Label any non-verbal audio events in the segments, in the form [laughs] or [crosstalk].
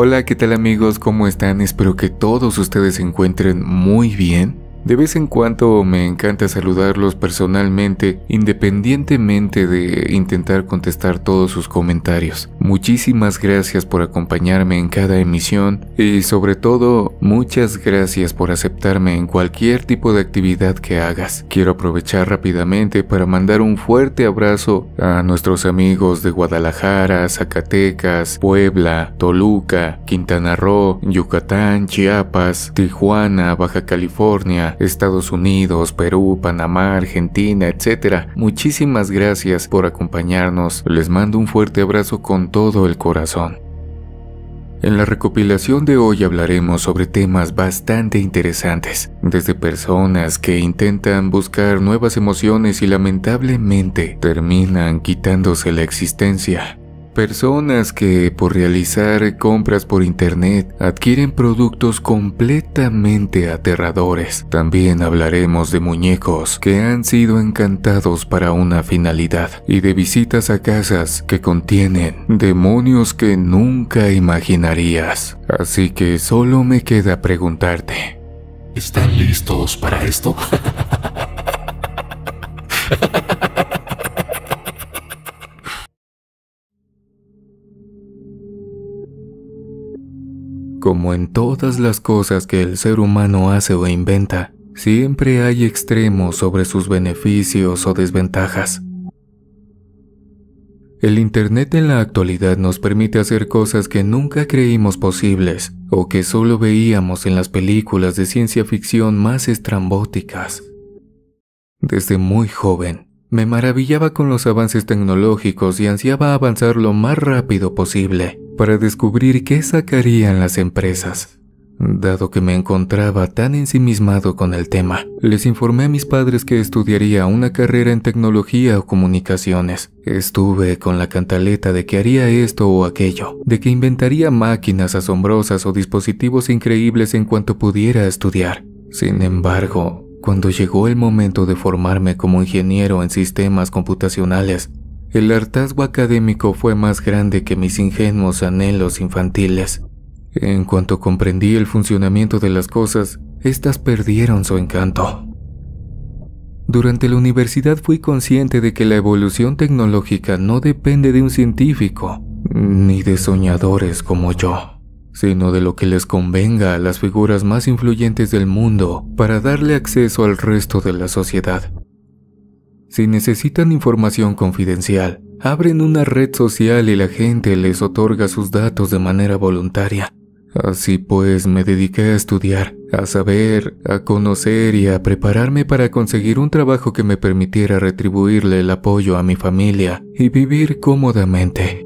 Hola, ¿qué tal amigos? ¿Cómo están? Espero que todos ustedes se encuentren muy bien. De vez en cuando me encanta saludarlos personalmente, independientemente de intentar contestar todos sus comentarios. Muchísimas gracias por acompañarme en cada emisión y sobre todo muchas gracias por aceptarme en cualquier tipo de actividad que hagas. Quiero aprovechar rápidamente para mandar un fuerte abrazo a nuestros amigos de Guadalajara, Zacatecas, Puebla, Toluca, Quintana Roo, Yucatán, Chiapas, Tijuana, Baja California, Estados Unidos, Perú, Panamá, Argentina, etc. Muchísimas gracias por acompañarnos. Les mando un fuerte abrazo con todo el corazón. En la recopilación de hoy hablaremos sobre temas bastante interesantes, desde personas que intentan buscar nuevas emociones y lamentablemente terminan quitándose la existencia, Personas que por realizar compras por internet adquieren productos completamente aterradores. También hablaremos de muñecos que han sido encantados para una finalidad y de visitas a casas que contienen demonios que nunca imaginarías. Así que solo me queda preguntarte. ¿Están listos para esto? [laughs] Como en todas las cosas que el ser humano hace o inventa, siempre hay extremos sobre sus beneficios o desventajas. El Internet en la actualidad nos permite hacer cosas que nunca creímos posibles o que solo veíamos en las películas de ciencia ficción más estrambóticas. Desde muy joven, me maravillaba con los avances tecnológicos y ansiaba avanzar lo más rápido posible para descubrir qué sacarían las empresas. Dado que me encontraba tan ensimismado con el tema, les informé a mis padres que estudiaría una carrera en tecnología o comunicaciones. Estuve con la cantaleta de que haría esto o aquello, de que inventaría máquinas asombrosas o dispositivos increíbles en cuanto pudiera estudiar. Sin embargo, cuando llegó el momento de formarme como ingeniero en sistemas computacionales, el hartazgo académico fue más grande que mis ingenuos anhelos infantiles. En cuanto comprendí el funcionamiento de las cosas, éstas perdieron su encanto. Durante la universidad fui consciente de que la evolución tecnológica no depende de un científico ni de soñadores como yo, sino de lo que les convenga a las figuras más influyentes del mundo para darle acceso al resto de la sociedad. Si necesitan información confidencial, abren una red social y la gente les otorga sus datos de manera voluntaria. Así pues, me dediqué a estudiar, a saber, a conocer y a prepararme para conseguir un trabajo que me permitiera retribuirle el apoyo a mi familia y vivir cómodamente.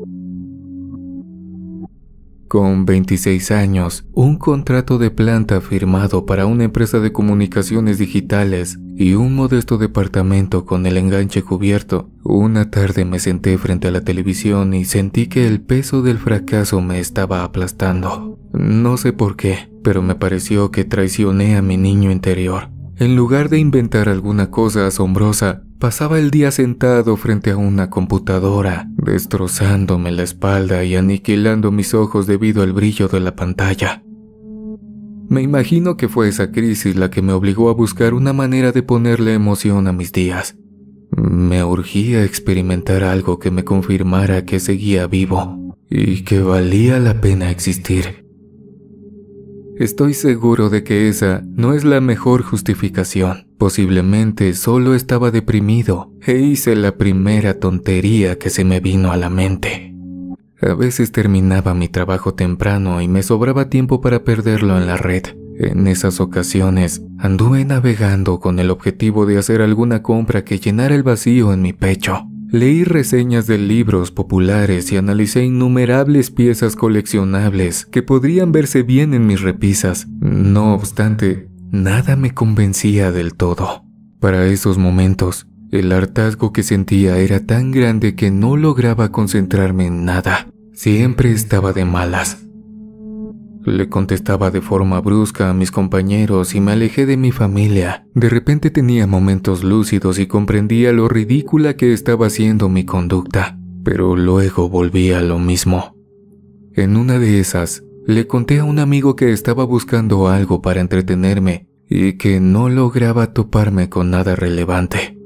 Con 26 años, un contrato de planta firmado para una empresa de comunicaciones digitales y un modesto departamento con el enganche cubierto, una tarde me senté frente a la televisión y sentí que el peso del fracaso me estaba aplastando. No sé por qué, pero me pareció que traicioné a mi niño interior. En lugar de inventar alguna cosa asombrosa, pasaba el día sentado frente a una computadora, destrozándome la espalda y aniquilando mis ojos debido al brillo de la pantalla. Me imagino que fue esa crisis la que me obligó a buscar una manera de ponerle emoción a mis días. Me urgía experimentar algo que me confirmara que seguía vivo y que valía la pena existir. Estoy seguro de que esa no es la mejor justificación. Posiblemente solo estaba deprimido e hice la primera tontería que se me vino a la mente. A veces terminaba mi trabajo temprano y me sobraba tiempo para perderlo en la red. En esas ocasiones anduve navegando con el objetivo de hacer alguna compra que llenara el vacío en mi pecho. Leí reseñas de libros populares y analicé innumerables piezas coleccionables que podrían verse bien en mis repisas. No obstante, nada me convencía del todo. Para esos momentos, el hartazgo que sentía era tan grande que no lograba concentrarme en nada. Siempre estaba de malas. Le contestaba de forma brusca a mis compañeros y me alejé de mi familia. De repente tenía momentos lúcidos y comprendía lo ridícula que estaba siendo mi conducta, pero luego volví a lo mismo. En una de esas, le conté a un amigo que estaba buscando algo para entretenerme y que no lograba toparme con nada relevante.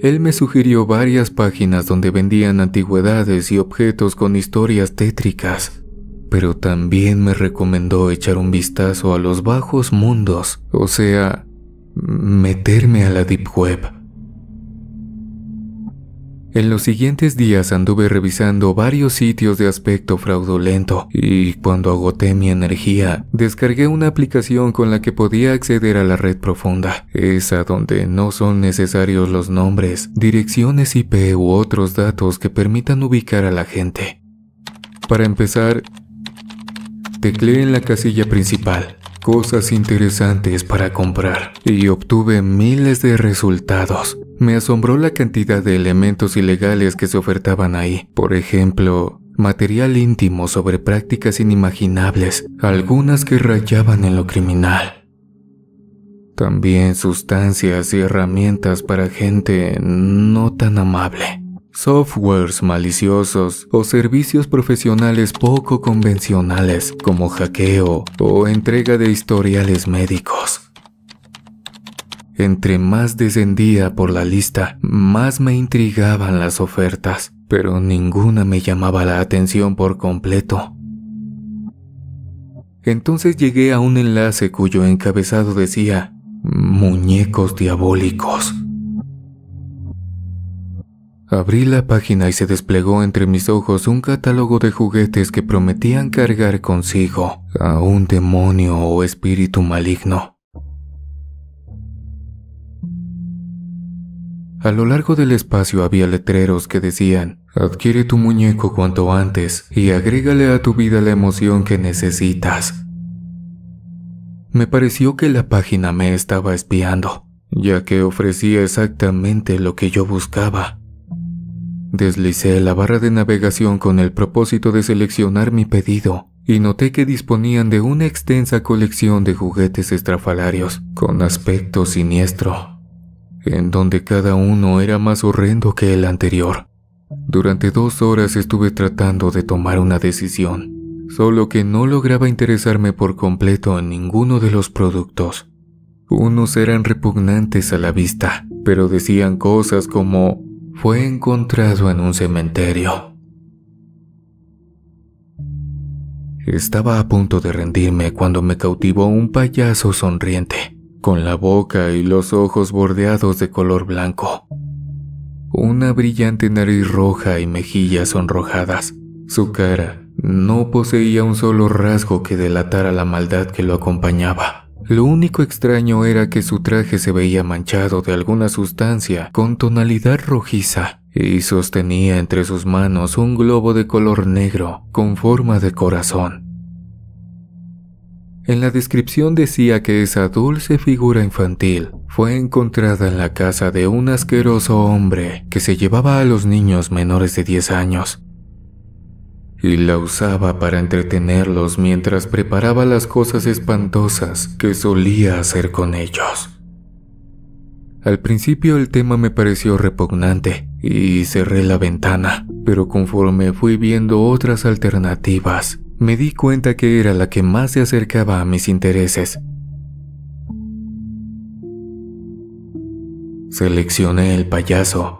Él me sugirió varias páginas donde vendían antigüedades y objetos con historias tétricas pero también me recomendó echar un vistazo a los bajos mundos, o sea, meterme a la Deep Web. En los siguientes días anduve revisando varios sitios de aspecto fraudulento y cuando agoté mi energía, descargué una aplicación con la que podía acceder a la red profunda, esa donde no son necesarios los nombres, direcciones IP u otros datos que permitan ubicar a la gente. Para empezar, Tecleé en la casilla principal cosas interesantes para comprar y obtuve miles de resultados. Me asombró la cantidad de elementos ilegales que se ofertaban ahí. Por ejemplo, material íntimo sobre prácticas inimaginables, algunas que rayaban en lo criminal. También sustancias y herramientas para gente no tan amable softwares maliciosos o servicios profesionales poco convencionales como hackeo o entrega de historiales médicos. Entre más descendía por la lista, más me intrigaban las ofertas, pero ninguna me llamaba la atención por completo. Entonces llegué a un enlace cuyo encabezado decía, Muñecos diabólicos. Abrí la página y se desplegó entre mis ojos un catálogo de juguetes que prometían cargar consigo a un demonio o espíritu maligno. A lo largo del espacio había letreros que decían, adquiere tu muñeco cuanto antes y agrégale a tu vida la emoción que necesitas. Me pareció que la página me estaba espiando, ya que ofrecía exactamente lo que yo buscaba. Deslicé la barra de navegación con el propósito de seleccionar mi pedido y noté que disponían de una extensa colección de juguetes estrafalarios con aspecto siniestro, en donde cada uno era más horrendo que el anterior. Durante dos horas estuve tratando de tomar una decisión, solo que no lograba interesarme por completo en ninguno de los productos. Unos eran repugnantes a la vista, pero decían cosas como fue encontrado en un cementerio. Estaba a punto de rendirme cuando me cautivó un payaso sonriente, con la boca y los ojos bordeados de color blanco, una brillante nariz roja y mejillas sonrojadas. Su cara no poseía un solo rasgo que delatara la maldad que lo acompañaba. Lo único extraño era que su traje se veía manchado de alguna sustancia con tonalidad rojiza y sostenía entre sus manos un globo de color negro con forma de corazón. En la descripción decía que esa dulce figura infantil fue encontrada en la casa de un asqueroso hombre que se llevaba a los niños menores de 10 años y la usaba para entretenerlos mientras preparaba las cosas espantosas que solía hacer con ellos. Al principio el tema me pareció repugnante y cerré la ventana, pero conforme fui viendo otras alternativas, me di cuenta que era la que más se acercaba a mis intereses. Seleccioné el payaso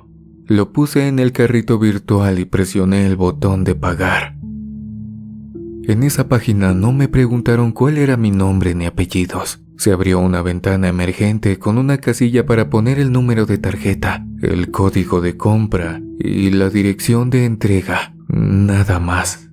lo puse en el carrito virtual y presioné el botón de pagar. En esa página no me preguntaron cuál era mi nombre ni apellidos. Se abrió una ventana emergente con una casilla para poner el número de tarjeta, el código de compra y la dirección de entrega. Nada más.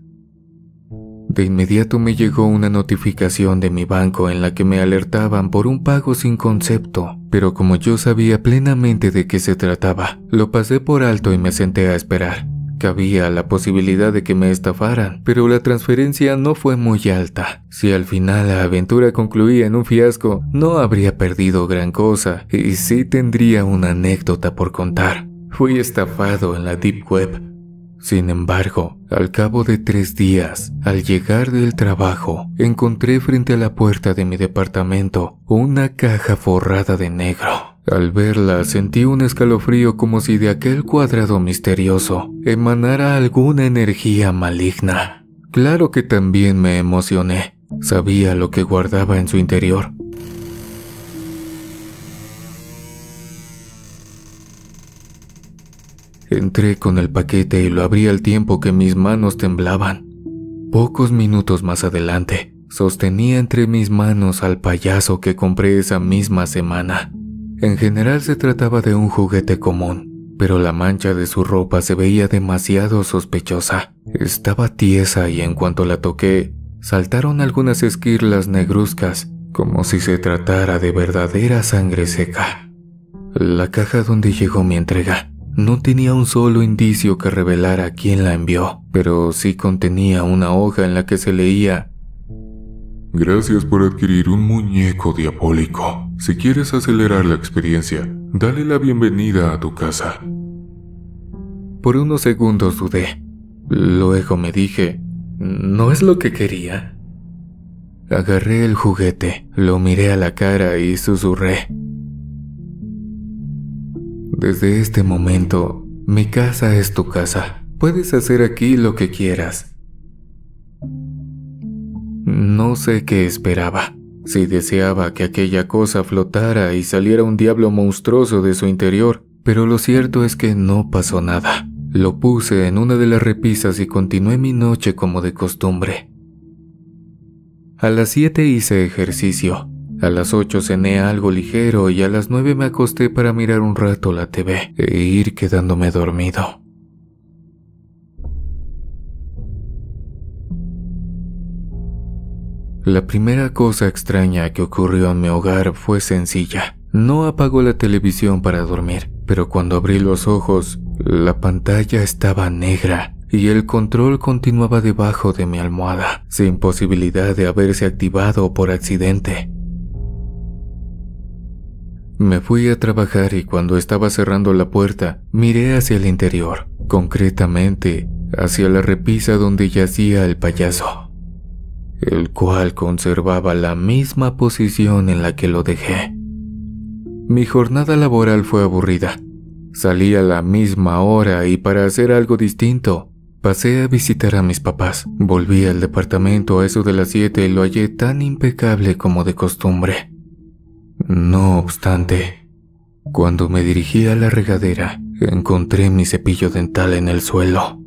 De inmediato me llegó una notificación de mi banco en la que me alertaban por un pago sin concepto, pero como yo sabía plenamente de qué se trataba, lo pasé por alto y me senté a esperar. Cabía la posibilidad de que me estafaran, pero la transferencia no fue muy alta. Si al final la aventura concluía en un fiasco, no habría perdido gran cosa y sí tendría una anécdota por contar. Fui estafado en la Deep Web sin embargo, al cabo de tres días, al llegar del trabajo, encontré frente a la puerta de mi departamento una caja forrada de negro. Al verla sentí un escalofrío como si de aquel cuadrado misterioso emanara alguna energía maligna. Claro que también me emocioné. Sabía lo que guardaba en su interior, Entré con el paquete y lo abrí al tiempo que mis manos temblaban. Pocos minutos más adelante, sostenía entre mis manos al payaso que compré esa misma semana. En general se trataba de un juguete común, pero la mancha de su ropa se veía demasiado sospechosa. Estaba tiesa y en cuanto la toqué, saltaron algunas esquirlas negruzcas, como si se tratara de verdadera sangre seca. La caja donde llegó mi entrega no tenía un solo indicio que revelara quién la envió, pero sí contenía una hoja en la que se leía Gracias por adquirir un muñeco diabólico. Si quieres acelerar la experiencia, dale la bienvenida a tu casa. Por unos segundos dudé. Luego me dije, no es lo que quería. Agarré el juguete, lo miré a la cara y susurré. Desde este momento, mi casa es tu casa. Puedes hacer aquí lo que quieras. No sé qué esperaba. Si deseaba que aquella cosa flotara y saliera un diablo monstruoso de su interior, pero lo cierto es que no pasó nada. Lo puse en una de las repisas y continué mi noche como de costumbre. A las 7 hice ejercicio. A las 8 cené algo ligero y a las 9 me acosté para mirar un rato la TV e ir quedándome dormido. La primera cosa extraña que ocurrió en mi hogar fue sencilla. No apagó la televisión para dormir, pero cuando abrí los ojos, la pantalla estaba negra y el control continuaba debajo de mi almohada, sin posibilidad de haberse activado por accidente. Me fui a trabajar y cuando estaba cerrando la puerta, miré hacia el interior, concretamente hacia la repisa donde yacía el payaso, el cual conservaba la misma posición en la que lo dejé. Mi jornada laboral fue aburrida. Salí a la misma hora y para hacer algo distinto, pasé a visitar a mis papás. Volví al departamento a eso de las 7 y lo hallé tan impecable como de costumbre. No obstante, cuando me dirigí a la regadera, encontré mi cepillo dental en el suelo.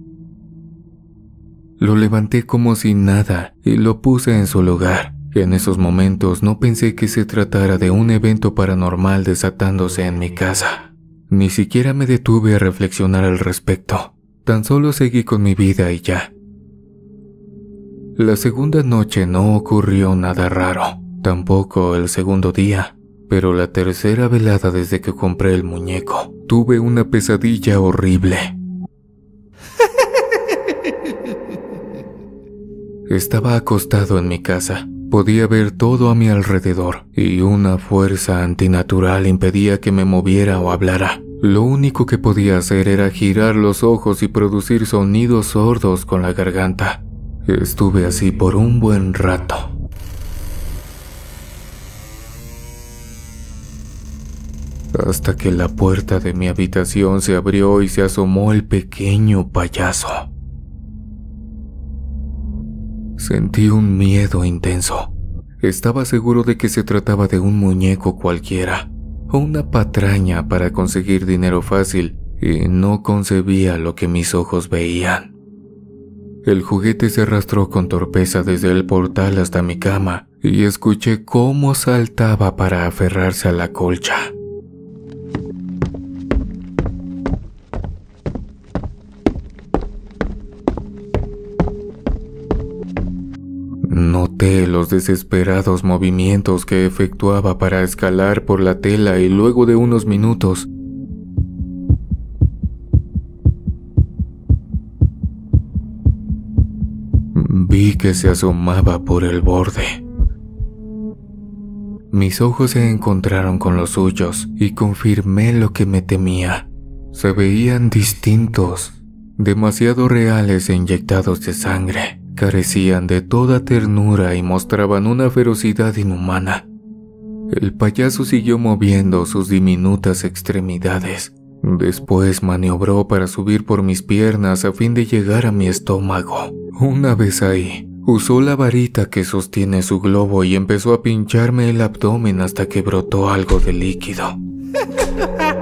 Lo levanté como si nada y lo puse en su lugar. En esos momentos no pensé que se tratara de un evento paranormal desatándose en mi casa. Ni siquiera me detuve a reflexionar al respecto. Tan solo seguí con mi vida y ya. La segunda noche no ocurrió nada raro, tampoco el segundo día. Pero la tercera velada desde que compré el muñeco, tuve una pesadilla horrible. Estaba acostado en mi casa. Podía ver todo a mi alrededor y una fuerza antinatural impedía que me moviera o hablara. Lo único que podía hacer era girar los ojos y producir sonidos sordos con la garganta. Estuve así por un buen rato. hasta que la puerta de mi habitación se abrió y se asomó el pequeño payaso. Sentí un miedo intenso. Estaba seguro de que se trataba de un muñeco cualquiera, o una patraña para conseguir dinero fácil, y no concebía lo que mis ojos veían. El juguete se arrastró con torpeza desde el portal hasta mi cama, y escuché cómo saltaba para aferrarse a la colcha. los desesperados movimientos que efectuaba para escalar por la tela y luego de unos minutos vi que se asomaba por el borde. Mis ojos se encontraron con los suyos y confirmé lo que me temía. Se veían distintos, demasiado reales e inyectados de sangre. Carecían de toda ternura y mostraban una ferocidad inhumana. El payaso siguió moviendo sus diminutas extremidades. Después maniobró para subir por mis piernas a fin de llegar a mi estómago. Una vez ahí, Usó la varita que sostiene su globo y empezó a pincharme el abdomen hasta que brotó algo de líquido. [laughs]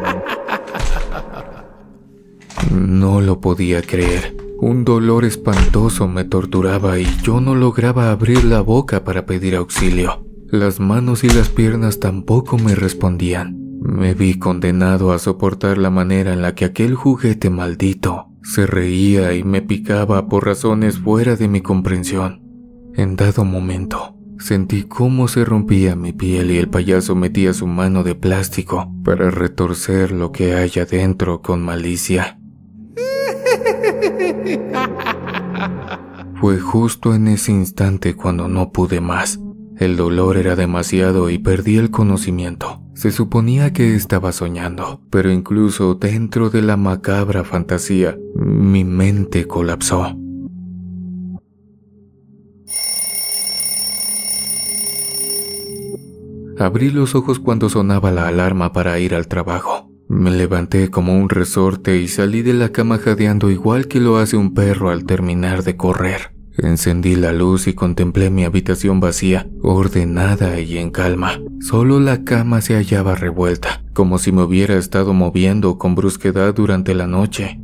No lo podía creer. Un dolor espantoso me torturaba y yo no lograba abrir la boca para pedir auxilio. Las manos y las piernas tampoco me respondían. Me vi condenado a soportar la manera en la que aquel juguete maldito se reía y me picaba por razones fuera de mi comprensión. En dado momento, sentí cómo se rompía mi piel y el payaso metía su mano de plástico para retorcer lo que hay adentro con malicia. Fue justo en ese instante cuando no pude más. El dolor era demasiado y perdí el conocimiento. Se suponía que estaba soñando, pero incluso dentro de la macabra fantasía, mi mente colapsó. Abrí los ojos cuando sonaba la alarma para ir al trabajo. Me levanté como un resorte y salí de la cama jadeando igual que lo hace un perro al terminar de correr. Encendí la luz y contemplé mi habitación vacía, ordenada y en calma. Solo la cama se hallaba revuelta, como si me hubiera estado moviendo con brusquedad durante la noche.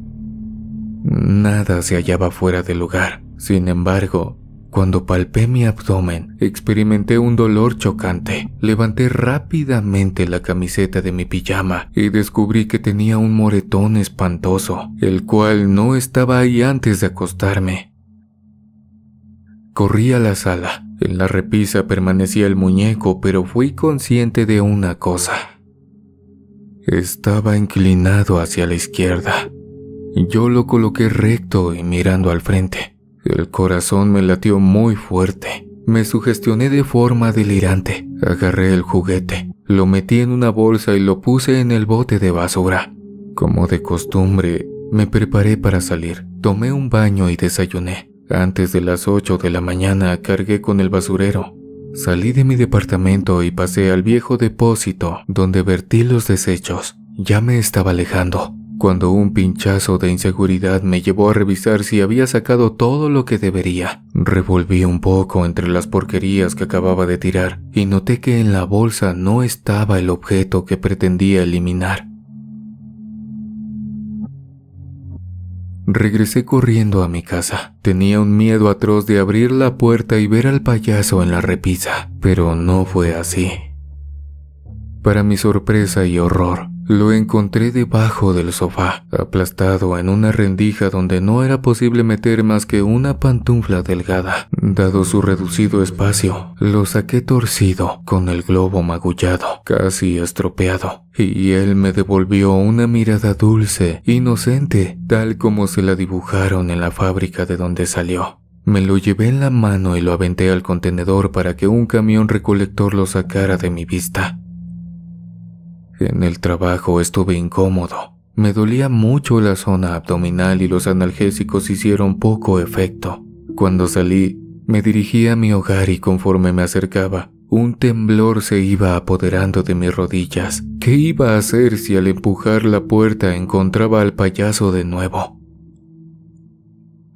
Nada se hallaba fuera de lugar. Sin embargo, cuando palpé mi abdomen, experimenté un dolor chocante. Levanté rápidamente la camiseta de mi pijama y descubrí que tenía un moretón espantoso, el cual no estaba ahí antes de acostarme. Corrí a la sala. En la repisa permanecía el muñeco, pero fui consciente de una cosa. Estaba inclinado hacia la izquierda. Yo lo coloqué recto y mirando al frente. El corazón me latió muy fuerte. Me sugestioné de forma delirante. Agarré el juguete, lo metí en una bolsa y lo puse en el bote de basura. Como de costumbre, me preparé para salir. Tomé un baño y desayuné. Antes de las 8 de la mañana cargué con el basurero. Salí de mi departamento y pasé al viejo depósito donde vertí los desechos. Ya me estaba alejando cuando un pinchazo de inseguridad me llevó a revisar si había sacado todo lo que debería. Revolví un poco entre las porquerías que acababa de tirar y noté que en la bolsa no estaba el objeto que pretendía eliminar. Regresé corriendo a mi casa. Tenía un miedo atroz de abrir la puerta y ver al payaso en la repisa, pero no fue así. Para mi sorpresa y horror, lo encontré debajo del sofá, aplastado en una rendija donde no era posible meter más que una pantufla delgada. Dado su reducido espacio, lo saqué torcido, con el globo magullado, casi estropeado, y él me devolvió una mirada dulce, inocente, tal como se la dibujaron en la fábrica de donde salió. Me lo llevé en la mano y lo aventé al contenedor para que un camión recolector lo sacara de mi vista. En el trabajo estuve incómodo. Me dolía mucho la zona abdominal y los analgésicos hicieron poco efecto. Cuando salí, me dirigí a mi hogar y conforme me acercaba, un temblor se iba apoderando de mis rodillas. ¿Qué iba a hacer si al empujar la puerta encontraba al payaso de nuevo?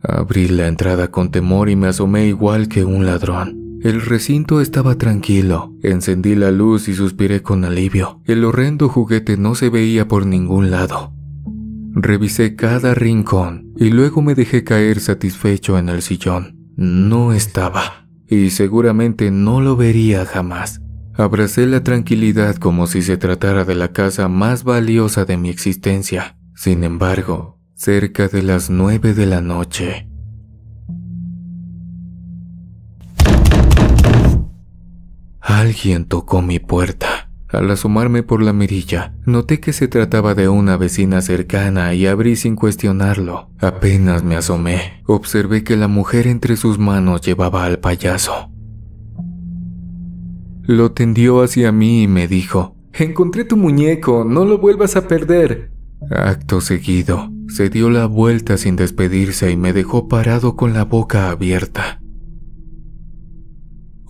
Abrí la entrada con temor y me asomé igual que un ladrón. El recinto estaba tranquilo. Encendí la luz y suspiré con alivio. El horrendo juguete no se veía por ningún lado. Revisé cada rincón y luego me dejé caer satisfecho en el sillón. No estaba, y seguramente no lo vería jamás. Abracé la tranquilidad como si se tratara de la casa más valiosa de mi existencia. Sin embargo, cerca de las nueve de la noche, Alguien tocó mi puerta. Al asomarme por la mirilla, noté que se trataba de una vecina cercana y abrí sin cuestionarlo. Apenas me asomé, observé que la mujer entre sus manos llevaba al payaso. Lo tendió hacia mí y me dijo, Encontré tu muñeco, no lo vuelvas a perder. Acto seguido, se dio la vuelta sin despedirse y me dejó parado con la boca abierta.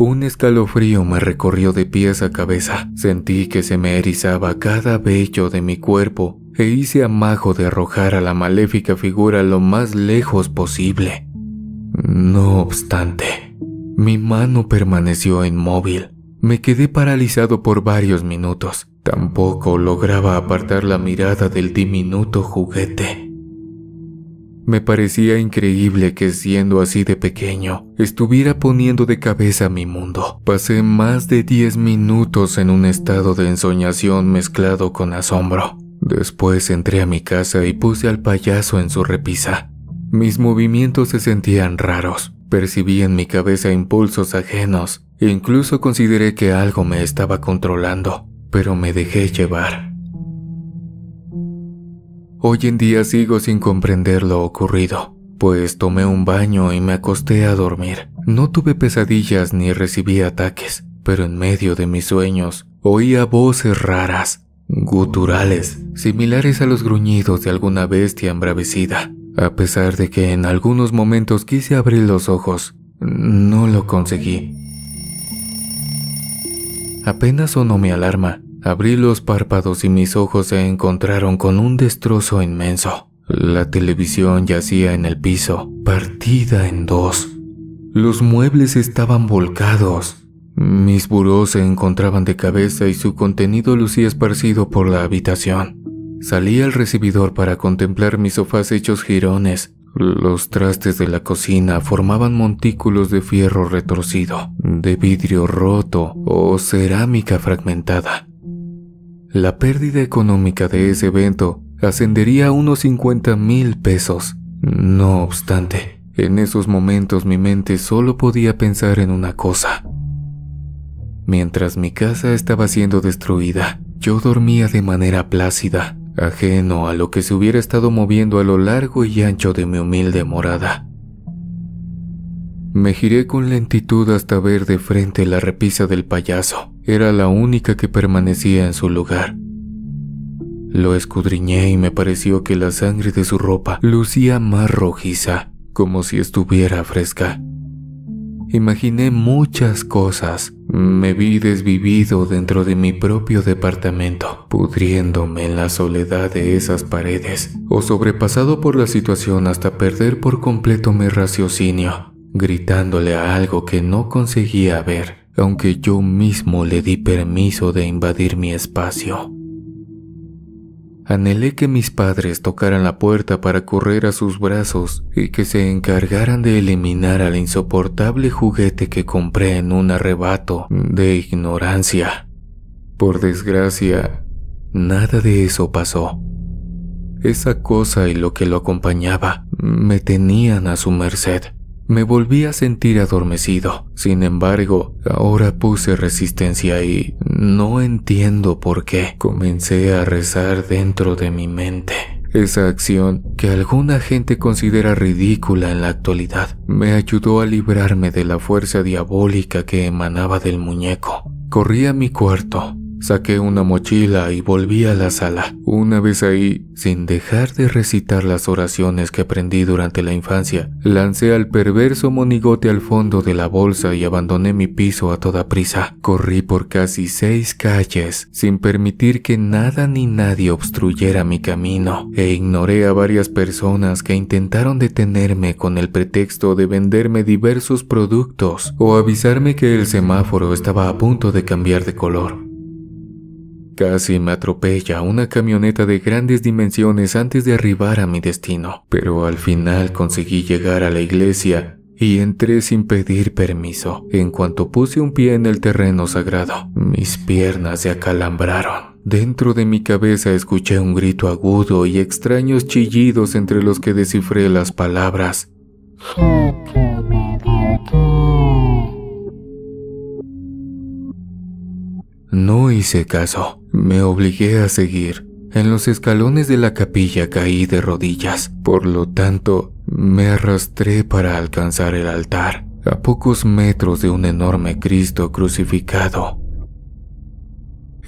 Un escalofrío me recorrió de pies a cabeza. Sentí que se me erizaba cada vello de mi cuerpo e hice amago de arrojar a la maléfica figura lo más lejos posible. No obstante, mi mano permaneció inmóvil. Me quedé paralizado por varios minutos. Tampoco lograba apartar la mirada del diminuto juguete. Me parecía increíble que siendo así de pequeño, estuviera poniendo de cabeza mi mundo. Pasé más de 10 minutos en un estado de ensoñación mezclado con asombro. Después entré a mi casa y puse al payaso en su repisa. Mis movimientos se sentían raros. Percibí en mi cabeza impulsos ajenos e incluso consideré que algo me estaba controlando, pero me dejé llevar. Hoy en día sigo sin comprender lo ocurrido, pues tomé un baño y me acosté a dormir. No tuve pesadillas ni recibí ataques, pero en medio de mis sueños oía voces raras, guturales, similares a los gruñidos de alguna bestia embravecida. A pesar de que en algunos momentos quise abrir los ojos, no lo conseguí. Apenas sonó mi alarma Abrí los párpados y mis ojos se encontraron con un destrozo inmenso. La televisión yacía en el piso, partida en dos. Los muebles estaban volcados. Mis burós se encontraban de cabeza y su contenido lucía esparcido por la habitación. Salí al recibidor para contemplar mis sofás hechos jirones. Los trastes de la cocina formaban montículos de fierro retorcido, de vidrio roto o cerámica fragmentada. La pérdida económica de ese evento ascendería a unos 50 mil pesos. No obstante, en esos momentos mi mente solo podía pensar en una cosa. Mientras mi casa estaba siendo destruida, yo dormía de manera plácida, ajeno a lo que se hubiera estado moviendo a lo largo y ancho de mi humilde morada. Me giré con lentitud hasta ver de frente la repisa del payaso. Era la única que permanecía en su lugar. Lo escudriñé y me pareció que la sangre de su ropa lucía más rojiza, como si estuviera fresca. Imaginé muchas cosas. Me vi desvivido dentro de mi propio departamento, pudriéndome en la soledad de esas paredes, o sobrepasado por la situación hasta perder por completo mi raciocinio gritándole a algo que no conseguía ver, aunque yo mismo le di permiso de invadir mi espacio. Anhelé que mis padres tocaran la puerta para correr a sus brazos y que se encargaran de eliminar al insoportable juguete que compré en un arrebato de ignorancia. Por desgracia, nada de eso pasó. Esa cosa y lo que lo acompañaba me tenían a su merced. Me volví a sentir adormecido. Sin embargo, ahora puse resistencia y no entiendo por qué. Comencé a rezar dentro de mi mente. Esa acción, que alguna gente considera ridícula en la actualidad, me ayudó a librarme de la fuerza diabólica que emanaba del muñeco. Corrí a mi cuarto, Saqué una mochila y volví a la sala. Una vez ahí, sin dejar de recitar las oraciones que aprendí durante la infancia, lancé al perverso monigote al fondo de la bolsa y abandoné mi piso a toda prisa. Corrí por casi seis calles, sin permitir que nada ni nadie obstruyera mi camino, e ignoré a varias personas que intentaron detenerme con el pretexto de venderme diversos productos o avisarme que el semáforo estaba a punto de cambiar de color. Casi me atropella una camioneta de grandes dimensiones antes de arribar a mi destino, pero al final conseguí llegar a la iglesia y entré sin pedir permiso. En cuanto puse un pie en el terreno sagrado, mis piernas se acalambraron. Dentro de mi cabeza escuché un grito agudo y extraños chillidos entre los que descifré las palabras. No hice caso, me obligué a seguir. En los escalones de la capilla caí de rodillas, por lo tanto, me arrastré para alcanzar el altar, a pocos metros de un enorme Cristo crucificado.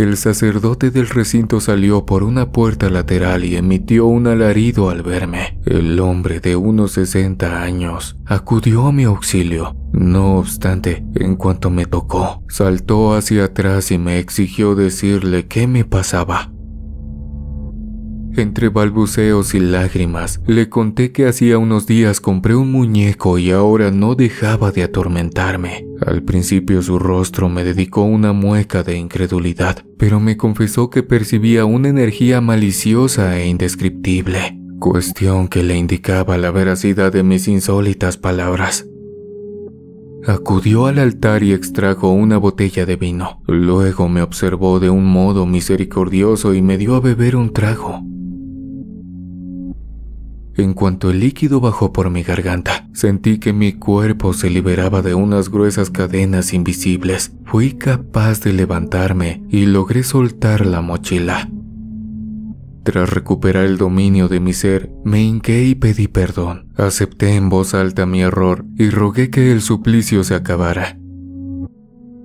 El sacerdote del recinto salió por una puerta lateral y emitió un alarido al verme. El hombre de unos 60 años acudió a mi auxilio. No obstante, en cuanto me tocó, saltó hacia atrás y me exigió decirle qué me pasaba. Entre balbuceos y lágrimas, le conté que hacía unos días compré un muñeco y ahora no dejaba de atormentarme. Al principio su rostro me dedicó una mueca de incredulidad, pero me confesó que percibía una energía maliciosa e indescriptible, cuestión que le indicaba la veracidad de mis insólitas palabras. Acudió al altar y extrajo una botella de vino. Luego me observó de un modo misericordioso y me dio a beber un trago. En cuanto el líquido bajó por mi garganta, sentí que mi cuerpo se liberaba de unas gruesas cadenas invisibles. Fui capaz de levantarme y logré soltar la mochila. Tras recuperar el dominio de mi ser, me hinqué y pedí perdón. Acepté en voz alta mi error y rogué que el suplicio se acabara.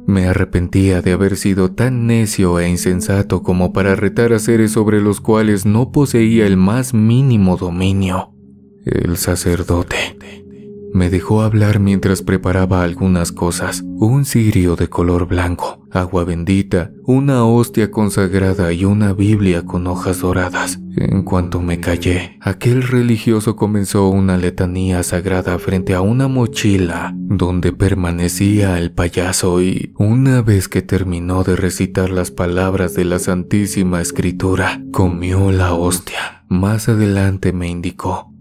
Me arrepentía de haber sido tan necio e insensato como para retar a seres sobre los cuales no poseía el más mínimo dominio. El sacerdote. Me dejó hablar mientras preparaba algunas cosas, un cirio de color blanco, agua bendita, una hostia consagrada y una Biblia con hojas doradas. En cuanto me callé, aquel religioso comenzó una letanía sagrada frente a una mochila donde permanecía el payaso y, una vez que terminó de recitar las palabras de la Santísima Escritura, comió la hostia. Más adelante me indicó,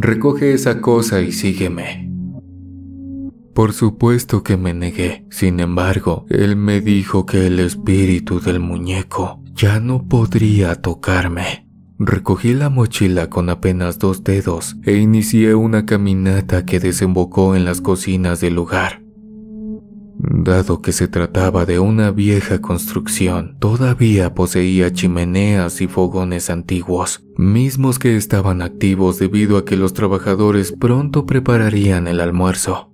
recoge esa cosa y sígueme. Por supuesto que me negué, sin embargo, él me dijo que el espíritu del muñeco ya no podría tocarme. Recogí la mochila con apenas dos dedos e inicié una caminata que desembocó en las cocinas del lugar. Dado que se trataba de una vieja construcción, todavía poseía chimeneas y fogones antiguos, mismos que estaban activos debido a que los trabajadores pronto prepararían el almuerzo.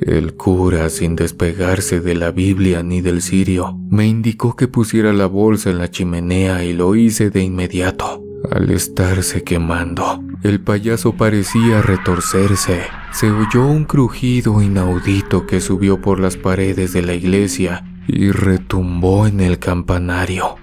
El cura, sin despegarse de la Biblia ni del cirio, me indicó que pusiera la bolsa en la chimenea y lo hice de inmediato. Al estarse quemando, el payaso parecía retorcerse. Se oyó un crujido inaudito que subió por las paredes de la iglesia y retumbó en el campanario.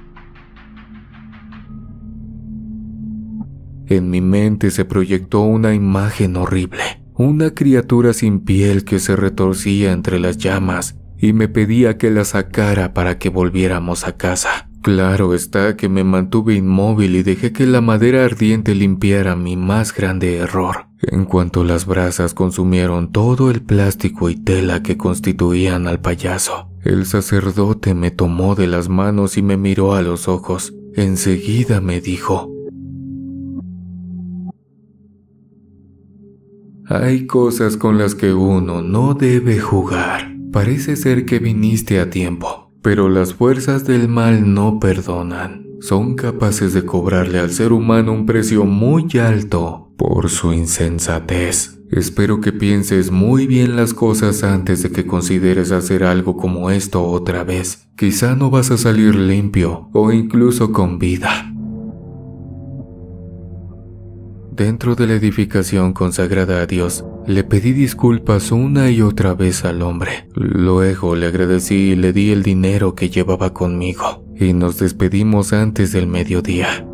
En mi mente se proyectó una imagen horrible, una criatura sin piel que se retorcía entre las llamas y me pedía que la sacara para que volviéramos a casa. Claro está que me mantuve inmóvil y dejé que la madera ardiente limpiara mi más grande error. En cuanto las brasas consumieron todo el plástico y tela que constituían al payaso, el sacerdote me tomó de las manos y me miró a los ojos. Enseguida me dijo, Hay cosas con las que uno no debe jugar. Parece ser que viniste a tiempo, pero las fuerzas del mal no perdonan. Son capaces de cobrarle al ser humano un precio muy alto por su insensatez. Espero que pienses muy bien las cosas antes de que consideres hacer algo como esto otra vez. Quizá no vas a salir limpio o incluso con vida dentro de la edificación consagrada a Dios, le pedí disculpas una y otra vez al hombre. Luego le agradecí y le di el dinero que llevaba conmigo, y nos despedimos antes del mediodía.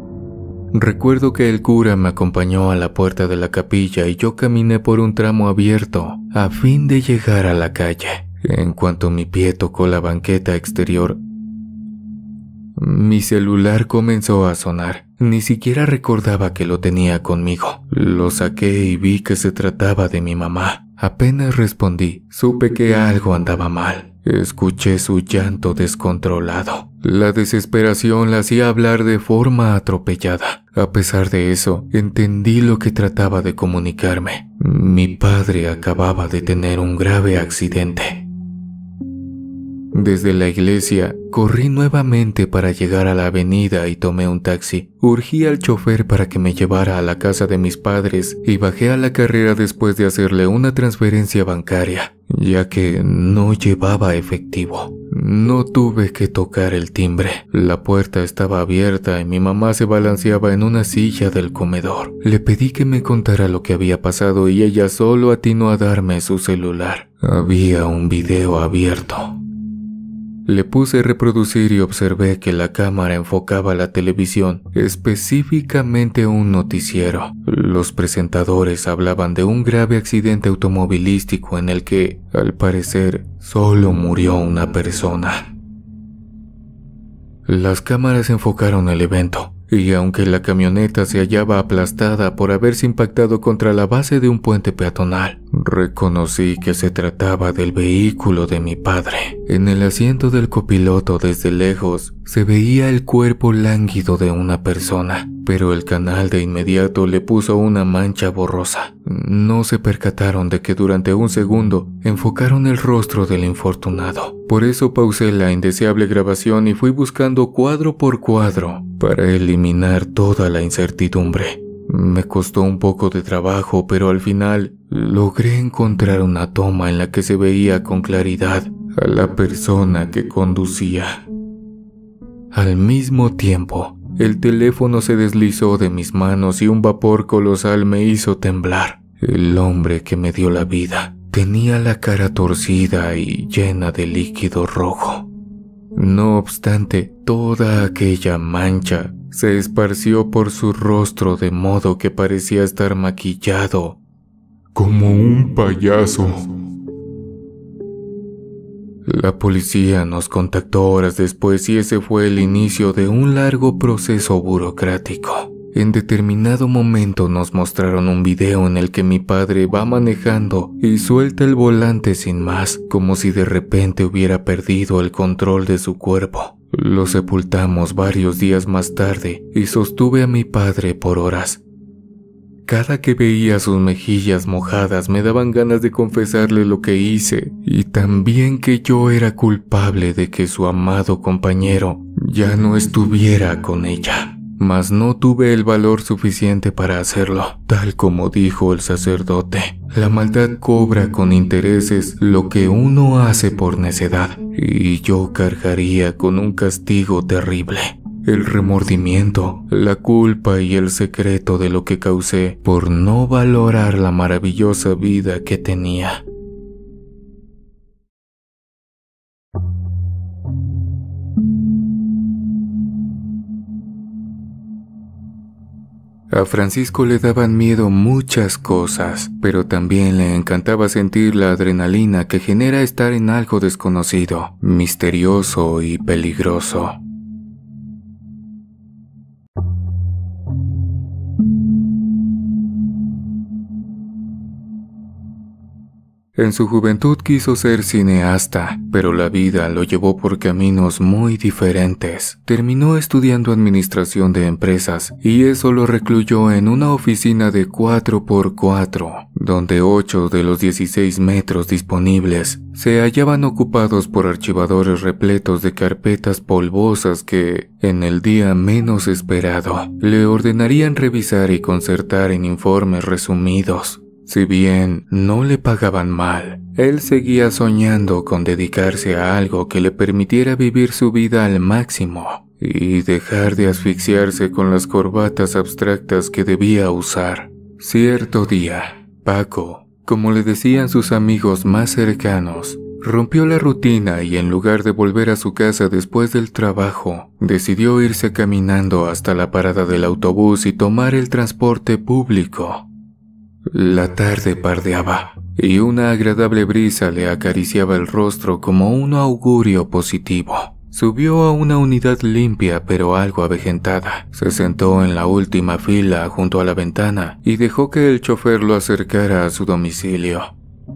Recuerdo que el cura me acompañó a la puerta de la capilla y yo caminé por un tramo abierto a fin de llegar a la calle. En cuanto mi pie tocó la banqueta exterior, mi celular comenzó a sonar. Ni siquiera recordaba que lo tenía conmigo. Lo saqué y vi que se trataba de mi mamá. Apenas respondí, supe que algo andaba mal. Escuché su llanto descontrolado. La desesperación la hacía hablar de forma atropellada. A pesar de eso, entendí lo que trataba de comunicarme. Mi padre acababa de tener un grave accidente. Desde la iglesia, corrí nuevamente para llegar a la avenida y tomé un taxi. Urgí al chofer para que me llevara a la casa de mis padres y bajé a la carrera después de hacerle una transferencia bancaria, ya que no llevaba efectivo. No tuve que tocar el timbre. La puerta estaba abierta y mi mamá se balanceaba en una silla del comedor. Le pedí que me contara lo que había pasado y ella solo atinó a darme su celular. Había un video abierto. Le puse a reproducir y observé que la cámara enfocaba la televisión, específicamente un noticiero. Los presentadores hablaban de un grave accidente automovilístico en el que, al parecer, solo murió una persona. Las cámaras enfocaron el evento, y aunque la camioneta se hallaba aplastada por haberse impactado contra la base de un puente peatonal, reconocí que se trataba del vehículo de mi padre. En el asiento del copiloto desde lejos se veía el cuerpo lánguido de una persona, pero el canal de inmediato le puso una mancha borrosa. No se percataron de que durante un segundo enfocaron el rostro del infortunado. Por eso pausé la indeseable grabación y fui buscando cuadro por cuadro para eliminar toda la incertidumbre. Me costó un poco de trabajo, pero al final logré encontrar una toma en la que se veía con claridad a la persona que conducía. Al mismo tiempo, el teléfono se deslizó de mis manos y un vapor colosal me hizo temblar. El hombre que me dio la vida tenía la cara torcida y llena de líquido rojo. No obstante, toda aquella mancha se esparció por su rostro de modo que parecía estar maquillado como un payaso. La policía nos contactó horas después y ese fue el inicio de un largo proceso burocrático. En determinado momento nos mostraron un video en el que mi padre va manejando y suelta el volante sin más, como si de repente hubiera perdido el control de su cuerpo. Lo sepultamos varios días más tarde y sostuve a mi padre por horas, cada que veía sus mejillas mojadas me daban ganas de confesarle lo que hice y también que yo era culpable de que su amado compañero ya no estuviera con ella. Mas no tuve el valor suficiente para hacerlo. Tal como dijo el sacerdote, la maldad cobra con intereses lo que uno hace por necedad, y yo cargaría con un castigo terrible el remordimiento, la culpa y el secreto de lo que causé por no valorar la maravillosa vida que tenía. A Francisco le daban miedo muchas cosas, pero también le encantaba sentir la adrenalina que genera estar en algo desconocido, misterioso y peligroso. En su juventud quiso ser cineasta, pero la vida lo llevó por caminos muy diferentes. Terminó estudiando administración de empresas y eso lo recluyó en una oficina de 4x4, donde 8 de los 16 metros disponibles se hallaban ocupados por archivadores repletos de carpetas polvosas que, en el día menos esperado, le ordenarían revisar y concertar en informes resumidos. Si bien no le pagaban mal, él seguía soñando con dedicarse a algo que le permitiera vivir su vida al máximo y dejar de asfixiarse con las corbatas abstractas que debía usar. Cierto día, Paco, como le decían sus amigos más cercanos, rompió la rutina y en lugar de volver a su casa después del trabajo, decidió irse caminando hasta la parada del autobús y tomar el transporte público. La tarde pardeaba y una agradable brisa le acariciaba el rostro como un augurio positivo. Subió a una unidad limpia pero algo avejentada. Se sentó en la última fila junto a la ventana y dejó que el chofer lo acercara a su domicilio.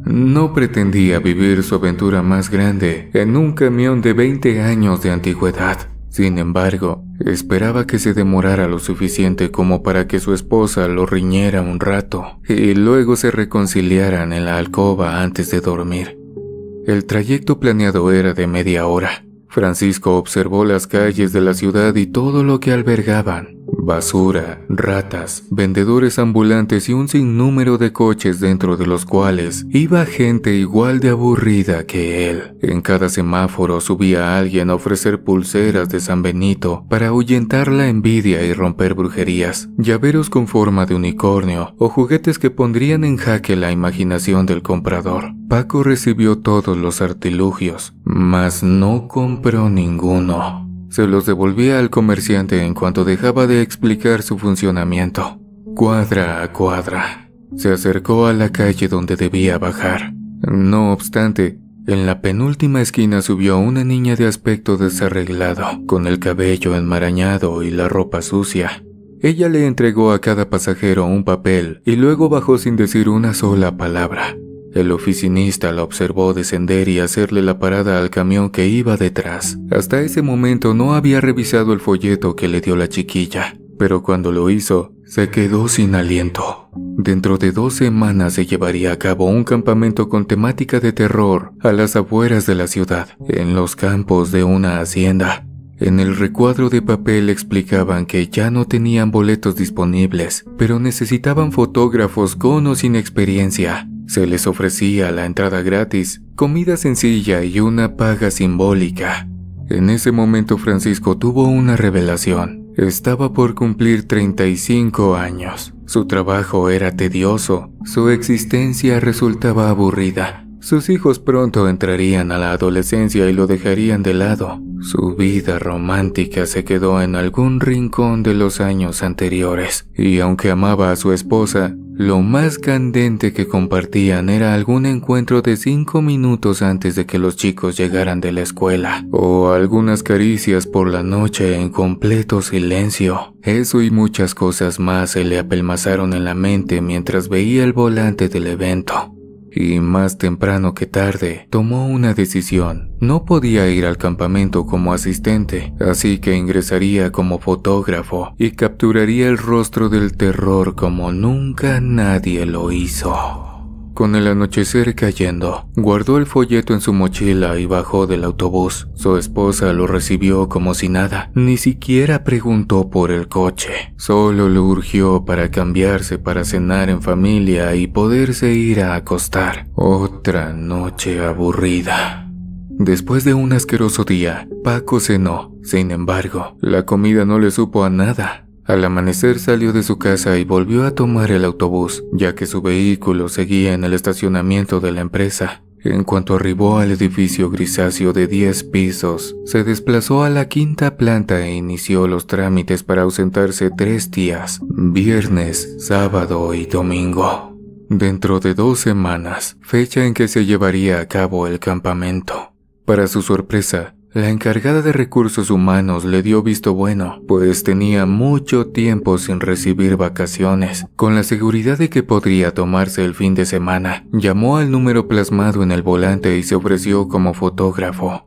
No pretendía vivir su aventura más grande en un camión de 20 años de antigüedad. Sin embargo, esperaba que se demorara lo suficiente como para que su esposa lo riñera un rato y luego se reconciliaran en la alcoba antes de dormir. El trayecto planeado era de media hora. Francisco observó las calles de la ciudad y todo lo que albergaban, basura, ratas, vendedores ambulantes y un sinnúmero de coches dentro de los cuales iba gente igual de aburrida que él. En cada semáforo subía alguien a ofrecer pulseras de San Benito para ahuyentar la envidia y romper brujerías, llaveros con forma de unicornio o juguetes que pondrían en jaque la imaginación del comprador. Paco recibió todos los artilugios, mas no compró ninguno se los devolvía al comerciante en cuanto dejaba de explicar su funcionamiento. Cuadra a cuadra, se acercó a la calle donde debía bajar. No obstante, en la penúltima esquina subió una niña de aspecto desarreglado, con el cabello enmarañado y la ropa sucia. Ella le entregó a cada pasajero un papel y luego bajó sin decir una sola palabra. El oficinista la observó descender y hacerle la parada al camión que iba detrás. Hasta ese momento no había revisado el folleto que le dio la chiquilla, pero cuando lo hizo, se quedó sin aliento. Dentro de dos semanas se llevaría a cabo un campamento con temática de terror a las afueras de la ciudad, en los campos de una hacienda. En el recuadro de papel explicaban que ya no tenían boletos disponibles, pero necesitaban fotógrafos con o sin experiencia se les ofrecía la entrada gratis, comida sencilla y una paga simbólica. En ese momento Francisco tuvo una revelación. Estaba por cumplir 35 años. Su trabajo era tedioso, su existencia resultaba aburrida sus hijos pronto entrarían a la adolescencia y lo dejarían de lado. Su vida romántica se quedó en algún rincón de los años anteriores, y aunque amaba a su esposa, lo más candente que compartían era algún encuentro de cinco minutos antes de que los chicos llegaran de la escuela, o algunas caricias por la noche en completo silencio. Eso y muchas cosas más se le apelmazaron en la mente mientras veía el volante del evento y más temprano que tarde tomó una decisión. No podía ir al campamento como asistente, así que ingresaría como fotógrafo y capturaría el rostro del terror como nunca nadie lo hizo. Con el anochecer cayendo, guardó el folleto en su mochila y bajó del autobús. Su esposa lo recibió como si nada, ni siquiera preguntó por el coche. Solo lo urgió para cambiarse para cenar en familia y poderse ir a acostar. Otra noche aburrida. Después de un asqueroso día, Paco cenó. Sin embargo, la comida no le supo a nada. Al amanecer salió de su casa y volvió a tomar el autobús, ya que su vehículo seguía en el estacionamiento de la empresa. En cuanto arribó al edificio grisáceo de 10 pisos, se desplazó a la quinta planta e inició los trámites para ausentarse tres días, viernes, sábado y domingo. Dentro de dos semanas, fecha en que se llevaría a cabo el campamento. Para su sorpresa, la encargada de recursos humanos le dio visto bueno, pues tenía mucho tiempo sin recibir vacaciones. Con la seguridad de que podría tomarse el fin de semana, llamó al número plasmado en el volante y se ofreció como fotógrafo.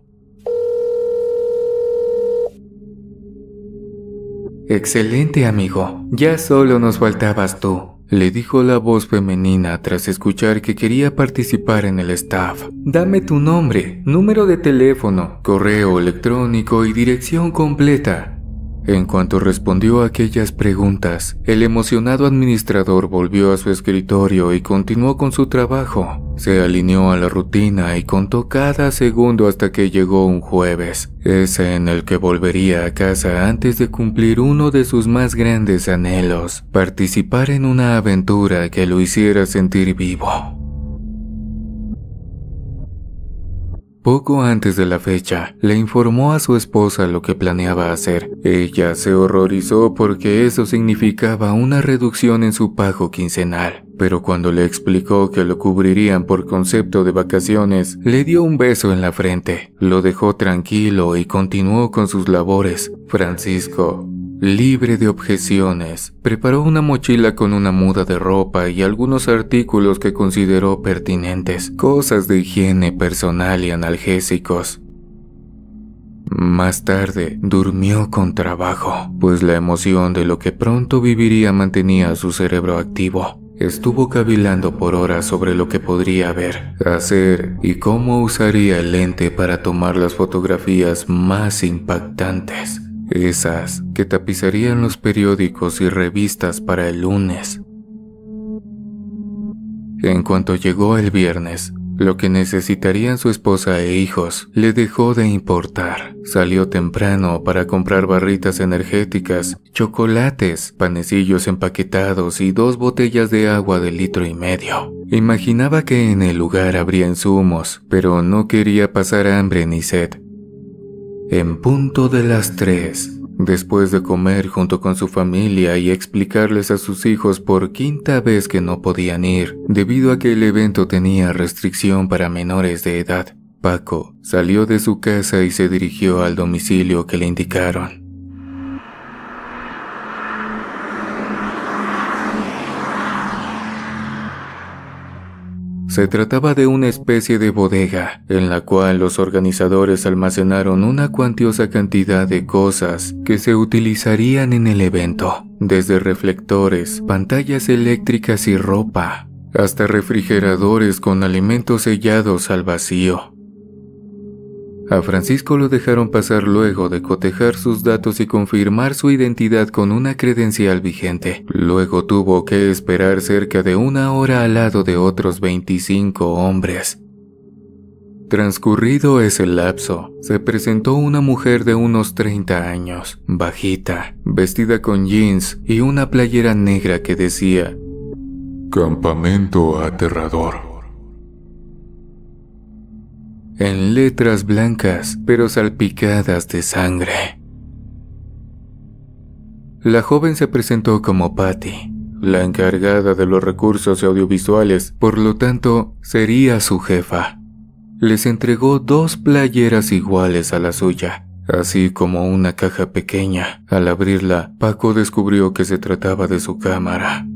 Excelente amigo, ya solo nos faltabas tú le dijo la voz femenina tras escuchar que quería participar en el staff. Dame tu nombre, número de teléfono, correo electrónico y dirección completa. En cuanto respondió a aquellas preguntas, el emocionado administrador volvió a su escritorio y continuó con su trabajo. Se alineó a la rutina y contó cada segundo hasta que llegó un jueves, ese en el que volvería a casa antes de cumplir uno de sus más grandes anhelos, participar en una aventura que lo hiciera sentir vivo. Poco antes de la fecha, le informó a su esposa lo que planeaba hacer. Ella se horrorizó porque eso significaba una reducción en su pago quincenal. Pero cuando le explicó que lo cubrirían por concepto de vacaciones, le dio un beso en la frente, lo dejó tranquilo y continuó con sus labores. Francisco Libre de objeciones, preparó una mochila con una muda de ropa y algunos artículos que consideró pertinentes, cosas de higiene personal y analgésicos. Más tarde durmió con trabajo, pues la emoción de lo que pronto viviría mantenía su cerebro activo. Estuvo cavilando por horas sobre lo que podría ver, hacer y cómo usaría el lente para tomar las fotografías más impactantes esas que tapizarían los periódicos y revistas para el lunes. En cuanto llegó el viernes, lo que necesitarían su esposa e hijos le dejó de importar. Salió temprano para comprar barritas energéticas, chocolates, panecillos empaquetados y dos botellas de agua de litro y medio. Imaginaba que en el lugar habría insumos, pero no quería pasar hambre ni sed, en punto de las tres, después de comer junto con su familia y explicarles a sus hijos por quinta vez que no podían ir, debido a que el evento tenía restricción para menores de edad, Paco salió de su casa y se dirigió al domicilio que le indicaron. Se trataba de una especie de bodega, en la cual los organizadores almacenaron una cuantiosa cantidad de cosas que se utilizarían en el evento, desde reflectores, pantallas eléctricas y ropa, hasta refrigeradores con alimentos sellados al vacío. A Francisco lo dejaron pasar luego de cotejar sus datos y confirmar su identidad con una credencial vigente. Luego tuvo que esperar cerca de una hora al lado de otros 25 hombres. Transcurrido ese lapso, se presentó una mujer de unos 30 años, bajita, vestida con jeans y una playera negra que decía Campamento aterrador en letras blancas pero salpicadas de sangre. La joven se presentó como Patty, la encargada de los recursos audiovisuales, por lo tanto, sería su jefa. Les entregó dos playeras iguales a la suya, así como una caja pequeña. Al abrirla, Paco descubrió que se trataba de su cámara.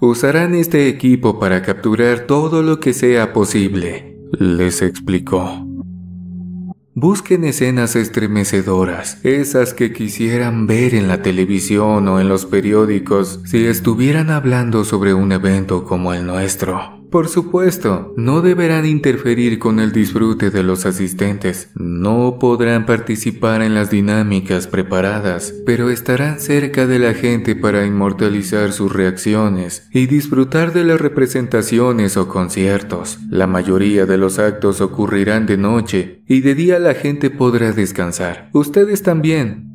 Usarán este equipo para capturar todo lo que sea posible, les explicó. Busquen escenas estremecedoras, esas que quisieran ver en la televisión o en los periódicos si estuvieran hablando sobre un evento como el nuestro. Por supuesto, no deberán interferir con el disfrute de los asistentes, no podrán participar en las dinámicas preparadas, pero estarán cerca de la gente para inmortalizar sus reacciones y disfrutar de las representaciones o conciertos. La mayoría de los actos ocurrirán de noche y de día la gente podrá descansar. Ustedes también,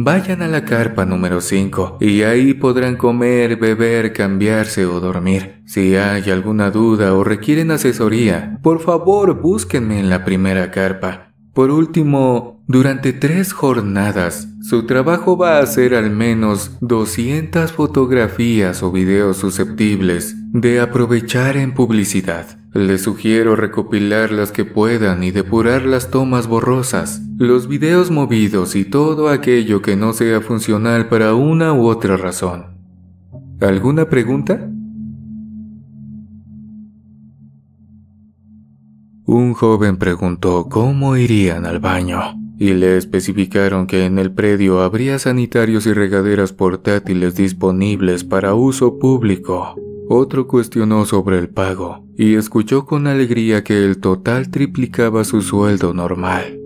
Vayan a la carpa número 5 y ahí podrán comer, beber, cambiarse o dormir. Si hay alguna duda o requieren asesoría, por favor búsquenme en la primera carpa. Por último, durante tres jornadas, su trabajo va a ser al menos 200 fotografías o videos susceptibles de aprovechar en publicidad. Les sugiero recopilar las que puedan y depurar las tomas borrosas, los videos movidos y todo aquello que no sea funcional para una u otra razón. ¿Alguna pregunta? Un joven preguntó cómo irían al baño y le especificaron que en el predio habría sanitarios y regaderas portátiles disponibles para uso público. Otro cuestionó sobre el pago y escuchó con alegría que el total triplicaba su sueldo normal.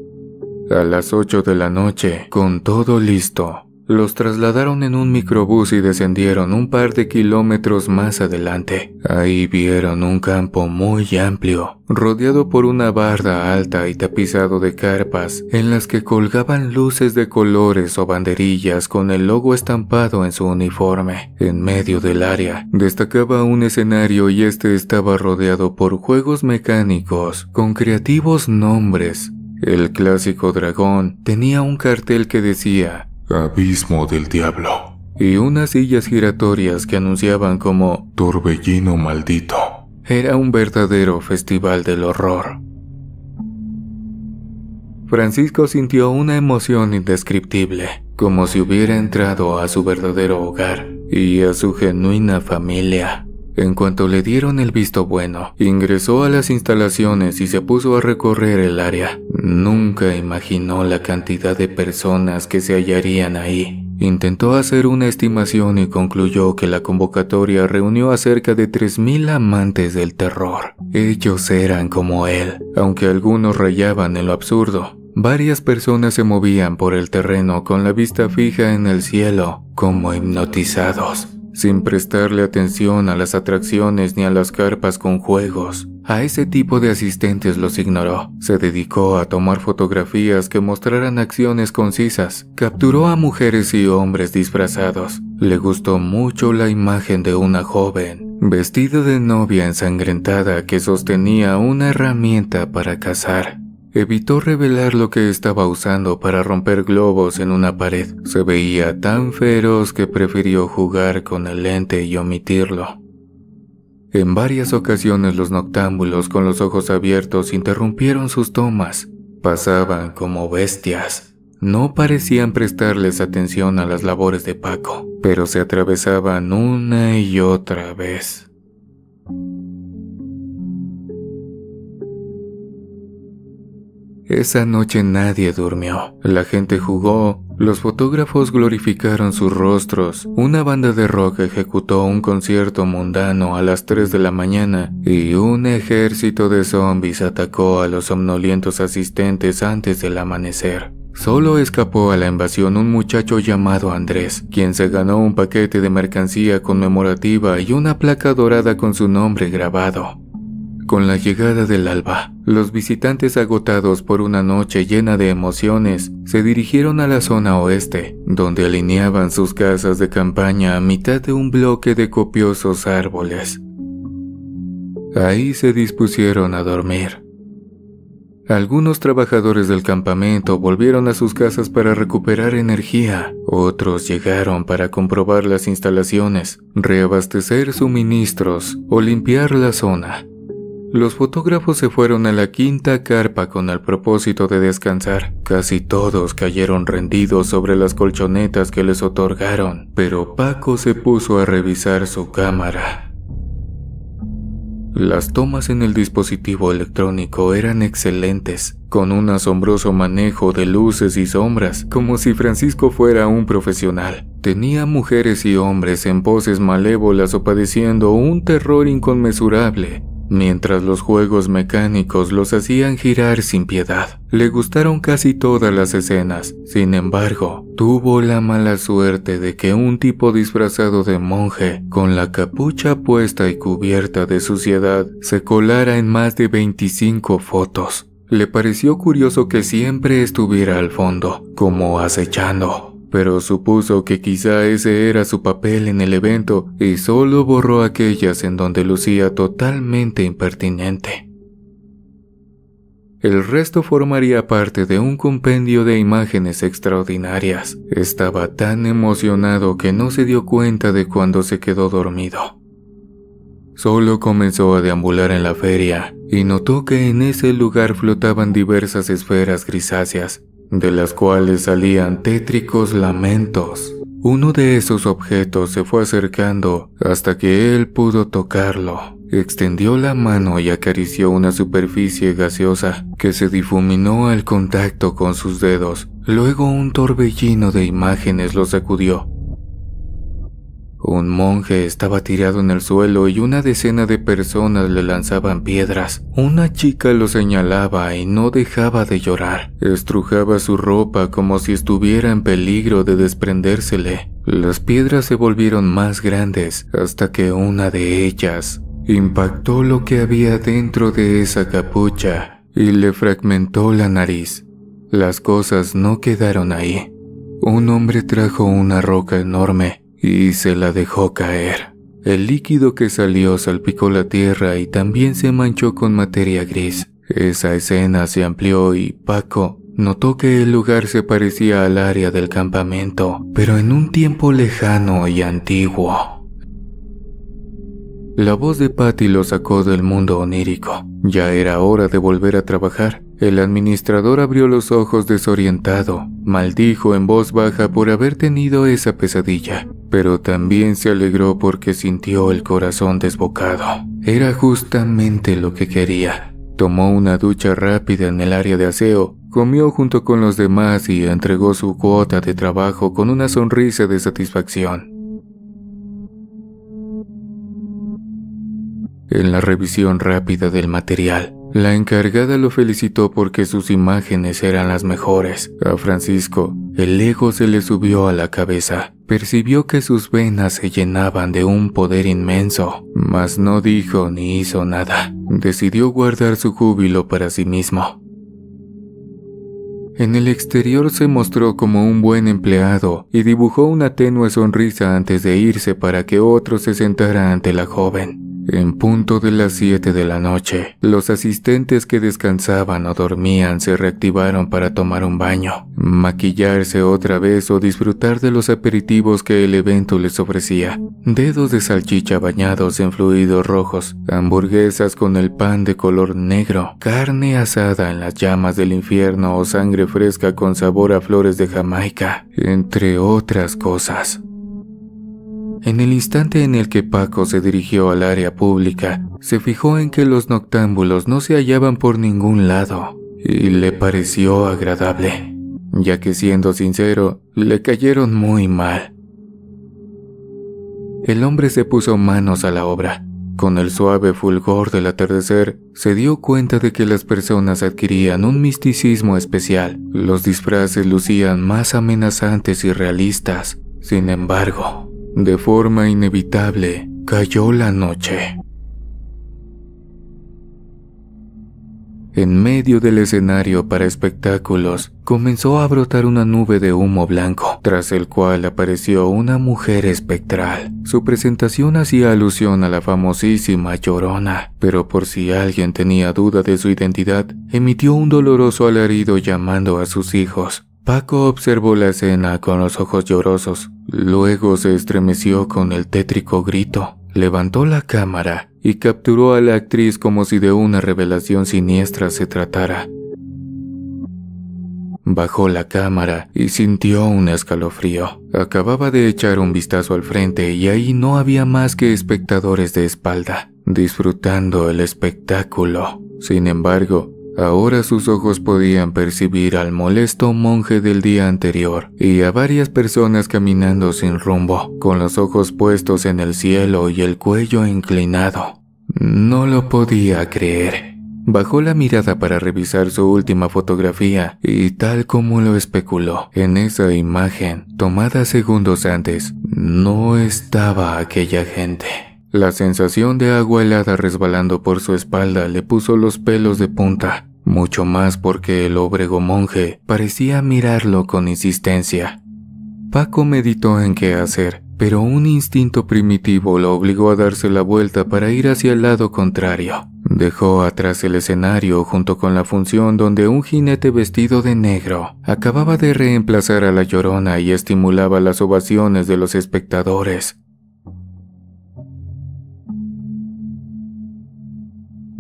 A las 8 de la noche, con todo listo, los trasladaron en un microbús y descendieron un par de kilómetros más adelante. Ahí vieron un campo muy amplio, rodeado por una barda alta y tapizado de carpas en las que colgaban luces de colores o banderillas con el logo estampado en su uniforme. En medio del área destacaba un escenario y este estaba rodeado por juegos mecánicos con creativos nombres. El clásico dragón tenía un cartel que decía Abismo del Diablo y unas sillas giratorias que anunciaban como Torbellino Maldito. Era un verdadero festival del horror. Francisco sintió una emoción indescriptible, como si hubiera entrado a su verdadero hogar y a su genuina familia. En cuanto le dieron el visto bueno, ingresó a las instalaciones y se puso a recorrer el área. Nunca imaginó la cantidad de personas que se hallarían ahí. Intentó hacer una estimación y concluyó que la convocatoria reunió a cerca de 3.000 amantes del terror. Ellos eran como él, aunque algunos rayaban en lo absurdo. Varias personas se movían por el terreno con la vista fija en el cielo, como hipnotizados sin prestarle atención a las atracciones ni a las carpas con juegos. A ese tipo de asistentes los ignoró. Se dedicó a tomar fotografías que mostraran acciones concisas. Capturó a mujeres y hombres disfrazados. Le gustó mucho la imagen de una joven, vestida de novia ensangrentada que sostenía una herramienta para cazar. Evitó revelar lo que estaba usando para romper globos en una pared. Se veía tan feroz que prefirió jugar con el lente y omitirlo. En varias ocasiones los noctámbulos con los ojos abiertos interrumpieron sus tomas. Pasaban como bestias. No parecían prestarles atención a las labores de Paco, pero se atravesaban una y otra vez. Esa noche nadie durmió. La gente jugó, los fotógrafos glorificaron sus rostros, una banda de rock ejecutó un concierto mundano a las 3 de la mañana y un ejército de zombies atacó a los somnolientos asistentes antes del amanecer. Solo escapó a la invasión un muchacho llamado Andrés, quien se ganó un paquete de mercancía conmemorativa y una placa dorada con su nombre grabado. Con la llegada del alba, los visitantes agotados por una noche llena de emociones se dirigieron a la zona oeste, donde alineaban sus casas de campaña a mitad de un bloque de copiosos árboles. Ahí se dispusieron a dormir. Algunos trabajadores del campamento volvieron a sus casas para recuperar energía, otros llegaron para comprobar las instalaciones, reabastecer suministros o limpiar la zona. Los fotógrafos se fueron a la quinta carpa con el propósito de descansar. Casi todos cayeron rendidos sobre las colchonetas que les otorgaron, pero Paco se puso a revisar su cámara. Las tomas en el dispositivo electrónico eran excelentes, con un asombroso manejo de luces y sombras, como si Francisco fuera un profesional. Tenía mujeres y hombres en poses malévolas o padeciendo un terror inconmensurable, mientras los juegos mecánicos los hacían girar sin piedad. Le gustaron casi todas las escenas, sin embargo, tuvo la mala suerte de que un tipo disfrazado de monje, con la capucha puesta y cubierta de suciedad, se colara en más de 25 fotos. Le pareció curioso que siempre estuviera al fondo, como acechando pero supuso que quizá ese era su papel en el evento y solo borró aquellas en donde lucía totalmente impertinente. El resto formaría parte de un compendio de imágenes extraordinarias. Estaba tan emocionado que no se dio cuenta de cuando se quedó dormido. Solo comenzó a deambular en la feria y notó que en ese lugar flotaban diversas esferas grisáceas, de las cuales salían tétricos lamentos. Uno de esos objetos se fue acercando hasta que él pudo tocarlo. Extendió la mano y acarició una superficie gaseosa que se difuminó al contacto con sus dedos. Luego un torbellino de imágenes lo sacudió, un monje estaba tirado en el suelo y una decena de personas le lanzaban piedras. Una chica lo señalaba y no dejaba de llorar. Estrujaba su ropa como si estuviera en peligro de desprendérsele. Las piedras se volvieron más grandes hasta que una de ellas impactó lo que había dentro de esa capucha y le fragmentó la nariz. Las cosas no quedaron ahí. Un hombre trajo una roca enorme y se la dejó caer. El líquido que salió salpicó la tierra y también se manchó con materia gris. Esa escena se amplió y Paco notó que el lugar se parecía al área del campamento, pero en un tiempo lejano y antiguo. La voz de Patty lo sacó del mundo onírico. Ya era hora de volver a trabajar. El administrador abrió los ojos desorientado, maldijo en voz baja por haber tenido esa pesadilla, pero también se alegró porque sintió el corazón desbocado. Era justamente lo que quería. Tomó una ducha rápida en el área de aseo, comió junto con los demás y entregó su cuota de trabajo con una sonrisa de satisfacción. En la revisión rápida del material, la encargada lo felicitó porque sus imágenes eran las mejores. A Francisco, el ego se le subió a la cabeza. Percibió que sus venas se llenaban de un poder inmenso, mas no dijo ni hizo nada. Decidió guardar su júbilo para sí mismo. En el exterior se mostró como un buen empleado y dibujó una tenue sonrisa antes de irse para que otro se sentara ante la joven. En punto de las 7 de la noche, los asistentes que descansaban o dormían se reactivaron para tomar un baño, maquillarse otra vez o disfrutar de los aperitivos que el evento les ofrecía. Dedos de salchicha bañados en fluidos rojos, hamburguesas con el pan de color negro, carne asada en las llamas del infierno o sangre fresca con sabor a flores de Jamaica, entre otras cosas. En el instante en el que Paco se dirigió al área pública, se fijó en que los noctámbulos no se hallaban por ningún lado, y le pareció agradable, ya que siendo sincero, le cayeron muy mal. El hombre se puso manos a la obra. Con el suave fulgor del atardecer, se dio cuenta de que las personas adquirían un misticismo especial. Los disfraces lucían más amenazantes y realistas. Sin embargo, de forma inevitable, cayó la noche. En medio del escenario para espectáculos comenzó a brotar una nube de humo blanco, tras el cual apareció una mujer espectral. Su presentación hacía alusión a la famosísima Llorona, pero por si alguien tenía duda de su identidad, emitió un doloroso alarido llamando a sus hijos, Paco observó la escena con los ojos llorosos, luego se estremeció con el tétrico grito, levantó la cámara y capturó a la actriz como si de una revelación siniestra se tratara. Bajó la cámara y sintió un escalofrío. Acababa de echar un vistazo al frente y ahí no había más que espectadores de espalda, disfrutando el espectáculo. Sin embargo, Ahora sus ojos podían percibir al molesto monje del día anterior y a varias personas caminando sin rumbo, con los ojos puestos en el cielo y el cuello inclinado. No lo podía creer. Bajó la mirada para revisar su última fotografía y tal como lo especuló, en esa imagen, tomada segundos antes, no estaba aquella gente. La sensación de agua helada resbalando por su espalda le puso los pelos de punta, mucho más porque el obrego monje parecía mirarlo con insistencia. Paco meditó en qué hacer, pero un instinto primitivo lo obligó a darse la vuelta para ir hacia el lado contrario. Dejó atrás el escenario junto con la función donde un jinete vestido de negro acababa de reemplazar a la llorona y estimulaba las ovaciones de los espectadores.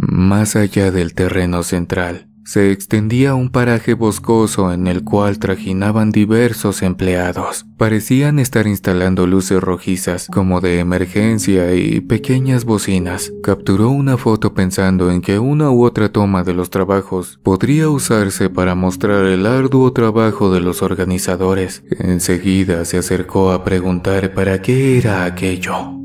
Más allá del terreno central, se extendía un paraje boscoso en el cual trajinaban diversos empleados. Parecían estar instalando luces rojizas como de emergencia y pequeñas bocinas. Capturó una foto pensando en que una u otra toma de los trabajos podría usarse para mostrar el arduo trabajo de los organizadores. Enseguida se acercó a preguntar para qué era aquello.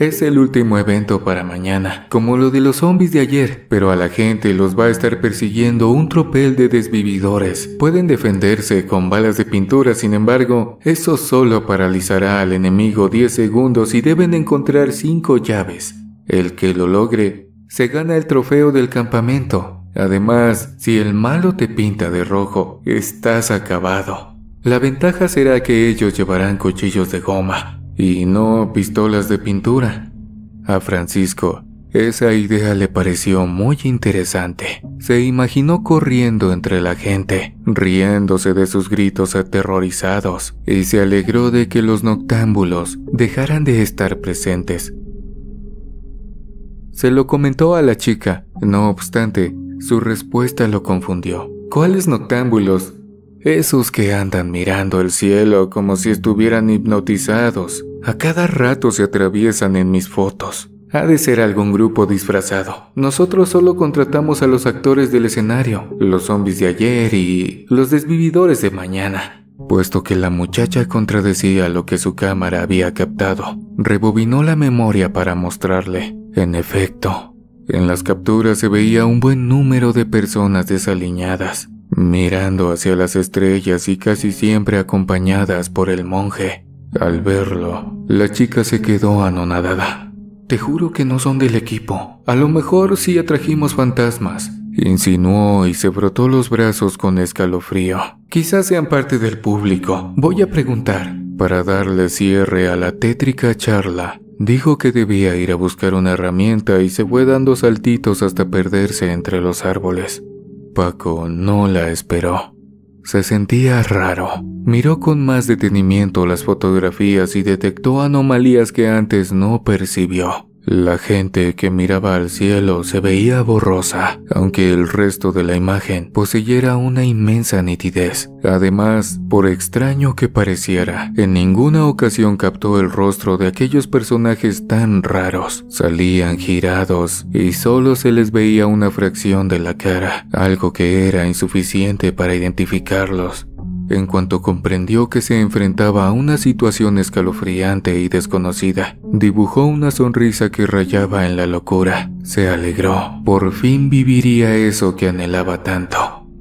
Es el último evento para mañana, como lo de los zombies de ayer, pero a la gente los va a estar persiguiendo un tropel de desvividores. Pueden defenderse con balas de pintura, sin embargo, eso solo paralizará al enemigo 10 segundos y deben encontrar 5 llaves. El que lo logre, se gana el trofeo del campamento. Además, si el malo te pinta de rojo, estás acabado. La ventaja será que ellos llevarán cuchillos de goma, y no pistolas de pintura. A Francisco, esa idea le pareció muy interesante. Se imaginó corriendo entre la gente, riéndose de sus gritos aterrorizados, y se alegró de que los noctámbulos dejaran de estar presentes. Se lo comentó a la chica, no obstante, su respuesta lo confundió. ¿Cuáles noctámbulos? Esos que andan mirando el cielo como si estuvieran hipnotizados. A cada rato se atraviesan en mis fotos. Ha de ser algún grupo disfrazado. Nosotros solo contratamos a los actores del escenario, los zombies de ayer y los desvividores de mañana. Puesto que la muchacha contradecía lo que su cámara había captado, rebobinó la memoria para mostrarle. En efecto, en las capturas se veía un buen número de personas desaliñadas, mirando hacia las estrellas y casi siempre acompañadas por el monje. Al verlo, la chica se quedó anonadada. Te juro que no son del equipo. A lo mejor sí atrajimos fantasmas. Insinuó y se brotó los brazos con escalofrío. Quizás sean parte del público. Voy a preguntar. Para darle cierre a la tétrica charla, dijo que debía ir a buscar una herramienta y se fue dando saltitos hasta perderse entre los árboles. Paco no la esperó. Se sentía raro. Miró con más detenimiento las fotografías y detectó anomalías que antes no percibió. La gente que miraba al cielo se veía borrosa, aunque el resto de la imagen poseyera una inmensa nitidez. Además, por extraño que pareciera, en ninguna ocasión captó el rostro de aquellos personajes tan raros. Salían girados y solo se les veía una fracción de la cara, algo que era insuficiente para identificarlos en cuanto comprendió que se enfrentaba a una situación escalofriante y desconocida. Dibujó una sonrisa que rayaba en la locura. Se alegró. Por fin viviría eso que anhelaba tanto.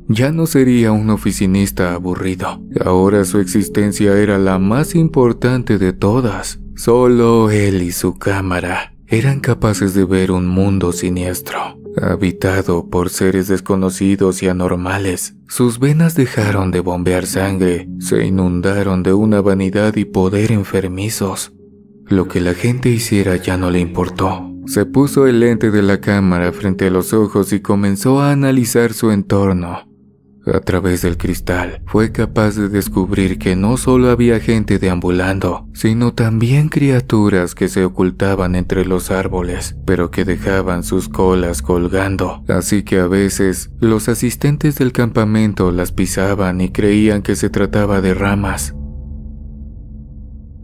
Ya no sería un oficinista aburrido. Ahora su existencia era la más importante de todas. Solo él y su cámara eran capaces de ver un mundo siniestro. Habitado por seres desconocidos y anormales, sus venas dejaron de bombear sangre, se inundaron de una vanidad y poder enfermizos. Lo que la gente hiciera ya no le importó. Se puso el lente de la cámara frente a los ojos y comenzó a analizar su entorno. A través del cristal fue capaz de descubrir que no solo había gente deambulando, sino también criaturas que se ocultaban entre los árboles, pero que dejaban sus colas colgando. Así que a veces los asistentes del campamento las pisaban y creían que se trataba de ramas,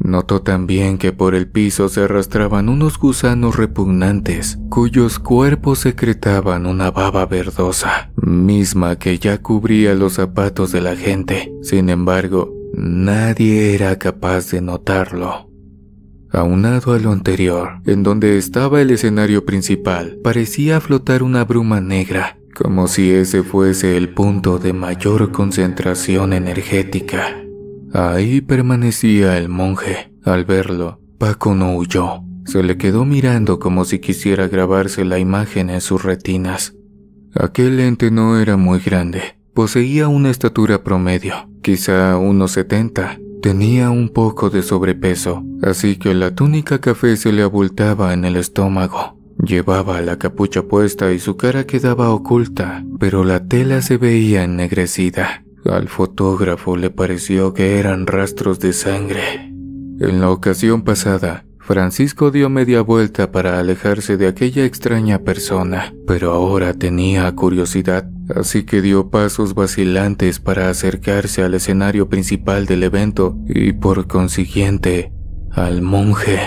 Notó también que por el piso se arrastraban unos gusanos repugnantes, cuyos cuerpos secretaban una baba verdosa, misma que ya cubría los zapatos de la gente. Sin embargo, nadie era capaz de notarlo. Aunado a lo anterior, en donde estaba el escenario principal, parecía flotar una bruma negra, como si ese fuese el punto de mayor concentración energética. Ahí permanecía el monje. Al verlo, Paco no huyó. Se le quedó mirando como si quisiera grabarse la imagen en sus retinas. Aquel ente no era muy grande. Poseía una estatura promedio, quizá unos 70. Tenía un poco de sobrepeso, así que la túnica café se le abultaba en el estómago. Llevaba la capucha puesta y su cara quedaba oculta, pero la tela se veía ennegrecida. Al fotógrafo le pareció que eran rastros de sangre. En la ocasión pasada, Francisco dio media vuelta para alejarse de aquella extraña persona, pero ahora tenía curiosidad, así que dio pasos vacilantes para acercarse al escenario principal del evento y por consiguiente al monje.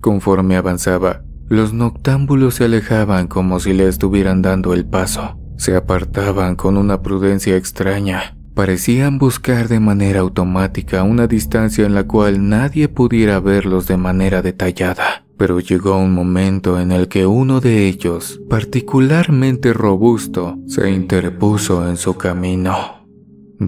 Conforme avanzaba, los noctámbulos se alejaban como si le estuvieran dando el paso. Se apartaban con una prudencia extraña. Parecían buscar de manera automática una distancia en la cual nadie pudiera verlos de manera detallada. Pero llegó un momento en el que uno de ellos, particularmente robusto, se interpuso en su camino.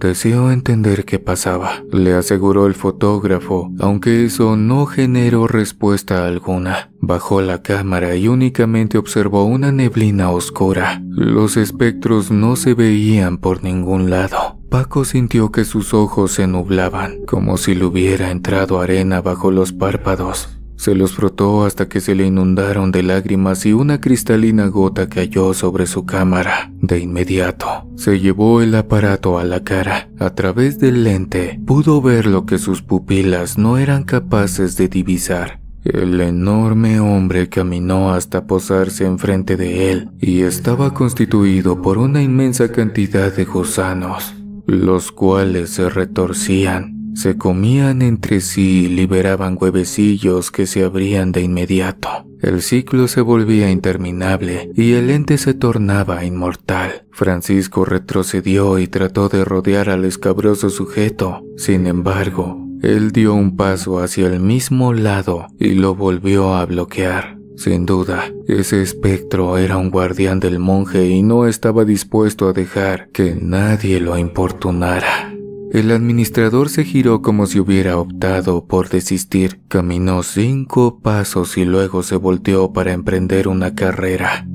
Deseó entender qué pasaba, le aseguró el fotógrafo, aunque eso no generó respuesta alguna. Bajó la cámara y únicamente observó una neblina oscura. Los espectros no se veían por ningún lado. Paco sintió que sus ojos se nublaban, como si le hubiera entrado arena bajo los párpados. Se los frotó hasta que se le inundaron de lágrimas y una cristalina gota cayó sobre su cámara. De inmediato, se llevó el aparato a la cara. A través del lente, pudo ver lo que sus pupilas no eran capaces de divisar. El enorme hombre caminó hasta posarse enfrente de él y estaba constituido por una inmensa cantidad de gusanos, los cuales se retorcían se comían entre sí y liberaban huevecillos que se abrían de inmediato. El ciclo se volvía interminable y el ente se tornaba inmortal. Francisco retrocedió y trató de rodear al escabroso sujeto. Sin embargo, él dio un paso hacia el mismo lado y lo volvió a bloquear. Sin duda, ese espectro era un guardián del monje y no estaba dispuesto a dejar que nadie lo importunara. El administrador se giró como si hubiera optado por desistir. Caminó cinco pasos y luego se volteó para emprender una carrera.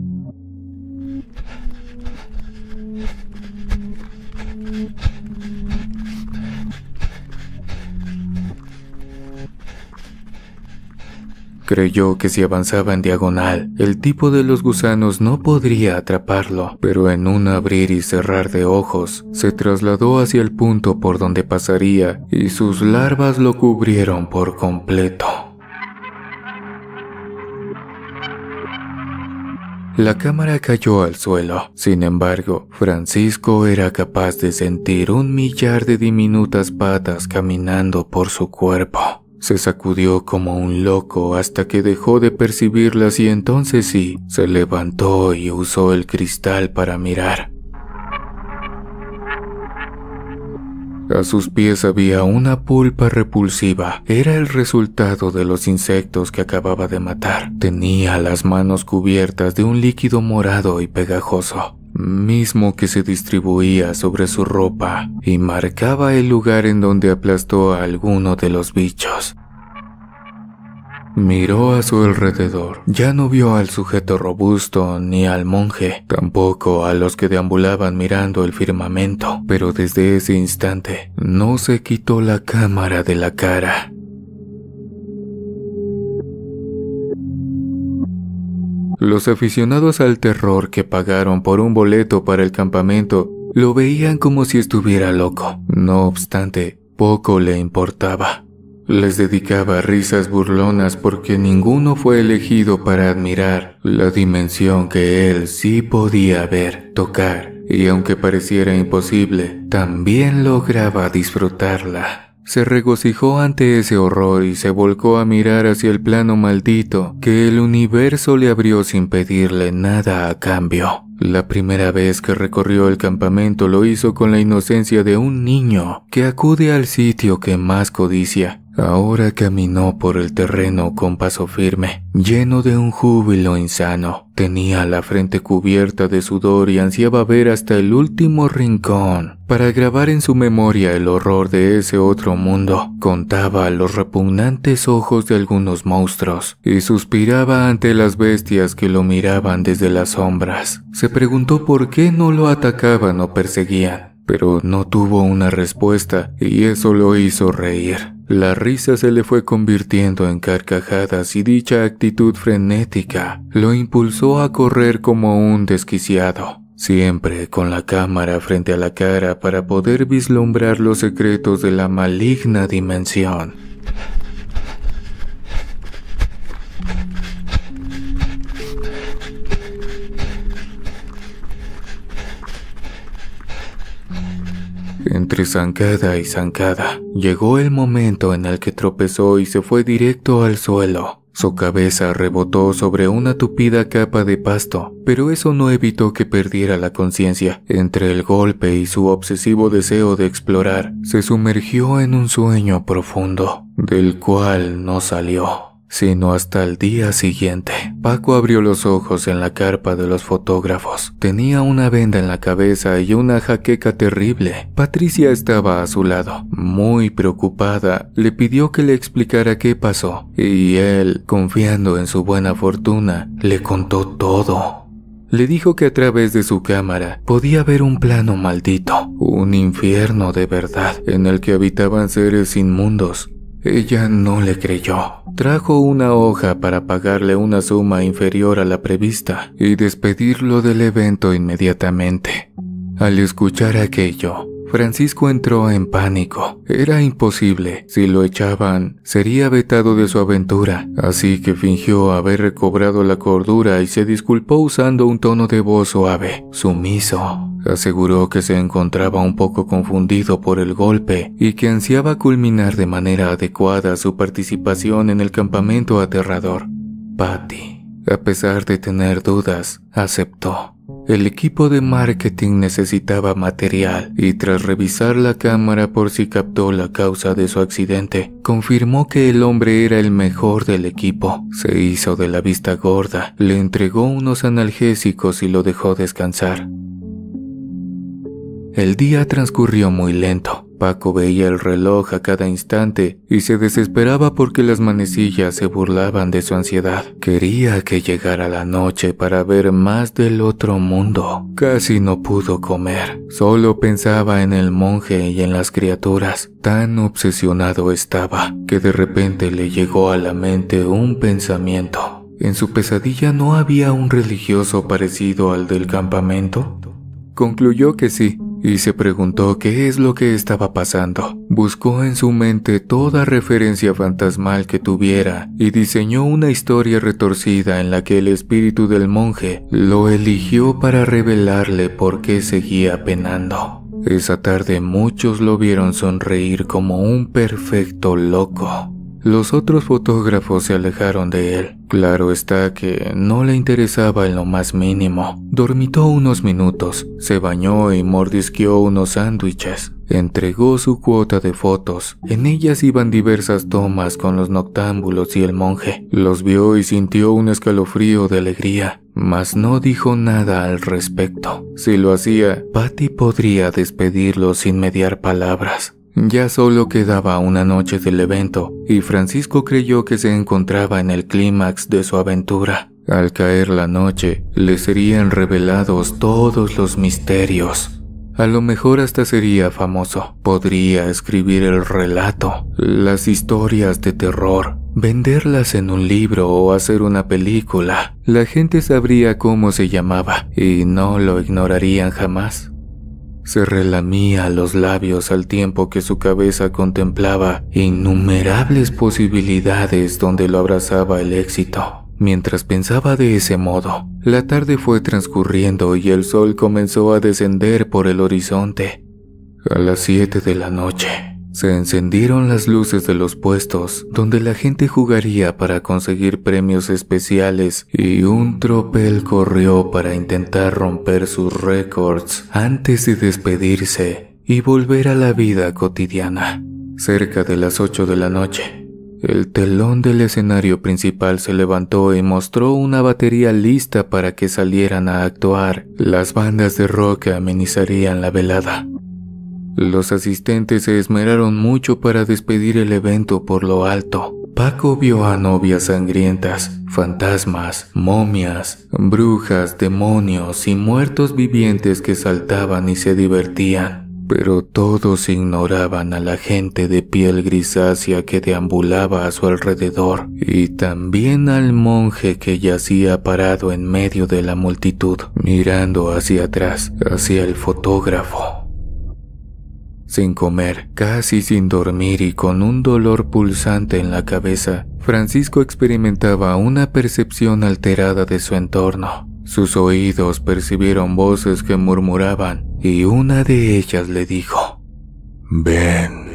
Creyó que si avanzaba en diagonal, el tipo de los gusanos no podría atraparlo, pero en un abrir y cerrar de ojos, se trasladó hacia el punto por donde pasaría y sus larvas lo cubrieron por completo. La cámara cayó al suelo. Sin embargo, Francisco era capaz de sentir un millar de diminutas patas caminando por su cuerpo. Se sacudió como un loco hasta que dejó de percibirlas y entonces sí, se levantó y usó el cristal para mirar. A sus pies había una pulpa repulsiva. Era el resultado de los insectos que acababa de matar. Tenía las manos cubiertas de un líquido morado y pegajoso mismo que se distribuía sobre su ropa y marcaba el lugar en donde aplastó a alguno de los bichos. Miró a su alrededor. Ya no vio al sujeto robusto ni al monje, tampoco a los que deambulaban mirando el firmamento, pero desde ese instante no se quitó la cámara de la cara. Los aficionados al terror que pagaron por un boleto para el campamento lo veían como si estuviera loco. No obstante, poco le importaba. Les dedicaba risas burlonas porque ninguno fue elegido para admirar la dimensión que él sí podía ver, tocar, y aunque pareciera imposible, también lograba disfrutarla. Se regocijó ante ese horror y se volcó a mirar hacia el plano maldito que el universo le abrió sin pedirle nada a cambio. La primera vez que recorrió el campamento lo hizo con la inocencia de un niño que acude al sitio que más codicia Ahora caminó por el terreno con paso firme, lleno de un júbilo insano. Tenía la frente cubierta de sudor y ansiaba ver hasta el último rincón para grabar en su memoria el horror de ese otro mundo. Contaba los repugnantes ojos de algunos monstruos y suspiraba ante las bestias que lo miraban desde las sombras. Se preguntó por qué no lo atacaban o perseguían, pero no tuvo una respuesta y eso lo hizo reír. La risa se le fue convirtiendo en carcajadas y dicha actitud frenética lo impulsó a correr como un desquiciado, siempre con la cámara frente a la cara para poder vislumbrar los secretos de la maligna dimensión. Entre zancada y zancada, llegó el momento en el que tropezó y se fue directo al suelo. Su cabeza rebotó sobre una tupida capa de pasto, pero eso no evitó que perdiera la conciencia. Entre el golpe y su obsesivo deseo de explorar, se sumergió en un sueño profundo, del cual no salió, sino hasta el día siguiente. Paco abrió los ojos en la carpa de los fotógrafos. Tenía una venda en la cabeza y una jaqueca terrible. Patricia estaba a su lado. Muy preocupada, le pidió que le explicara qué pasó. Y él, confiando en su buena fortuna, le contó todo. Le dijo que a través de su cámara podía ver un plano maldito, un infierno de verdad, en el que habitaban seres inmundos, ella no le creyó. Trajo una hoja para pagarle una suma inferior a la prevista y despedirlo del evento inmediatamente. Al escuchar aquello, Francisco entró en pánico. Era imposible. Si lo echaban, sería vetado de su aventura. Así que fingió haber recobrado la cordura y se disculpó usando un tono de voz suave, sumiso. Aseguró que se encontraba un poco confundido por el golpe y que ansiaba culminar de manera adecuada su participación en el campamento aterrador. Patty, a pesar de tener dudas, aceptó. El equipo de marketing necesitaba material y tras revisar la cámara por si captó la causa de su accidente, confirmó que el hombre era el mejor del equipo. Se hizo de la vista gorda, le entregó unos analgésicos y lo dejó descansar. El día transcurrió muy lento. Paco veía el reloj a cada instante y se desesperaba porque las manecillas se burlaban de su ansiedad. Quería que llegara la noche para ver más del otro mundo. Casi no pudo comer, solo pensaba en el monje y en las criaturas. Tan obsesionado estaba que de repente le llegó a la mente un pensamiento. ¿En su pesadilla no había un religioso parecido al del campamento? Concluyó que sí, y se preguntó qué es lo que estaba pasando. Buscó en su mente toda referencia fantasmal que tuviera y diseñó una historia retorcida en la que el espíritu del monje lo eligió para revelarle por qué seguía penando. Esa tarde muchos lo vieron sonreír como un perfecto loco. Los otros fotógrafos se alejaron de él. Claro está que no le interesaba en lo más mínimo. Dormitó unos minutos, se bañó y mordisqueó unos sándwiches. Entregó su cuota de fotos. En ellas iban diversas tomas con los noctámbulos y el monje. Los vio y sintió un escalofrío de alegría, mas no dijo nada al respecto. Si lo hacía, Patty podría despedirlo sin mediar palabras. Ya solo quedaba una noche del evento y Francisco creyó que se encontraba en el clímax de su aventura. Al caer la noche, le serían revelados todos los misterios. A lo mejor hasta sería famoso. Podría escribir el relato, las historias de terror, venderlas en un libro o hacer una película. La gente sabría cómo se llamaba y no lo ignorarían jamás. Se relamía los labios al tiempo que su cabeza contemplaba innumerables posibilidades donde lo abrazaba el éxito. Mientras pensaba de ese modo, la tarde fue transcurriendo y el sol comenzó a descender por el horizonte. A las siete de la noche, se encendieron las luces de los puestos, donde la gente jugaría para conseguir premios especiales y un tropel corrió para intentar romper sus récords antes de despedirse y volver a la vida cotidiana. Cerca de las 8 de la noche, el telón del escenario principal se levantó y mostró una batería lista para que salieran a actuar. Las bandas de rock amenizarían la velada. Los asistentes se esmeraron mucho para despedir el evento por lo alto. Paco vio a novias sangrientas, fantasmas, momias, brujas, demonios y muertos vivientes que saltaban y se divertían. Pero todos ignoraban a la gente de piel grisácea que deambulaba a su alrededor y también al monje que yacía parado en medio de la multitud, mirando hacia atrás, hacia el fotógrafo. Sin comer, casi sin dormir y con un dolor pulsante en la cabeza, Francisco experimentaba una percepción alterada de su entorno. Sus oídos percibieron voces que murmuraban y una de ellas le dijo, Ven.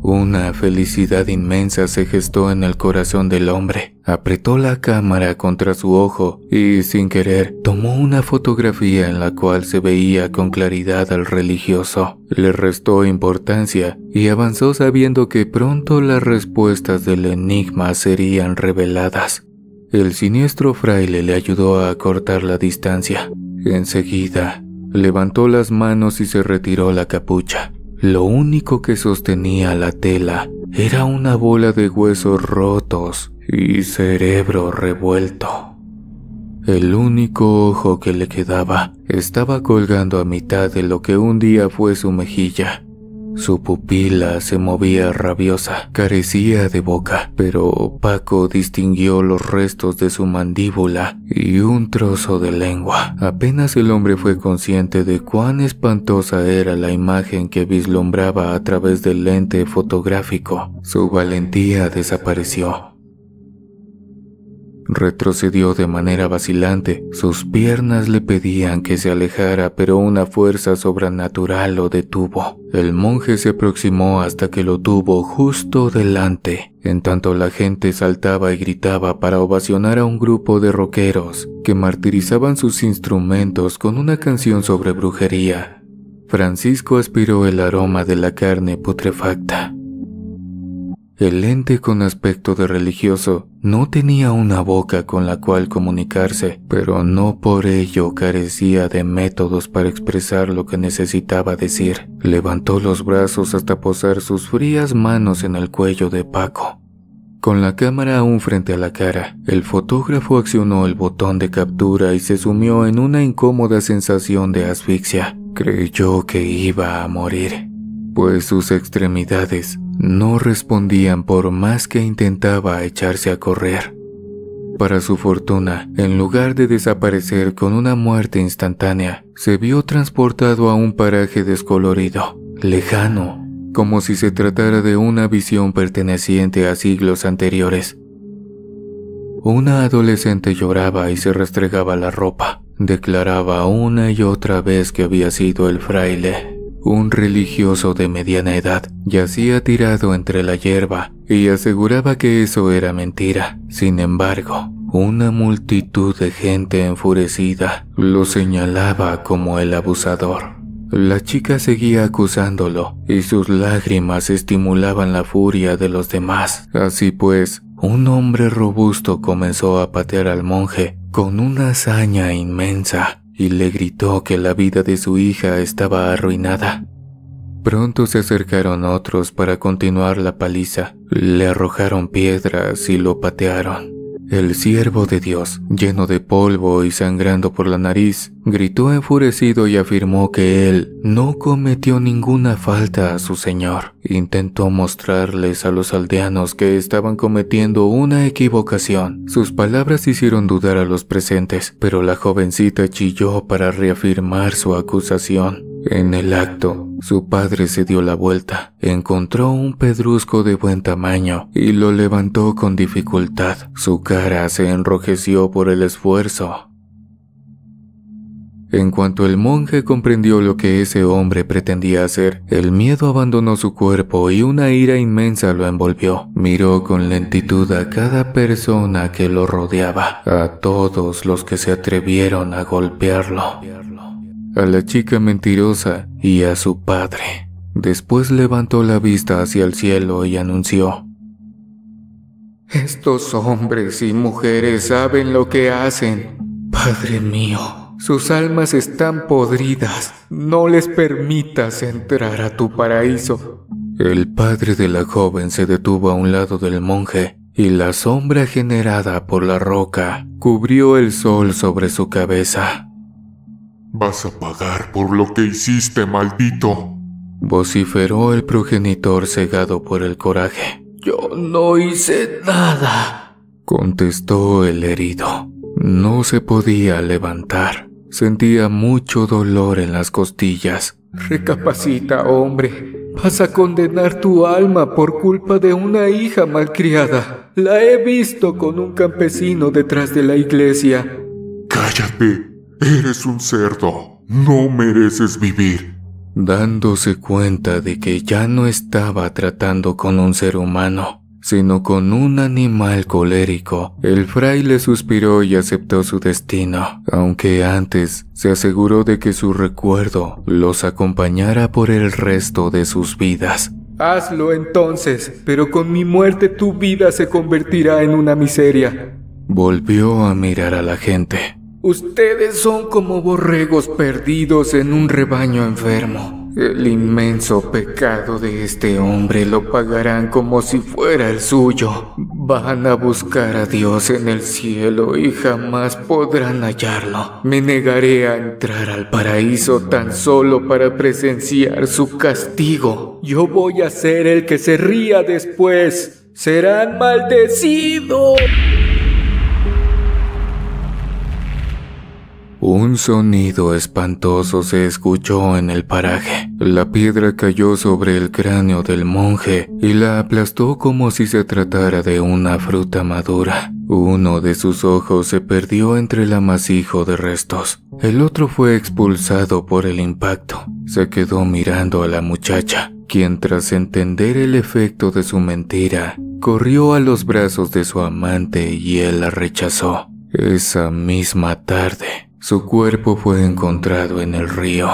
Una felicidad inmensa se gestó en el corazón del hombre. Apretó la cámara contra su ojo y, sin querer, tomó una fotografía en la cual se veía con claridad al religioso. Le restó importancia y avanzó sabiendo que pronto las respuestas del enigma serían reveladas. El siniestro fraile le ayudó a acortar la distancia. Enseguida, levantó las manos y se retiró la capucha. Lo único que sostenía la tela era una bola de huesos rotos y cerebro revuelto. El único ojo que le quedaba estaba colgando a mitad de lo que un día fue su mejilla. Su pupila se movía rabiosa, carecía de boca, pero Paco distinguió los restos de su mandíbula y un trozo de lengua. Apenas el hombre fue consciente de cuán espantosa era la imagen que vislumbraba a través del lente fotográfico. Su valentía desapareció. Retrocedió de manera vacilante, sus piernas le pedían que se alejara, pero una fuerza sobrenatural lo detuvo. El monje se aproximó hasta que lo tuvo justo delante, en tanto la gente saltaba y gritaba para ovacionar a un grupo de roqueros que martirizaban sus instrumentos con una canción sobre brujería. Francisco aspiró el aroma de la carne putrefacta. El ente con aspecto de religioso no tenía una boca con la cual comunicarse, pero no por ello carecía de métodos para expresar lo que necesitaba decir. Levantó los brazos hasta posar sus frías manos en el cuello de Paco. Con la cámara aún frente a la cara, el fotógrafo accionó el botón de captura y se sumió en una incómoda sensación de asfixia. Creyó que iba a morir, pues sus extremidades no respondían por más que intentaba echarse a correr. Para su fortuna, en lugar de desaparecer con una muerte instantánea, se vio transportado a un paraje descolorido, lejano, como si se tratara de una visión perteneciente a siglos anteriores. Una adolescente lloraba y se restregaba la ropa. Declaraba una y otra vez que había sido el fraile un religioso de mediana edad yacía tirado entre la hierba y aseguraba que eso era mentira. Sin embargo, una multitud de gente enfurecida lo señalaba como el abusador. La chica seguía acusándolo y sus lágrimas estimulaban la furia de los demás. Así pues, un hombre robusto comenzó a patear al monje con una hazaña inmensa y le gritó que la vida de su hija estaba arruinada. Pronto se acercaron otros para continuar la paliza, le arrojaron piedras y lo patearon. El siervo de Dios, lleno de polvo y sangrando por la nariz, gritó enfurecido y afirmó que él no cometió ninguna falta a su señor. Intentó mostrarles a los aldeanos que estaban cometiendo una equivocación. Sus palabras hicieron dudar a los presentes, pero la jovencita chilló para reafirmar su acusación. En el acto, su padre se dio la vuelta, encontró un pedrusco de buen tamaño y lo levantó con dificultad. Su cara se enrojeció por el esfuerzo. En cuanto el monje comprendió lo que ese hombre pretendía hacer, el miedo abandonó su cuerpo y una ira inmensa lo envolvió. Miró con lentitud a cada persona que lo rodeaba, a todos los que se atrevieron a golpearlo a la chica mentirosa y a su padre. Después levantó la vista hacia el cielo y anunció. Estos hombres y mujeres saben lo que hacen. Padre mío, sus almas están podridas. No les permitas entrar a tu paraíso. El padre de la joven se detuvo a un lado del monje y la sombra generada por la roca cubrió el sol sobre su cabeza. Vas a pagar por lo que hiciste, maldito. Vociferó el progenitor cegado por el coraje. Yo no hice nada. Contestó el herido. No se podía levantar. Sentía mucho dolor en las costillas. Recapacita, hombre. Vas a condenar tu alma por culpa de una hija malcriada. La he visto con un campesino detrás de la iglesia. Cállate, Eres un cerdo. No mereces vivir. Dándose cuenta de que ya no estaba tratando con un ser humano, sino con un animal colérico, el fraile suspiró y aceptó su destino, aunque antes se aseguró de que su recuerdo los acompañara por el resto de sus vidas. Hazlo entonces, pero con mi muerte tu vida se convertirá en una miseria. Volvió a mirar a la gente. Ustedes son como borregos perdidos en un rebaño enfermo. El inmenso pecado de este hombre lo pagarán como si fuera el suyo. Van a buscar a Dios en el cielo y jamás podrán hallarlo. Me negaré a entrar al paraíso tan solo para presenciar su castigo. Yo voy a ser el que se ría después. Serán maldecidos. Un sonido espantoso se escuchó en el paraje. La piedra cayó sobre el cráneo del monje y la aplastó como si se tratara de una fruta madura. Uno de sus ojos se perdió entre el amasijo de restos. El otro fue expulsado por el impacto. Se quedó mirando a la muchacha, quien tras entender el efecto de su mentira, corrió a los brazos de su amante y él la rechazó. Esa misma tarde, su cuerpo fue encontrado en el río.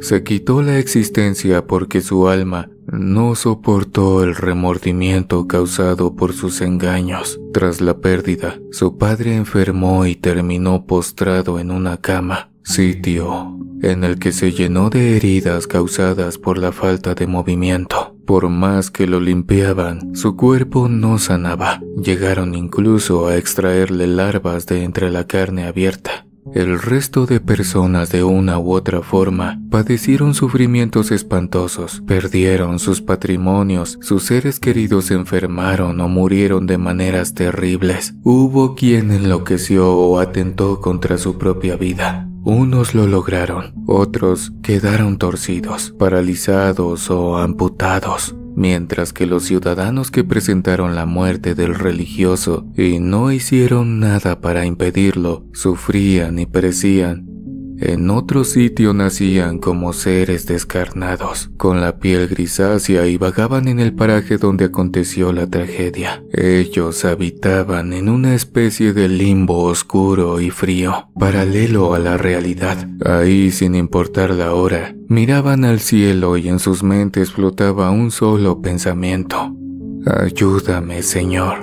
Se quitó la existencia porque su alma no soportó el remordimiento causado por sus engaños. Tras la pérdida, su padre enfermó y terminó postrado en una cama, sitio en el que se llenó de heridas causadas por la falta de movimiento. Por más que lo limpiaban, su cuerpo no sanaba. Llegaron incluso a extraerle larvas de entre la carne abierta. El resto de personas de una u otra forma padecieron sufrimientos espantosos, perdieron sus patrimonios, sus seres queridos enfermaron o murieron de maneras terribles. Hubo quien enloqueció o atentó contra su propia vida. Unos lo lograron, otros quedaron torcidos, paralizados o amputados mientras que los ciudadanos que presentaron la muerte del religioso y no hicieron nada para impedirlo, sufrían y perecían en otro sitio nacían como seres descarnados, con la piel grisácea y vagaban en el paraje donde aconteció la tragedia. Ellos habitaban en una especie de limbo oscuro y frío, paralelo a la realidad. Ahí, sin importar la hora, miraban al cielo y en sus mentes flotaba un solo pensamiento. Ayúdame, Señor.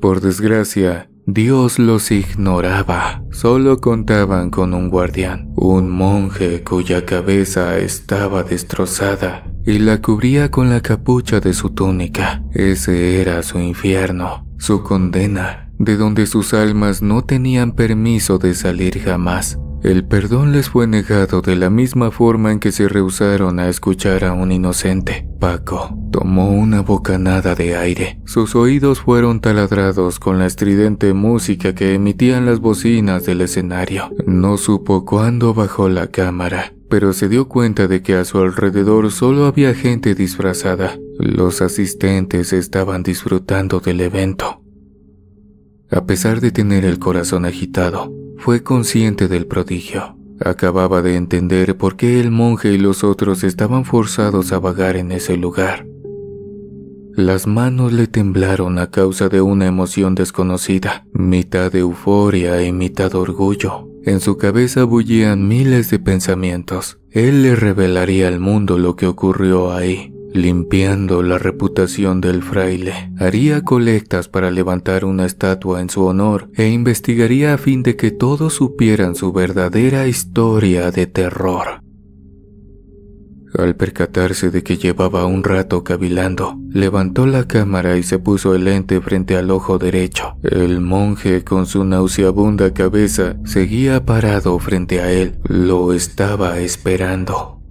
Por desgracia, Dios los ignoraba, solo contaban con un guardián, un monje cuya cabeza estaba destrozada y la cubría con la capucha de su túnica. Ese era su infierno, su condena, de donde sus almas no tenían permiso de salir jamás. El perdón les fue negado de la misma forma en que se rehusaron a escuchar a un inocente. Paco tomó una bocanada de aire. Sus oídos fueron taladrados con la estridente música que emitían las bocinas del escenario. No supo cuándo bajó la cámara, pero se dio cuenta de que a su alrededor solo había gente disfrazada. Los asistentes estaban disfrutando del evento. A pesar de tener el corazón agitado, fue consciente del prodigio. Acababa de entender por qué el monje y los otros estaban forzados a vagar en ese lugar. Las manos le temblaron a causa de una emoción desconocida, mitad de euforia y mitad orgullo. En su cabeza bullían miles de pensamientos. Él le revelaría al mundo lo que ocurrió ahí limpiando la reputación del fraile. Haría colectas para levantar una estatua en su honor e investigaría a fin de que todos supieran su verdadera historia de terror. Al percatarse de que llevaba un rato cavilando, levantó la cámara y se puso el lente frente al ojo derecho. El monje, con su nauseabunda cabeza, seguía parado frente a él. Lo estaba esperando.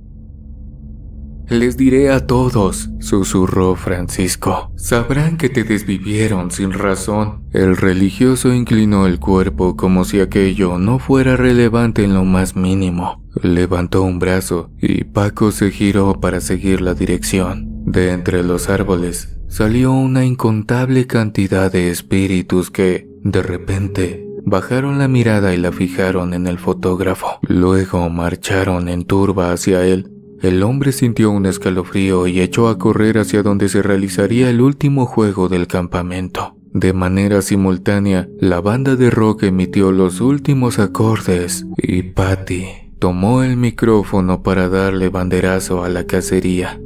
Les diré a todos, susurró Francisco. Sabrán que te desvivieron sin razón. El religioso inclinó el cuerpo como si aquello no fuera relevante en lo más mínimo. Levantó un brazo y Paco se giró para seguir la dirección. De entre los árboles salió una incontable cantidad de espíritus que, de repente, Bajaron la mirada y la fijaron en el fotógrafo. Luego marcharon en turba hacia él, el hombre sintió un escalofrío y echó a correr hacia donde se realizaría el último juego del campamento. De manera simultánea, la banda de rock emitió los últimos acordes y Patty tomó el micrófono para darle banderazo a la cacería.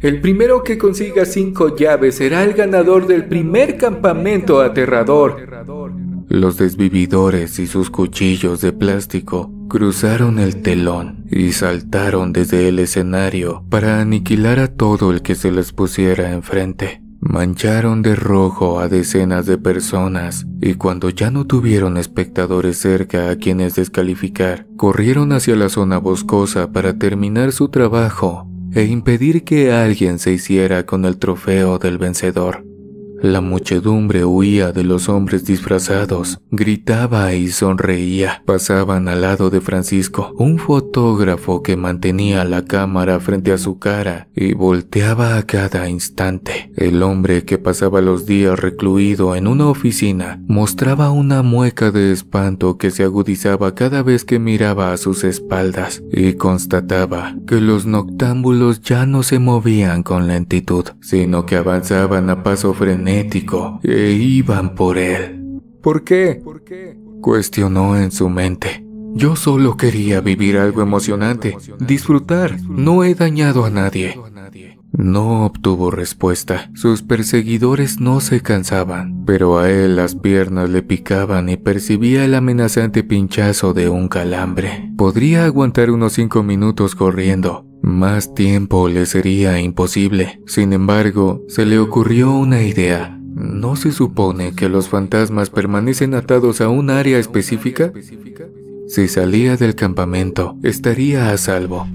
El primero que consiga cinco llaves será el ganador del primer campamento aterrador. Los desvividores y sus cuchillos de plástico Cruzaron el telón y saltaron desde el escenario para aniquilar a todo el que se les pusiera enfrente. Mancharon de rojo a decenas de personas y cuando ya no tuvieron espectadores cerca a quienes descalificar, corrieron hacia la zona boscosa para terminar su trabajo e impedir que alguien se hiciera con el trofeo del vencedor. La muchedumbre huía de los hombres disfrazados, gritaba y sonreía. Pasaban al lado de Francisco, un fotógrafo que mantenía la cámara frente a su cara y volteaba a cada instante. El hombre que pasaba los días recluido en una oficina mostraba una mueca de espanto que se agudizaba cada vez que miraba a sus espaldas y constataba que los noctámbulos ya no se movían con lentitud, sino que avanzaban a paso frenético e iban por él. ¿Por qué? ¿Por qué? Cuestionó en su mente. Yo solo quería vivir algo emocionante, disfrutar. No he dañado a nadie. No obtuvo respuesta. Sus perseguidores no se cansaban, pero a él las piernas le picaban y percibía el amenazante pinchazo de un calambre. Podría aguantar unos cinco minutos corriendo, más tiempo le sería imposible. Sin embargo, se le ocurrió una idea. ¿No se supone que los fantasmas permanecen atados a un área específica? Si salía del campamento, estaría a salvo.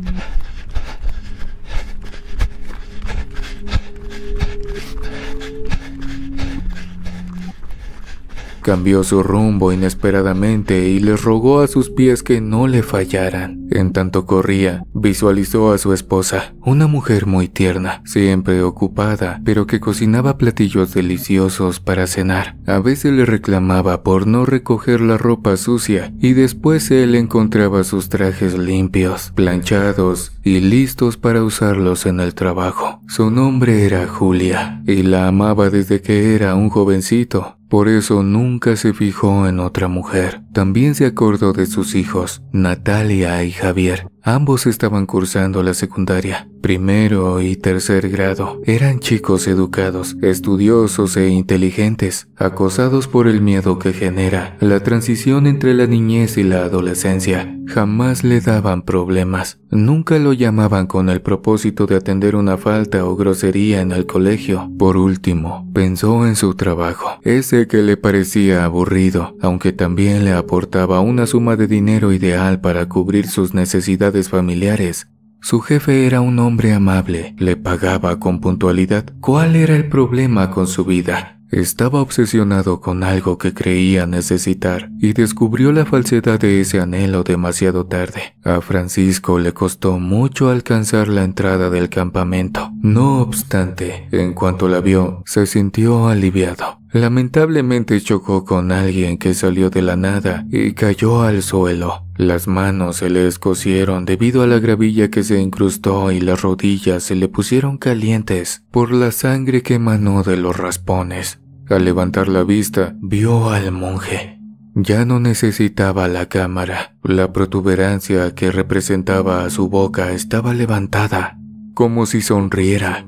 Cambió su rumbo inesperadamente y le rogó a sus pies que no le fallaran. En tanto corría, visualizó a su esposa, una mujer muy tierna, siempre ocupada, pero que cocinaba platillos deliciosos para cenar. A veces le reclamaba por no recoger la ropa sucia y después él encontraba sus trajes limpios, planchados y listos para usarlos en el trabajo. Su nombre era Julia y la amaba desde que era un jovencito. Por eso nunca se fijó en otra mujer. También se acordó de sus hijos, Natalia y Javier, Ambos estaban cursando la secundaria, primero y tercer grado. Eran chicos educados, estudiosos e inteligentes, acosados por el miedo que genera. La transición entre la niñez y la adolescencia jamás le daban problemas. Nunca lo llamaban con el propósito de atender una falta o grosería en el colegio. Por último, pensó en su trabajo, ese que le parecía aburrido, aunque también le aportaba una suma de dinero ideal para cubrir sus necesidades familiares. Su jefe era un hombre amable, le pagaba con puntualidad. ¿Cuál era el problema con su vida? Estaba obsesionado con algo que creía necesitar y descubrió la falsedad de ese anhelo demasiado tarde. A Francisco le costó mucho alcanzar la entrada del campamento. No obstante, en cuanto la vio, se sintió aliviado. Lamentablemente chocó con alguien que salió de la nada y cayó al suelo. Las manos se le escocieron debido a la gravilla que se incrustó y las rodillas se le pusieron calientes por la sangre que emanó de los raspones. Al levantar la vista, vio al monje. Ya no necesitaba la cámara. La protuberancia que representaba a su boca estaba levantada, como si sonriera.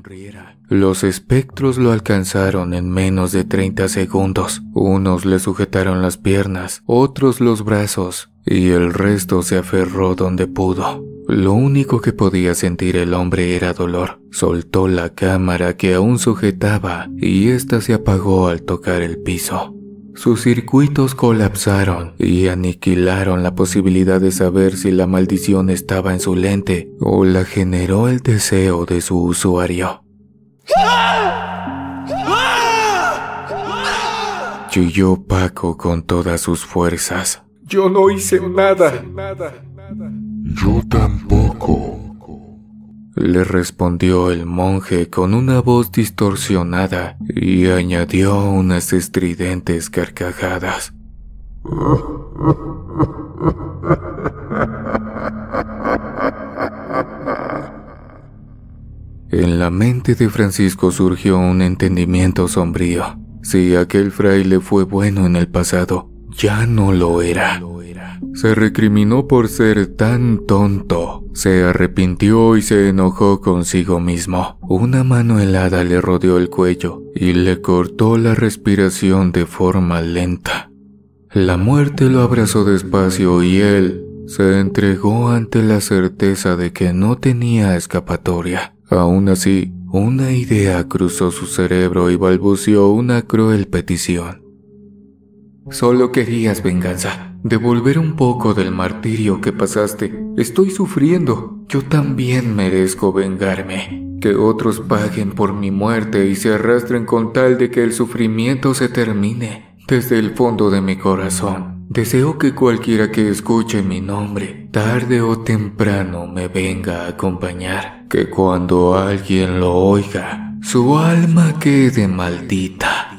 Los espectros lo alcanzaron en menos de 30 segundos. Unos le sujetaron las piernas, otros los brazos, y el resto se aferró donde pudo. Lo único que podía sentir el hombre era dolor. Soltó la cámara que aún sujetaba y ésta se apagó al tocar el piso. Sus circuitos colapsaron y aniquilaron la posibilidad de saber si la maldición estaba en su lente o la generó el deseo de su usuario. Chuyó Paco con todas sus fuerzas. Yo no hice nada. Yo tampoco. Le respondió el monje con una voz distorsionada y añadió unas estridentes carcajadas. En la mente de Francisco surgió un entendimiento sombrío. Si aquel fraile fue bueno en el pasado, ya no lo era. Se recriminó por ser tan tonto. Se arrepintió y se enojó consigo mismo. Una mano helada le rodeó el cuello y le cortó la respiración de forma lenta. La muerte lo abrazó despacio y él se entregó ante la certeza de que no tenía escapatoria. Aún así, una idea cruzó su cerebro y balbuceó una cruel petición. Solo querías venganza, devolver un poco del martirio que pasaste. Estoy sufriendo, yo también merezco vengarme. Que otros paguen por mi muerte y se arrastren con tal de que el sufrimiento se termine desde el fondo de mi corazón. Deseo que cualquiera que escuche mi nombre, tarde o temprano, me venga a acompañar. Que cuando alguien lo oiga, su alma quede maldita.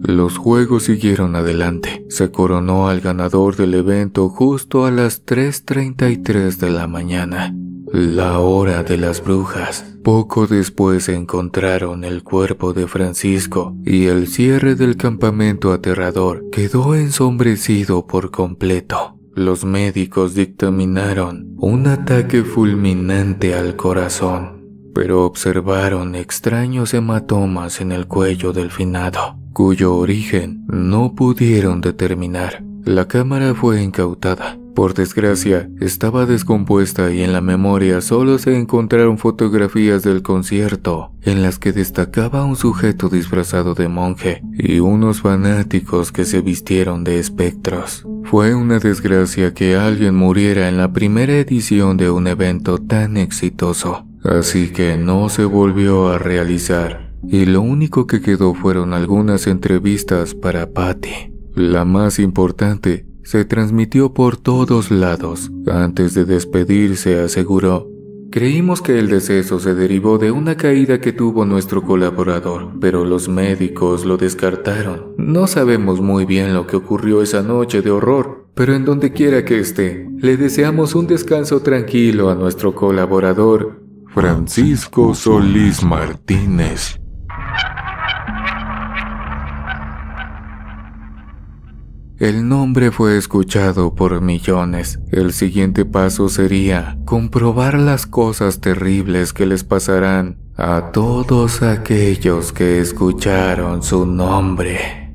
Los juegos siguieron adelante. Se coronó al ganador del evento justo a las 3.33 de la mañana. La hora de las brujas. Poco después encontraron el cuerpo de Francisco y el cierre del campamento aterrador quedó ensombrecido por completo. Los médicos dictaminaron un ataque fulminante al corazón, pero observaron extraños hematomas en el cuello del finado, cuyo origen no pudieron determinar. La cámara fue incautada por desgracia, estaba descompuesta y en la memoria solo se encontraron fotografías del concierto, en las que destacaba un sujeto disfrazado de monje y unos fanáticos que se vistieron de espectros. Fue una desgracia que alguien muriera en la primera edición de un evento tan exitoso, así que no se volvió a realizar, y lo único que quedó fueron algunas entrevistas para Patty. La más importante se transmitió por todos lados. Antes de despedirse aseguró, Creímos que el deceso se derivó de una caída que tuvo nuestro colaborador, pero los médicos lo descartaron. No sabemos muy bien lo que ocurrió esa noche de horror, pero en donde quiera que esté, le deseamos un descanso tranquilo a nuestro colaborador, Francisco Solís Martínez. El nombre fue escuchado por millones. El siguiente paso sería comprobar las cosas terribles que les pasarán a todos aquellos que escucharon su nombre.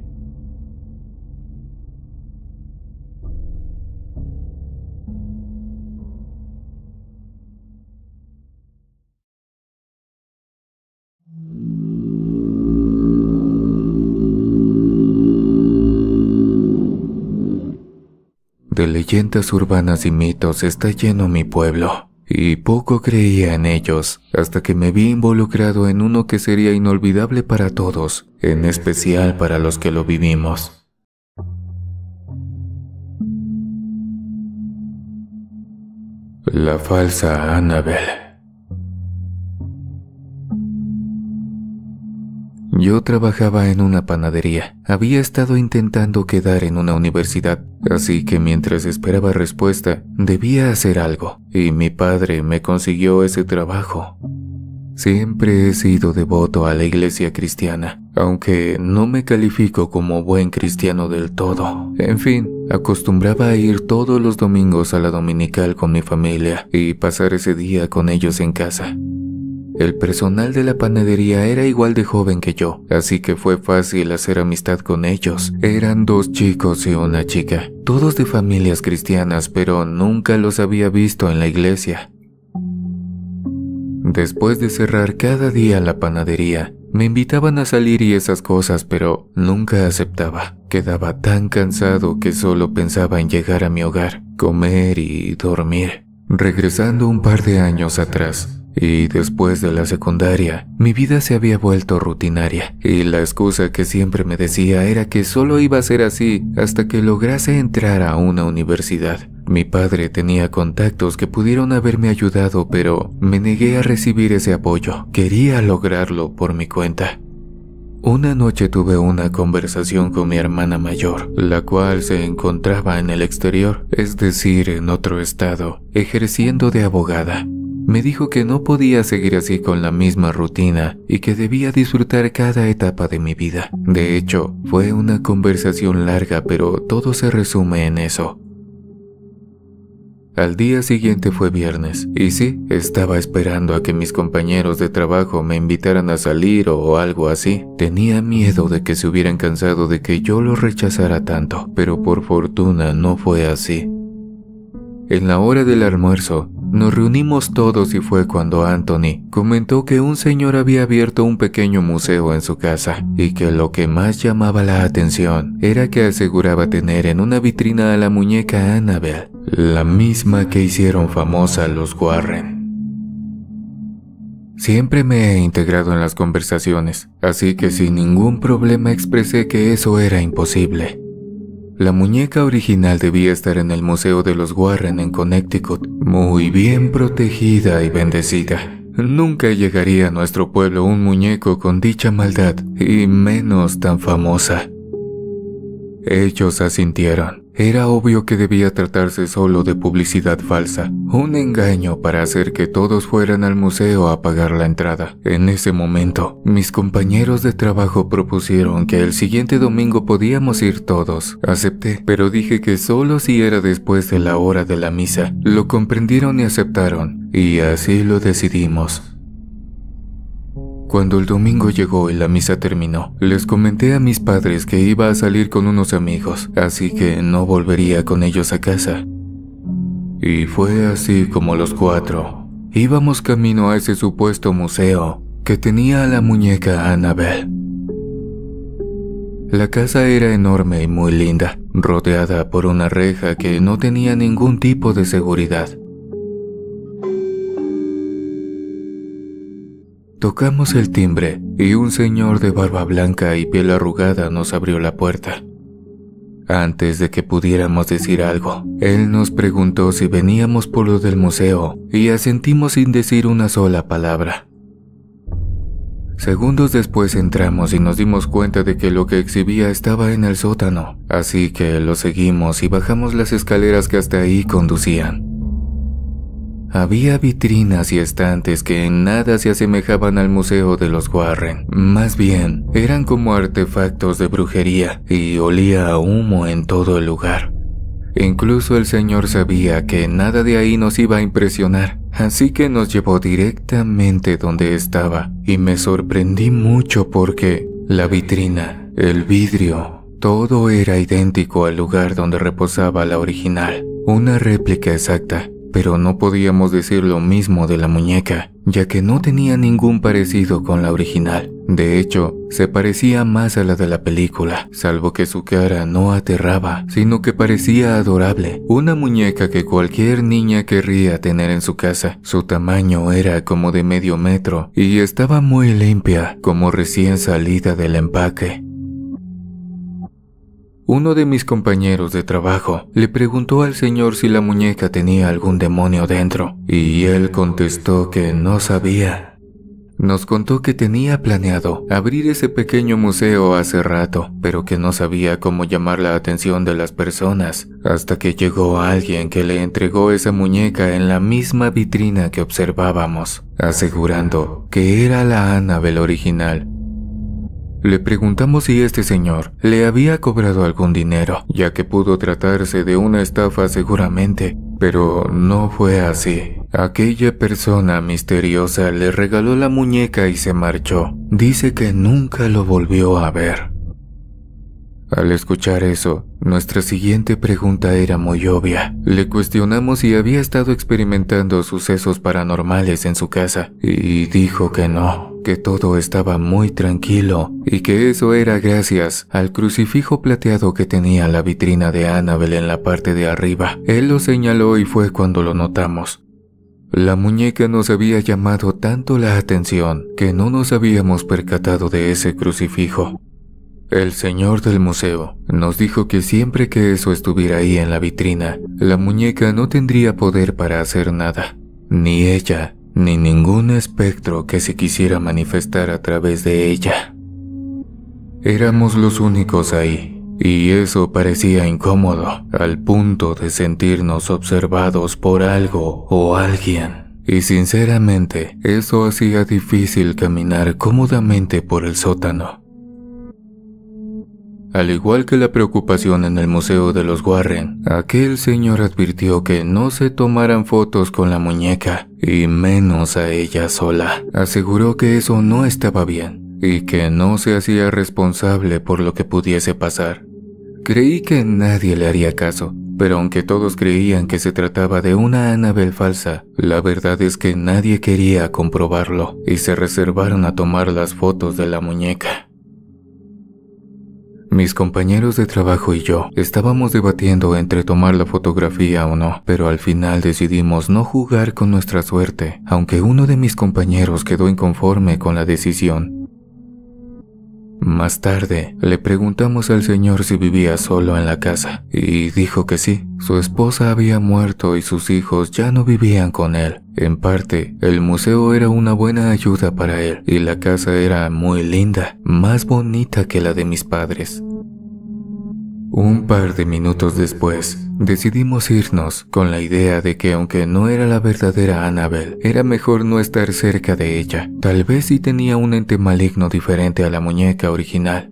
urbanas y mitos está lleno mi pueblo, y poco creía en ellos, hasta que me vi involucrado en uno que sería inolvidable para todos, en especial para los que lo vivimos. La falsa Annabel. Yo trabajaba en una panadería. Había estado intentando quedar en una universidad, así que mientras esperaba respuesta, debía hacer algo, y mi padre me consiguió ese trabajo. Siempre he sido devoto a la iglesia cristiana, aunque no me califico como buen cristiano del todo. En fin, acostumbraba a ir todos los domingos a la dominical con mi familia y pasar ese día con ellos en casa. El personal de la panadería era igual de joven que yo, así que fue fácil hacer amistad con ellos. Eran dos chicos y una chica, todos de familias cristianas, pero nunca los había visto en la iglesia. Después de cerrar cada día la panadería, me invitaban a salir y esas cosas, pero nunca aceptaba. Quedaba tan cansado que solo pensaba en llegar a mi hogar, comer y dormir. Regresando un par de años atrás, y después de la secundaria, mi vida se había vuelto rutinaria, y la excusa que siempre me decía era que solo iba a ser así hasta que lograse entrar a una universidad. Mi padre tenía contactos que pudieron haberme ayudado, pero me negué a recibir ese apoyo. Quería lograrlo por mi cuenta. Una noche tuve una conversación con mi hermana mayor, la cual se encontraba en el exterior, es decir, en otro estado, ejerciendo de abogada. Me dijo que no podía seguir así con la misma rutina y que debía disfrutar cada etapa de mi vida. De hecho, fue una conversación larga, pero todo se resume en eso. Al día siguiente fue viernes, y sí, estaba esperando a que mis compañeros de trabajo me invitaran a salir o algo así. Tenía miedo de que se hubieran cansado de que yo lo rechazara tanto, pero por fortuna no fue así. En la hora del almuerzo, nos reunimos todos y fue cuando Anthony comentó que un señor había abierto un pequeño museo en su casa y que lo que más llamaba la atención era que aseguraba tener en una vitrina a la muñeca Annabelle, la misma que hicieron famosa los Warren. Siempre me he integrado en las conversaciones, así que sin ningún problema expresé que eso era imposible. La muñeca original debía estar en el Museo de los Warren en Connecticut, muy bien protegida y bendecida. Nunca llegaría a nuestro pueblo un muñeco con dicha maldad, y menos tan famosa. Ellos asintieron. Era obvio que debía tratarse solo de publicidad falsa, un engaño para hacer que todos fueran al museo a pagar la entrada. En ese momento, mis compañeros de trabajo propusieron que el siguiente domingo podíamos ir todos. Acepté, pero dije que solo si era después de la hora de la misa. Lo comprendieron y aceptaron, y así lo decidimos. Cuando el domingo llegó y la misa terminó, les comenté a mis padres que iba a salir con unos amigos, así que no volvería con ellos a casa. Y fue así como los cuatro íbamos camino a ese supuesto museo que tenía a la muñeca Annabel. La casa era enorme y muy linda, rodeada por una reja que no tenía ningún tipo de seguridad. Tocamos el timbre y un señor de barba blanca y piel arrugada nos abrió la puerta. Antes de que pudiéramos decir algo, él nos preguntó si veníamos por lo del museo y asentimos sin decir una sola palabra. Segundos después entramos y nos dimos cuenta de que lo que exhibía estaba en el sótano, así que lo seguimos y bajamos las escaleras que hasta ahí conducían. Había vitrinas y estantes que en nada se asemejaban al museo de los Warren. Más bien, eran como artefactos de brujería y olía a humo en todo el lugar. Incluso el señor sabía que nada de ahí nos iba a impresionar, así que nos llevó directamente donde estaba y me sorprendí mucho porque la vitrina, el vidrio, todo era idéntico al lugar donde reposaba la original, una réplica exacta pero no podíamos decir lo mismo de la muñeca, ya que no tenía ningún parecido con la original. De hecho, se parecía más a la de la película, salvo que su cara no aterraba, sino que parecía adorable, una muñeca que cualquier niña querría tener en su casa. Su tamaño era como de medio metro y estaba muy limpia, como recién salida del empaque. Uno de mis compañeros de trabajo le preguntó al señor si la muñeca tenía algún demonio dentro, y él contestó que no sabía. Nos contó que tenía planeado abrir ese pequeño museo hace rato, pero que no sabía cómo llamar la atención de las personas, hasta que llegó alguien que le entregó esa muñeca en la misma vitrina que observábamos, asegurando que era la Annabel original le preguntamos si este señor le había cobrado algún dinero, ya que pudo tratarse de una estafa seguramente, pero no fue así. Aquella persona misteriosa le regaló la muñeca y se marchó. Dice que nunca lo volvió a ver. Al escuchar eso, nuestra siguiente pregunta era muy obvia. Le cuestionamos si había estado experimentando sucesos paranormales en su casa y dijo que no que todo estaba muy tranquilo y que eso era gracias al crucifijo plateado que tenía la vitrina de Annabel en la parte de arriba. Él lo señaló y fue cuando lo notamos. La muñeca nos había llamado tanto la atención que no nos habíamos percatado de ese crucifijo. El señor del museo nos dijo que siempre que eso estuviera ahí en la vitrina, la muñeca no tendría poder para hacer nada. Ni ella, ni ningún espectro que se quisiera manifestar a través de ella. Éramos los únicos ahí, y eso parecía incómodo, al punto de sentirnos observados por algo o alguien. Y sinceramente, eso hacía difícil caminar cómodamente por el sótano. Al igual que la preocupación en el Museo de los Warren, aquel señor advirtió que no se tomaran fotos con la muñeca, y menos a ella sola. Aseguró que eso no estaba bien, y que no se hacía responsable por lo que pudiese pasar. Creí que nadie le haría caso, pero aunque todos creían que se trataba de una anabel falsa, la verdad es que nadie quería comprobarlo y se reservaron a tomar las fotos de la muñeca. Mis compañeros de trabajo y yo estábamos debatiendo entre tomar la fotografía o no, pero al final decidimos no jugar con nuestra suerte, aunque uno de mis compañeros quedó inconforme con la decisión. Más tarde, le preguntamos al señor si vivía solo en la casa, y dijo que sí, su esposa había muerto y sus hijos ya no vivían con él, en parte, el museo era una buena ayuda para él y la casa era muy linda, más bonita que la de mis padres. Un par de minutos después, decidimos irnos con la idea de que aunque no era la verdadera Annabel, era mejor no estar cerca de ella. Tal vez si tenía un ente maligno diferente a la muñeca original.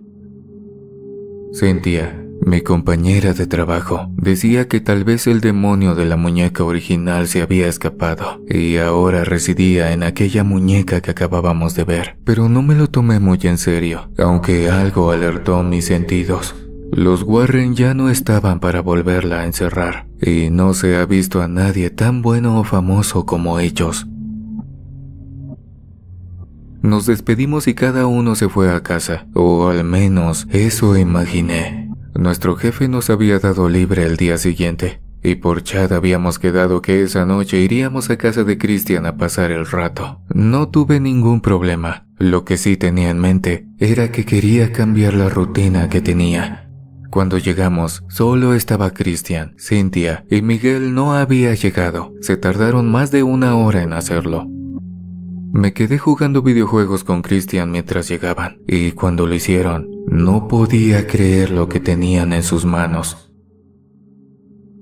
Sentía mi compañera de trabajo decía que tal vez el demonio de la muñeca original se había escapado y ahora residía en aquella muñeca que acabábamos de ver, pero no me lo tomé muy en serio, aunque algo alertó mis sentidos. Los Warren ya no estaban para volverla a encerrar, y no se ha visto a nadie tan bueno o famoso como ellos. Nos despedimos y cada uno se fue a casa, o al menos eso imaginé. Nuestro jefe nos había dado libre el día siguiente, y por chat habíamos quedado que esa noche iríamos a casa de Cristian a pasar el rato. No tuve ningún problema. Lo que sí tenía en mente era que quería cambiar la rutina que tenía. Cuando llegamos, solo estaba Cristian, Cynthia y Miguel no había llegado. Se tardaron más de una hora en hacerlo. Me quedé jugando videojuegos con Cristian mientras llegaban, y cuando lo hicieron, no podía creer lo que tenían en sus manos.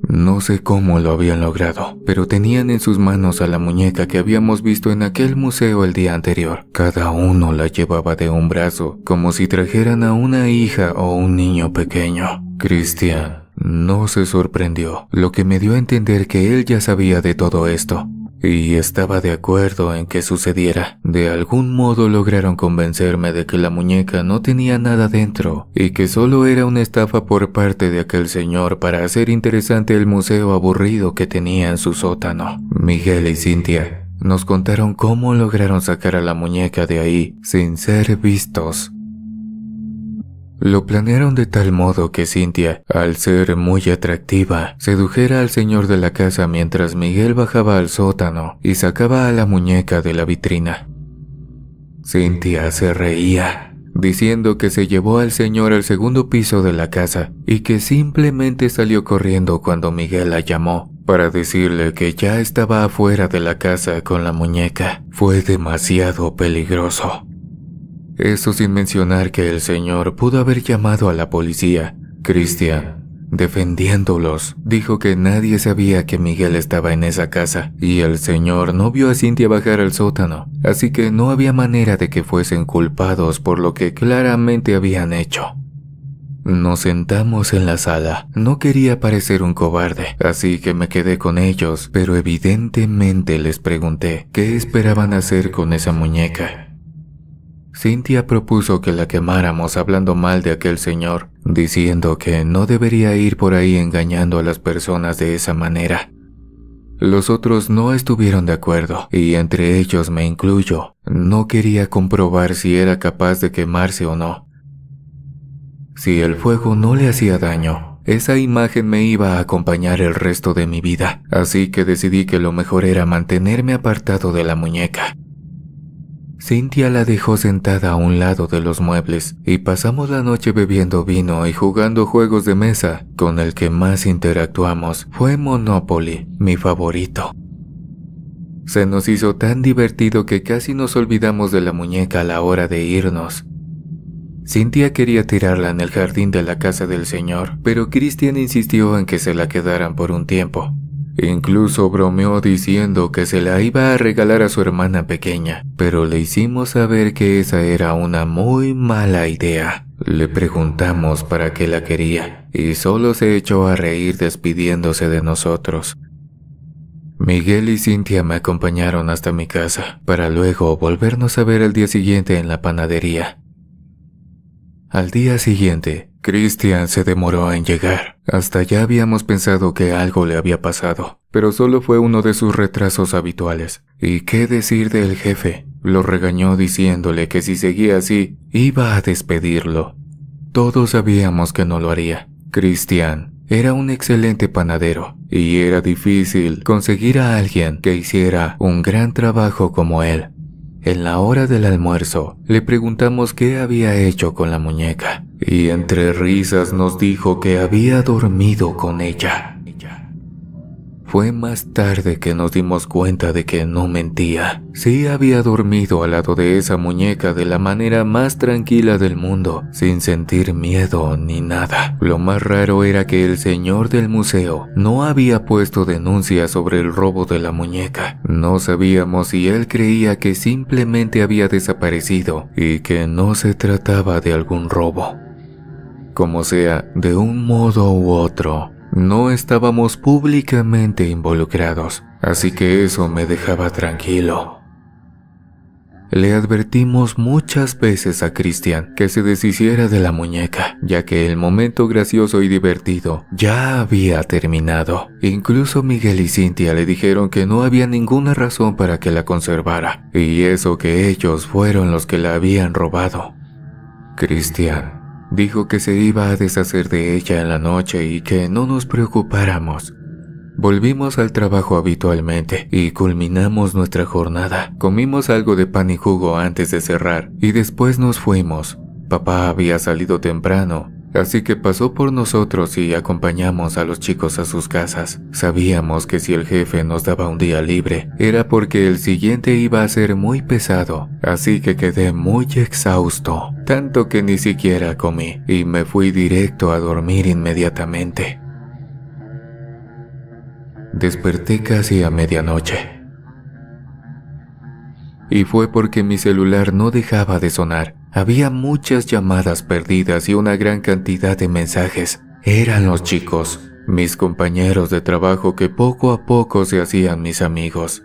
No sé cómo lo habían logrado, pero tenían en sus manos a la muñeca que habíamos visto en aquel museo el día anterior. Cada uno la llevaba de un brazo, como si trajeran a una hija o un niño pequeño. Christian no se sorprendió, lo que me dio a entender que él ya sabía de todo esto y estaba de acuerdo en que sucediera. De algún modo lograron convencerme de que la muñeca no tenía nada dentro y que solo era una estafa por parte de aquel señor para hacer interesante el museo aburrido que tenía en su sótano. Miguel y Cintia nos contaron cómo lograron sacar a la muñeca de ahí sin ser vistos. Lo planearon de tal modo que Cintia, al ser muy atractiva, sedujera al señor de la casa mientras Miguel bajaba al sótano y sacaba a la muñeca de la vitrina. Cintia se reía, diciendo que se llevó al señor al segundo piso de la casa y que simplemente salió corriendo cuando Miguel la llamó para decirle que ya estaba afuera de la casa con la muñeca. Fue demasiado peligroso. Eso sin mencionar que el señor pudo haber llamado a la policía. Cristian, defendiéndolos, dijo que nadie sabía que Miguel estaba en esa casa y el señor no vio a Cintia bajar al sótano, así que no había manera de que fuesen culpados por lo que claramente habían hecho. Nos sentamos en la sala. No quería parecer un cobarde, así que me quedé con ellos, pero evidentemente les pregunté qué esperaban hacer con esa muñeca. Cynthia propuso que la quemáramos hablando mal de aquel señor, diciendo que no debería ir por ahí engañando a las personas de esa manera. Los otros no estuvieron de acuerdo, y entre ellos me incluyo. No quería comprobar si era capaz de quemarse o no. Si el fuego no le hacía daño, esa imagen me iba a acompañar el resto de mi vida, así que decidí que lo mejor era mantenerme apartado de la muñeca. Cynthia la dejó sentada a un lado de los muebles y pasamos la noche bebiendo vino y jugando juegos de mesa. Con el que más interactuamos fue Monopoly, mi favorito. Se nos hizo tan divertido que casi nos olvidamos de la muñeca a la hora de irnos. Cynthia quería tirarla en el jardín de la casa del señor, pero Christian insistió en que se la quedaran por un tiempo. Incluso bromeó diciendo que se la iba a regalar a su hermana pequeña, pero le hicimos saber que esa era una muy mala idea. Le preguntamos para qué la quería y solo se echó a reír despidiéndose de nosotros. Miguel y Cintia me acompañaron hasta mi casa para luego volvernos a ver el día siguiente en la panadería. Al día siguiente, Cristian se demoró en llegar. Hasta ya habíamos pensado que algo le había pasado, pero solo fue uno de sus retrasos habituales. ¿Y qué decir del jefe? Lo regañó diciéndole que si seguía así, iba a despedirlo. Todos sabíamos que no lo haría. Cristian era un excelente panadero y era difícil conseguir a alguien que hiciera un gran trabajo como él. En la hora del almuerzo le preguntamos qué había hecho con la muñeca y entre risas nos dijo que había dormido con ella. Fue más tarde que nos dimos cuenta de que no mentía. Sí había dormido al lado de esa muñeca de la manera más tranquila del mundo, sin sentir miedo ni nada. Lo más raro era que el señor del museo no había puesto denuncia sobre el robo de la muñeca. No sabíamos si él creía que simplemente había desaparecido y que no se trataba de algún robo. Como sea, de un modo u otro, no estábamos públicamente involucrados, así que eso me dejaba tranquilo. Le advertimos muchas veces a Cristian que se deshiciera de la muñeca, ya que el momento gracioso y divertido ya había terminado. Incluso Miguel y Cintia le dijeron que no había ninguna razón para que la conservara, y eso que ellos fueron los que la habían robado. Cristian... Dijo que se iba a deshacer de ella en la noche y que no nos preocupáramos. Volvimos al trabajo habitualmente y culminamos nuestra jornada. Comimos algo de pan y jugo antes de cerrar y después nos fuimos. Papá había salido temprano Así que pasó por nosotros y acompañamos a los chicos a sus casas. Sabíamos que si el jefe nos daba un día libre, era porque el siguiente iba a ser muy pesado, así que quedé muy exhausto, tanto que ni siquiera comí y me fui directo a dormir inmediatamente. Desperté casi a medianoche. Y fue porque mi celular no dejaba de sonar. Había muchas llamadas perdidas y una gran cantidad de mensajes. Eran los chicos, mis compañeros de trabajo que poco a poco se hacían mis amigos.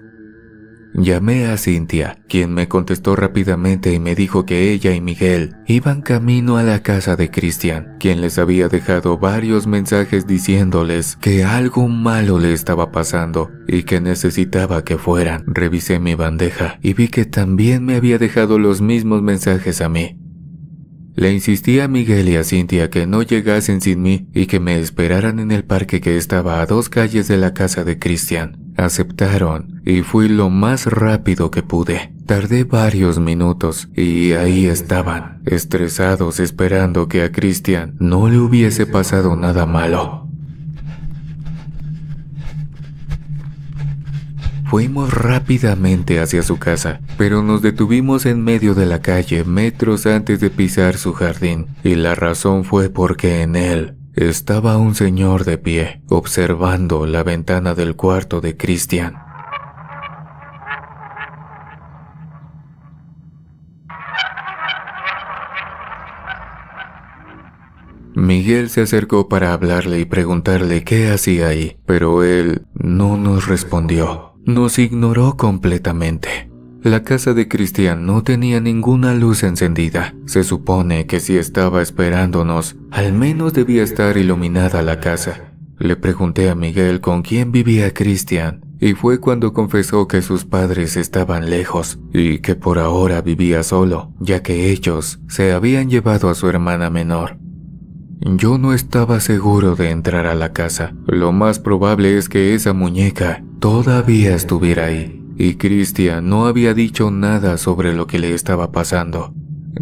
Llamé a Cintia, quien me contestó rápidamente y me dijo que ella y Miguel iban camino a la casa de Cristian, quien les había dejado varios mensajes diciéndoles que algo malo le estaba pasando y que necesitaba que fueran. Revisé mi bandeja y vi que también me había dejado los mismos mensajes a mí. Le insistí a Miguel y a Cintia que no llegasen sin mí y que me esperaran en el parque que estaba a dos calles de la casa de Christian. Aceptaron y fui lo más rápido que pude. Tardé varios minutos y ahí estaban, estresados esperando que a Christian no le hubiese pasado nada malo. Fuimos rápidamente hacia su casa, pero nos detuvimos en medio de la calle, metros antes de pisar su jardín, y la razón fue porque en él estaba un señor de pie, observando la ventana del cuarto de Cristian. Miguel se acercó para hablarle y preguntarle qué hacía ahí, pero él no nos respondió. Nos ignoró completamente. La casa de Cristian no tenía ninguna luz encendida. Se supone que si estaba esperándonos, al menos debía estar iluminada la casa. Le pregunté a Miguel con quién vivía Cristian y fue cuando confesó que sus padres estaban lejos y que por ahora vivía solo, ya que ellos se habían llevado a su hermana menor. Yo no estaba seguro de entrar a la casa. Lo más probable es que esa muñeca todavía estuviera ahí. Y Cristian no había dicho nada sobre lo que le estaba pasando.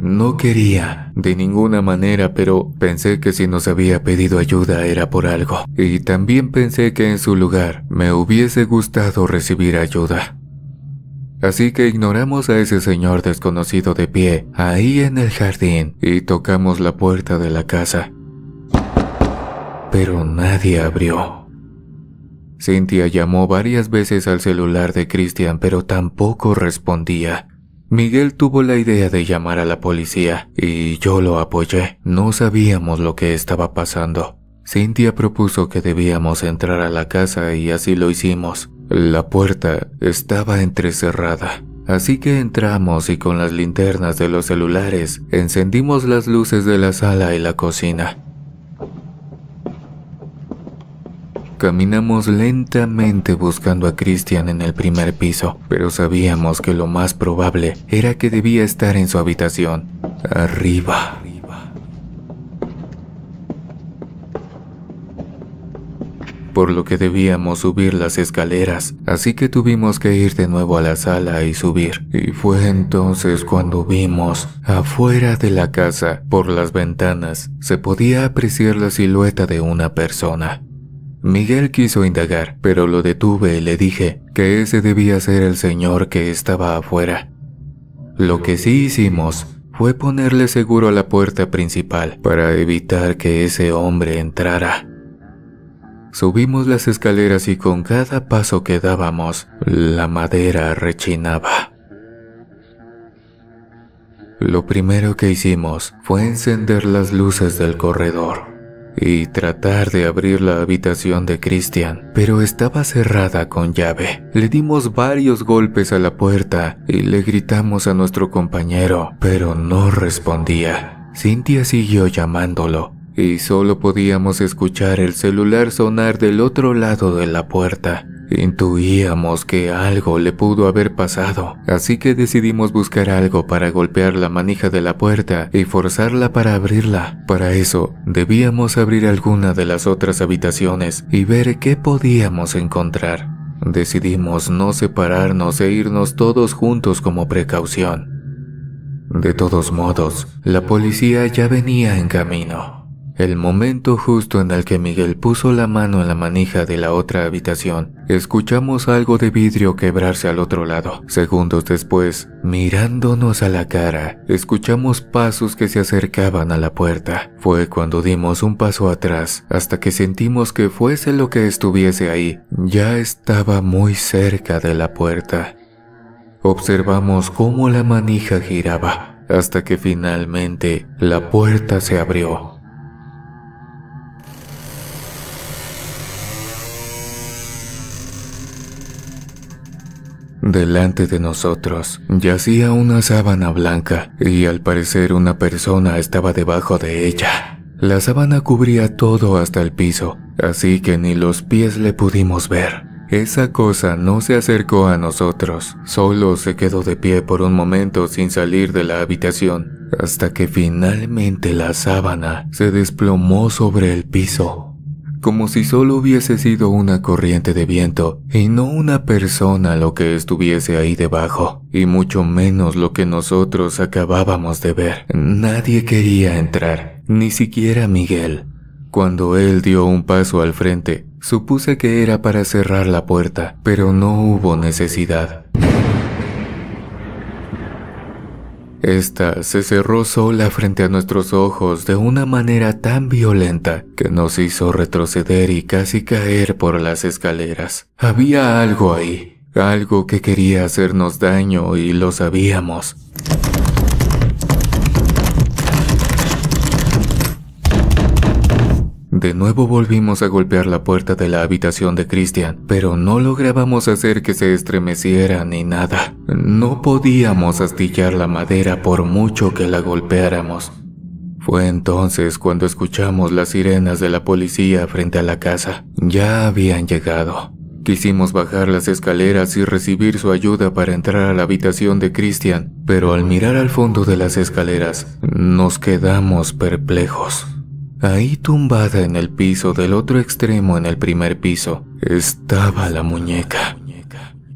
No quería, de ninguna manera, pero pensé que si nos había pedido ayuda era por algo. Y también pensé que en su lugar me hubiese gustado recibir ayuda. Así que ignoramos a ese señor desconocido de pie, ahí en el jardín, y tocamos la puerta de la casa pero nadie abrió. Cynthia llamó varias veces al celular de Christian, pero tampoco respondía. Miguel tuvo la idea de llamar a la policía y yo lo apoyé. No sabíamos lo que estaba pasando. Cynthia propuso que debíamos entrar a la casa y así lo hicimos. La puerta estaba entrecerrada, así que entramos y con las linternas de los celulares encendimos las luces de la sala y la cocina. Caminamos lentamente buscando a Christian en el primer piso, pero sabíamos que lo más probable era que debía estar en su habitación, arriba. por lo que debíamos subir las escaleras, así que tuvimos que ir de nuevo a la sala y subir. Y fue entonces cuando vimos, afuera de la casa, por las ventanas, se podía apreciar la silueta de una persona. Miguel quiso indagar, pero lo detuve y le dije que ese debía ser el señor que estaba afuera. Lo que sí hicimos fue ponerle seguro a la puerta principal para evitar que ese hombre entrara. Subimos las escaleras y con cada paso que dábamos, la madera rechinaba. Lo primero que hicimos fue encender las luces del corredor y tratar de abrir la habitación de Christian, pero estaba cerrada con llave. Le dimos varios golpes a la puerta y le gritamos a nuestro compañero, pero no respondía. Cynthia siguió llamándolo y solo podíamos escuchar el celular sonar del otro lado de la puerta. Intuíamos que algo le pudo haber pasado, así que decidimos buscar algo para golpear la manija de la puerta y forzarla para abrirla. Para eso, debíamos abrir alguna de las otras habitaciones y ver qué podíamos encontrar. Decidimos no separarnos e irnos todos juntos como precaución. De todos modos, la policía ya venía en camino. El momento justo en el que Miguel puso la mano en la manija de la otra habitación, escuchamos algo de vidrio quebrarse al otro lado. Segundos después, mirándonos a la cara, escuchamos pasos que se acercaban a la puerta. Fue cuando dimos un paso atrás, hasta que sentimos que fuese lo que estuviese ahí. Ya estaba muy cerca de la puerta. Observamos cómo la manija giraba, hasta que finalmente la puerta se abrió. Delante de nosotros yacía una sábana blanca y al parecer una persona estaba debajo de ella. La sábana cubría todo hasta el piso, así que ni los pies le pudimos ver. Esa cosa no se acercó a nosotros, solo se quedó de pie por un momento sin salir de la habitación, hasta que finalmente la sábana se desplomó sobre el piso como si solo hubiese sido una corriente de viento y no una persona lo que estuviese ahí debajo, y mucho menos lo que nosotros acabábamos de ver. Nadie quería entrar, ni siquiera Miguel. Cuando él dio un paso al frente, supuse que era para cerrar la puerta, pero no hubo necesidad. Esta se cerró sola frente a nuestros ojos de una manera tan violenta que nos hizo retroceder y casi caer por las escaleras. Había algo ahí, algo que quería hacernos daño y lo sabíamos. De nuevo volvimos a golpear la puerta de la habitación de Christian, pero no lográbamos hacer que se estremeciera ni nada. No podíamos astillar la madera por mucho que la golpeáramos. Fue entonces cuando escuchamos las sirenas de la policía frente a la casa. Ya habían llegado. Quisimos bajar las escaleras y recibir su ayuda para entrar a la habitación de Christian, pero al mirar al fondo de las escaleras, nos quedamos perplejos. Ahí tumbada en el piso del otro extremo en el primer piso, estaba la muñeca.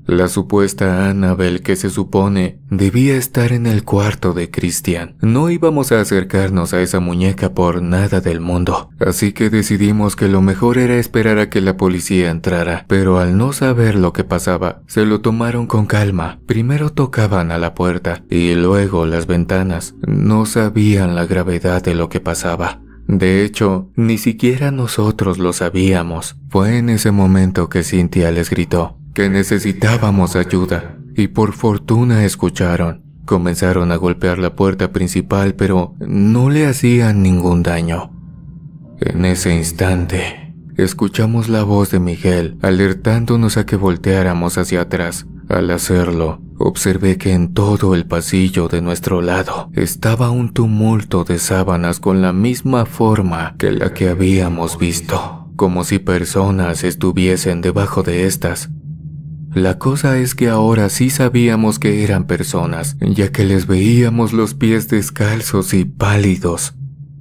La supuesta Annabel que se supone debía estar en el cuarto de Christian. No íbamos a acercarnos a esa muñeca por nada del mundo, así que decidimos que lo mejor era esperar a que la policía entrara, pero al no saber lo que pasaba, se lo tomaron con calma. Primero tocaban a la puerta y luego las ventanas. No sabían la gravedad de lo que pasaba. De hecho, ni siquiera nosotros lo sabíamos. Fue en ese momento que Cynthia les gritó que necesitábamos ayuda y por fortuna escucharon. Comenzaron a golpear la puerta principal, pero no le hacían ningún daño. En ese instante, escuchamos la voz de Miguel alertándonos a que volteáramos hacia atrás. Al hacerlo, Observé que en todo el pasillo de nuestro lado estaba un tumulto de sábanas con la misma forma que la que habíamos visto, como si personas estuviesen debajo de estas. La cosa es que ahora sí sabíamos que eran personas, ya que les veíamos los pies descalzos y pálidos,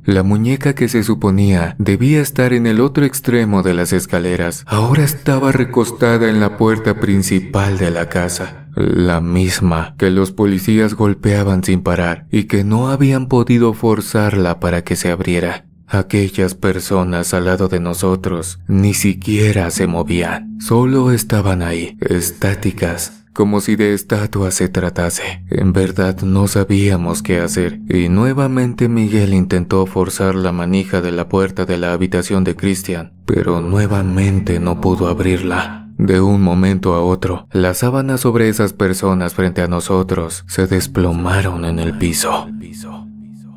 la muñeca que se suponía debía estar en el otro extremo de las escaleras, ahora estaba recostada en la puerta principal de la casa, la misma que los policías golpeaban sin parar y que no habían podido forzarla para que se abriera. Aquellas personas al lado de nosotros ni siquiera se movían, solo estaban ahí, estáticas, como si de estatua se tratase. En verdad no sabíamos qué hacer, y nuevamente Miguel intentó forzar la manija de la puerta de la habitación de Christian, pero nuevamente no pudo abrirla. De un momento a otro, las sábanas sobre esas personas frente a nosotros se desplomaron en el piso,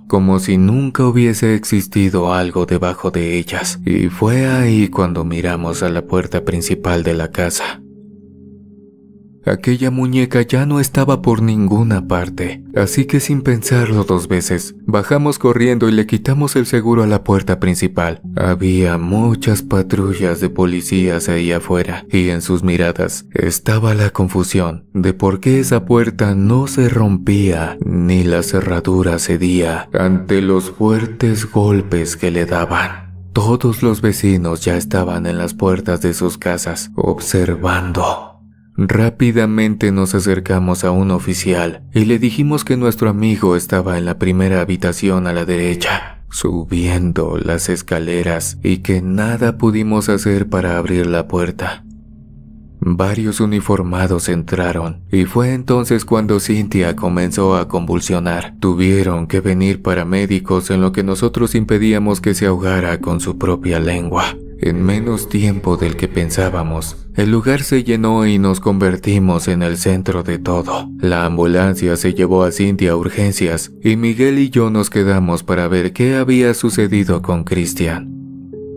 como si nunca hubiese existido algo debajo de ellas, y fue ahí cuando miramos a la puerta principal de la casa. Aquella muñeca ya no estaba por ninguna parte, así que sin pensarlo dos veces, bajamos corriendo y le quitamos el seguro a la puerta principal. Había muchas patrullas de policías ahí afuera, y en sus miradas estaba la confusión de por qué esa puerta no se rompía ni la cerradura cedía ante los fuertes golpes que le daban. Todos los vecinos ya estaban en las puertas de sus casas, observando. Rápidamente nos acercamos a un oficial y le dijimos que nuestro amigo estaba en la primera habitación a la derecha, subiendo las escaleras y que nada pudimos hacer para abrir la puerta. Varios uniformados entraron y fue entonces cuando Cynthia comenzó a convulsionar. Tuvieron que venir para médicos en lo que nosotros impedíamos que se ahogara con su propia lengua. En menos tiempo del que pensábamos, el lugar se llenó y nos convertimos en el centro de todo. La ambulancia se llevó a Cintia a urgencias y Miguel y yo nos quedamos para ver qué había sucedido con Cristian.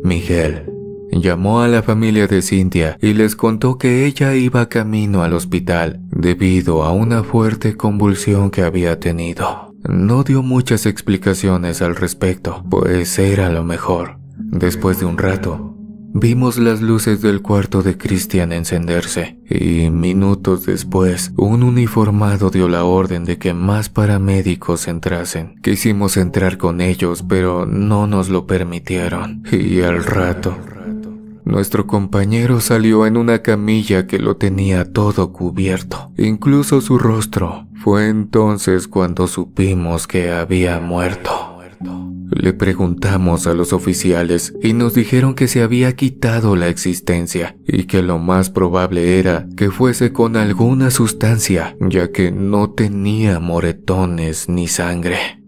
Miguel llamó a la familia de Cintia y les contó que ella iba camino al hospital debido a una fuerte convulsión que había tenido. No dio muchas explicaciones al respecto, pues era lo mejor. Después de un rato, vimos las luces del cuarto de Christian encenderse y minutos después un uniformado dio la orden de que más paramédicos entrasen. Quisimos entrar con ellos, pero no nos lo permitieron. Y al rato... Nuestro compañero salió en una camilla que lo tenía todo cubierto, incluso su rostro. Fue entonces cuando supimos que había muerto. Le preguntamos a los oficiales y nos dijeron que se había quitado la existencia y que lo más probable era que fuese con alguna sustancia, ya que no tenía moretones ni sangre.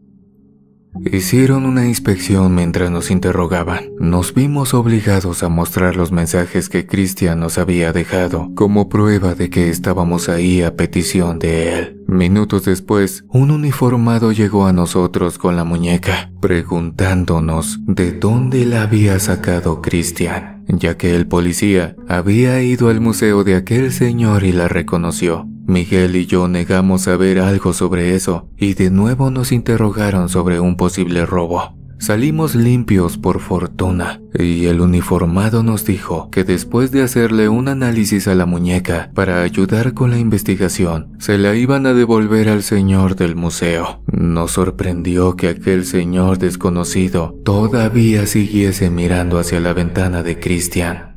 Hicieron una inspección mientras nos interrogaban. Nos vimos obligados a mostrar los mensajes que Christian nos había dejado como prueba de que estábamos ahí a petición de él. Minutos después, un uniformado llegó a nosotros con la muñeca, preguntándonos de dónde la había sacado Christian, ya que el policía había ido al museo de aquel señor y la reconoció. Miguel y yo negamos saber algo sobre eso y de nuevo nos interrogaron sobre un posible robo. Salimos limpios por fortuna y el uniformado nos dijo que después de hacerle un análisis a la muñeca para ayudar con la investigación, se la iban a devolver al señor del museo. Nos sorprendió que aquel señor desconocido todavía siguiese mirando hacia la ventana de Cristian.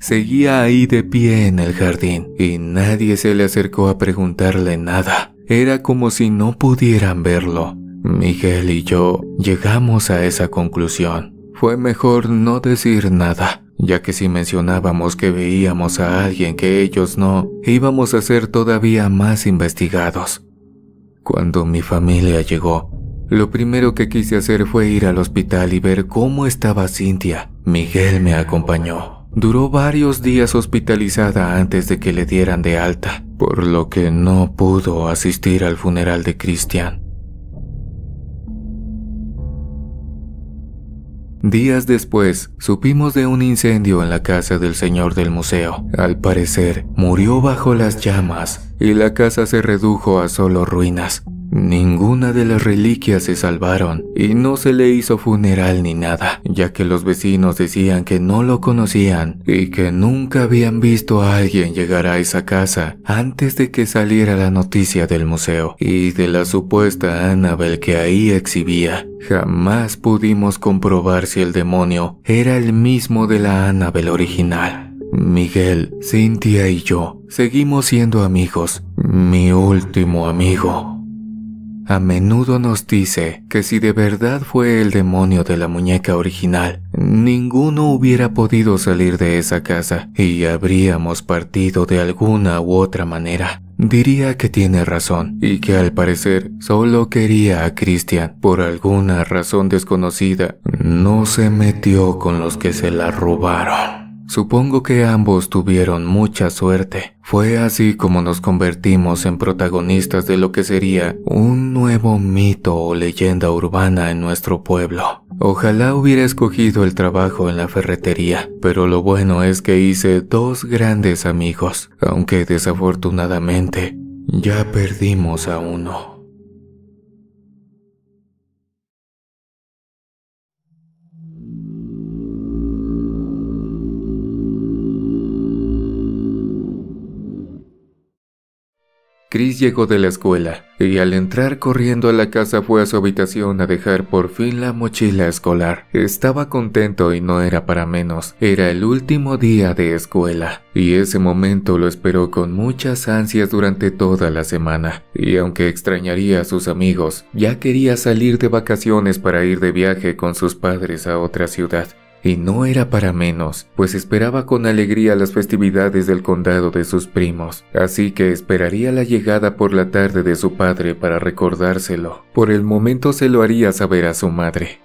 Seguía ahí de pie en el jardín y nadie se le acercó a preguntarle nada. Era como si no pudieran verlo. Miguel y yo llegamos a esa conclusión. Fue mejor no decir nada, ya que si mencionábamos que veíamos a alguien que ellos no, íbamos a ser todavía más investigados. Cuando mi familia llegó, lo primero que quise hacer fue ir al hospital y ver cómo estaba Cintia. Miguel me acompañó. Duró varios días hospitalizada antes de que le dieran de alta, por lo que no pudo asistir al funeral de Cristian. Días después, supimos de un incendio en la casa del señor del museo. Al parecer, murió bajo las llamas y la casa se redujo a solo ruinas. Ninguna de las reliquias se salvaron y no se le hizo funeral ni nada, ya que los vecinos decían que no lo conocían y que nunca habían visto a alguien llegar a esa casa antes de que saliera la noticia del museo y de la supuesta Annabel que ahí exhibía. Jamás pudimos comprobar si el demonio era el mismo de la Annabel original. Miguel, Cynthia y yo seguimos siendo amigos, mi último amigo. A menudo nos dice que si de verdad fue el demonio de la muñeca original, ninguno hubiera podido salir de esa casa y habríamos partido de alguna u otra manera. Diría que tiene razón y que al parecer solo quería a Christian. Por alguna razón desconocida, no se metió con los que se la robaron. Supongo que ambos tuvieron mucha suerte. Fue así como nos convertimos en protagonistas de lo que sería un nuevo mito o leyenda urbana en nuestro pueblo. Ojalá hubiera escogido el trabajo en la ferretería, pero lo bueno es que hice dos grandes amigos, aunque desafortunadamente ya perdimos a uno. Chris llegó de la escuela y al entrar corriendo a la casa fue a su habitación a dejar por fin la mochila escolar. Estaba contento y no era para menos, era el último día de escuela y ese momento lo esperó con muchas ansias durante toda la semana. Y aunque extrañaría a sus amigos, ya quería salir de vacaciones para ir de viaje con sus padres a otra ciudad. Y no era para menos, pues esperaba con alegría las festividades del condado de sus primos, así que esperaría la llegada por la tarde de su padre para recordárselo. Por el momento se lo haría saber a su madre.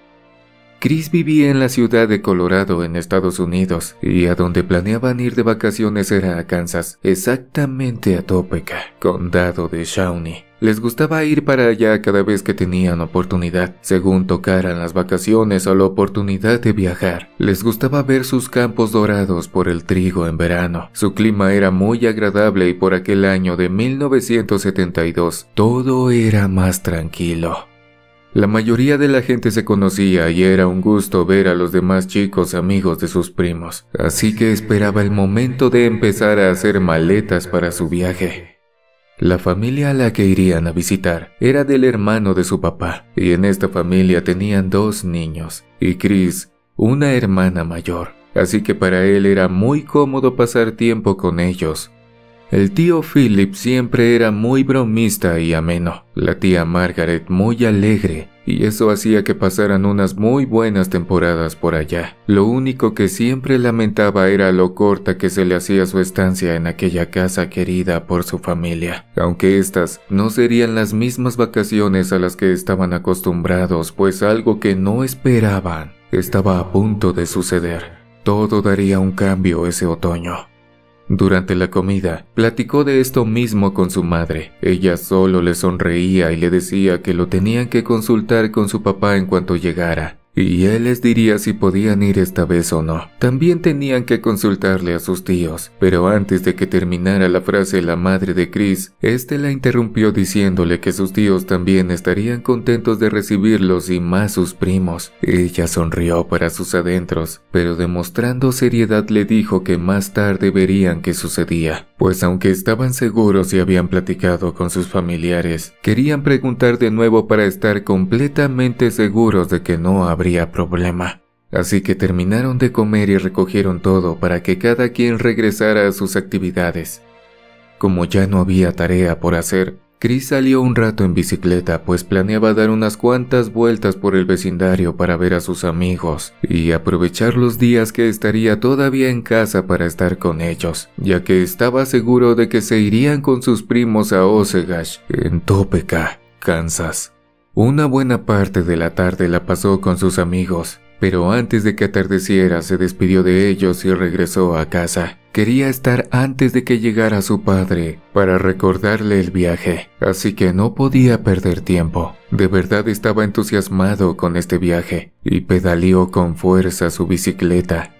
Chris vivía en la ciudad de Colorado, en Estados Unidos, y a donde planeaban ir de vacaciones era a Kansas, exactamente a Topeka, condado de Shawnee. Les gustaba ir para allá cada vez que tenían oportunidad, según tocaran las vacaciones o la oportunidad de viajar. Les gustaba ver sus campos dorados por el trigo en verano. Su clima era muy agradable y por aquel año de 1972 todo era más tranquilo. La mayoría de la gente se conocía y era un gusto ver a los demás chicos amigos de sus primos, así que esperaba el momento de empezar a hacer maletas para su viaje. La familia a la que irían a visitar era del hermano de su papá, y en esta familia tenían dos niños, y Chris, una hermana mayor, así que para él era muy cómodo pasar tiempo con ellos, el tío Philip siempre era muy bromista y ameno, la tía Margaret muy alegre, y eso hacía que pasaran unas muy buenas temporadas por allá. Lo único que siempre lamentaba era lo corta que se le hacía su estancia en aquella casa querida por su familia, aunque estas no serían las mismas vacaciones a las que estaban acostumbrados, pues algo que no esperaban estaba a punto de suceder. Todo daría un cambio ese otoño. Durante la comida, platicó de esto mismo con su madre. Ella solo le sonreía y le decía que lo tenían que consultar con su papá en cuanto llegara, y él les diría si podían ir esta vez o no. También tenían que consultarle a sus tíos, pero antes de que terminara la frase la madre de Chris, este la interrumpió diciéndole que sus tíos también estarían contentos de recibirlos y más sus primos. Ella sonrió para sus adentros, pero demostrando seriedad le dijo que más tarde verían qué sucedía, pues aunque estaban seguros y habían platicado con sus familiares, querían preguntar de nuevo para estar completamente seguros de que no habría problema. Así que terminaron de comer y recogieron todo para que cada quien regresara a sus actividades. Como ya no había tarea por hacer, Chris salió un rato en bicicleta, pues planeaba dar unas cuantas vueltas por el vecindario para ver a sus amigos y aprovechar los días que estaría todavía en casa para estar con ellos, ya que estaba seguro de que se irían con sus primos a Osegash, en Topeka, Kansas. Una buena parte de la tarde la pasó con sus amigos, pero antes de que atardeciera se despidió de ellos y regresó a casa. Quería estar antes de que llegara su padre para recordarle el viaje, así que no podía perder tiempo. De verdad estaba entusiasmado con este viaje y pedaleó con fuerza su bicicleta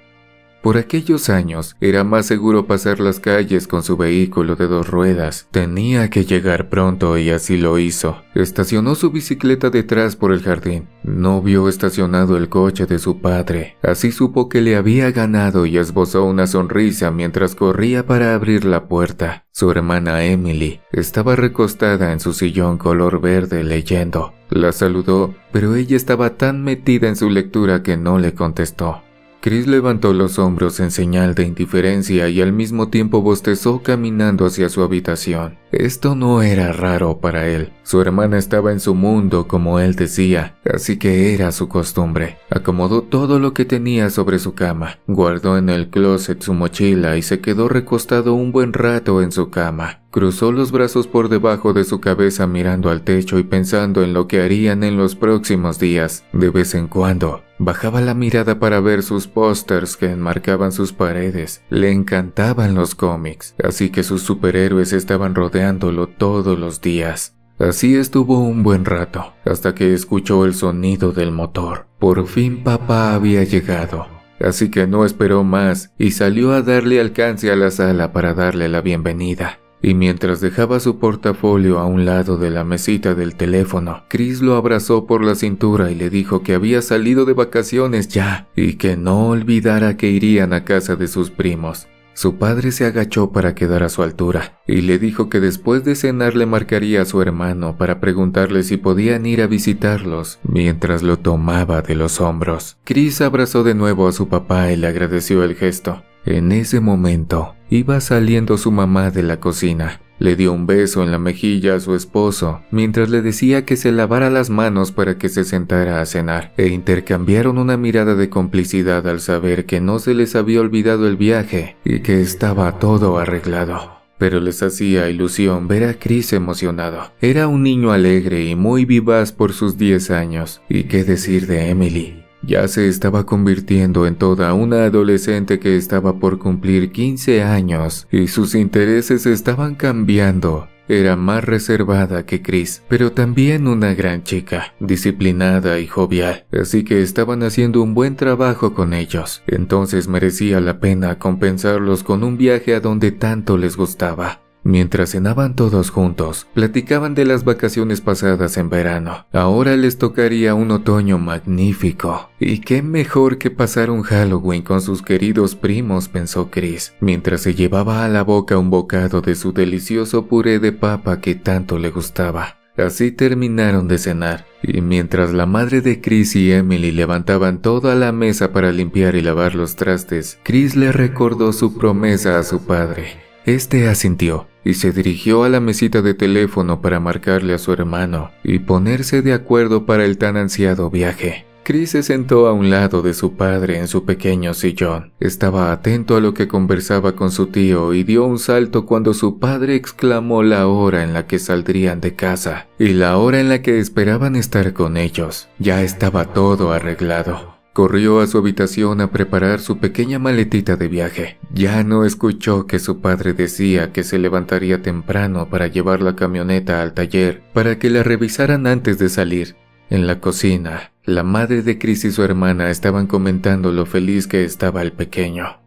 por aquellos años era más seguro pasar las calles con su vehículo de dos ruedas. Tenía que llegar pronto y así lo hizo. Estacionó su bicicleta detrás por el jardín. No vio estacionado el coche de su padre. Así supo que le había ganado y esbozó una sonrisa mientras corría para abrir la puerta. Su hermana Emily estaba recostada en su sillón color verde leyendo. La saludó, pero ella estaba tan metida en su lectura que no le contestó. Chris levantó los hombros en señal de indiferencia y al mismo tiempo bostezó caminando hacia su habitación. Esto no era raro para él. Su hermana estaba en su mundo, como él decía, así que era su costumbre. Acomodó todo lo que tenía sobre su cama, guardó en el closet su mochila y se quedó recostado un buen rato en su cama. Cruzó los brazos por debajo de su cabeza mirando al techo y pensando en lo que harían en los próximos días. De vez en cuando, Bajaba la mirada para ver sus pósters que enmarcaban sus paredes. Le encantaban los cómics, así que sus superhéroes estaban rodeándolo todos los días. Así estuvo un buen rato, hasta que escuchó el sonido del motor. Por fin papá había llegado, así que no esperó más y salió a darle alcance a la sala para darle la bienvenida. Y mientras dejaba su portafolio a un lado de la mesita del teléfono, Chris lo abrazó por la cintura y le dijo que había salido de vacaciones ya y que no olvidara que irían a casa de sus primos. Su padre se agachó para quedar a su altura y le dijo que después de cenar le marcaría a su hermano para preguntarle si podían ir a visitarlos mientras lo tomaba de los hombros. Chris abrazó de nuevo a su papá y le agradeció el gesto. En ese momento, iba saliendo su mamá de la cocina. Le dio un beso en la mejilla a su esposo, mientras le decía que se lavara las manos para que se sentara a cenar, e intercambiaron una mirada de complicidad al saber que no se les había olvidado el viaje y que estaba todo arreglado pero les hacía ilusión ver a Chris emocionado. Era un niño alegre y muy vivaz por sus 10 años, y qué decir de Emily, ya se estaba convirtiendo en toda una adolescente que estaba por cumplir 15 años y sus intereses estaban cambiando. Era más reservada que Chris, pero también una gran chica, disciplinada y jovial, así que estaban haciendo un buen trabajo con ellos. Entonces merecía la pena compensarlos con un viaje a donde tanto les gustaba. Mientras cenaban todos juntos, platicaban de las vacaciones pasadas en verano. Ahora les tocaría un otoño magnífico. Y qué mejor que pasar un Halloween con sus queridos primos, pensó Chris, mientras se llevaba a la boca un bocado de su delicioso puré de papa que tanto le gustaba. Así terminaron de cenar, y mientras la madre de Chris y Emily levantaban toda la mesa para limpiar y lavar los trastes, Chris le recordó su promesa a su padre, este asintió y se dirigió a la mesita de teléfono para marcarle a su hermano y ponerse de acuerdo para el tan ansiado viaje. Chris se sentó a un lado de su padre en su pequeño sillón. Estaba atento a lo que conversaba con su tío y dio un salto cuando su padre exclamó la hora en la que saldrían de casa y la hora en la que esperaban estar con ellos. Ya estaba todo arreglado. Corrió a su habitación a preparar su pequeña maletita de viaje. Ya no escuchó que su padre decía que se levantaría temprano para llevar la camioneta al taller para que la revisaran antes de salir. En la cocina, la madre de Chris y su hermana estaban comentando lo feliz que estaba el pequeño.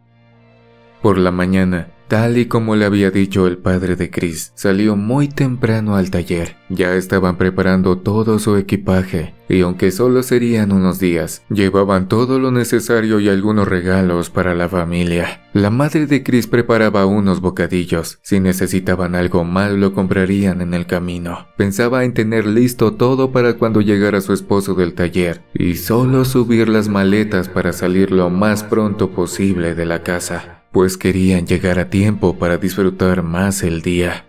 Por la mañana, tal y como le había dicho el padre de Chris, salió muy temprano al taller. Ya estaban preparando todo su equipaje, y aunque solo serían unos días, llevaban todo lo necesario y algunos regalos para la familia. La madre de Chris preparaba unos bocadillos. Si necesitaban algo más, lo comprarían en el camino. Pensaba en tener listo todo para cuando llegara su esposo del taller, y solo subir las maletas para salir lo más pronto posible de la casa pues querían llegar a tiempo para disfrutar más el día.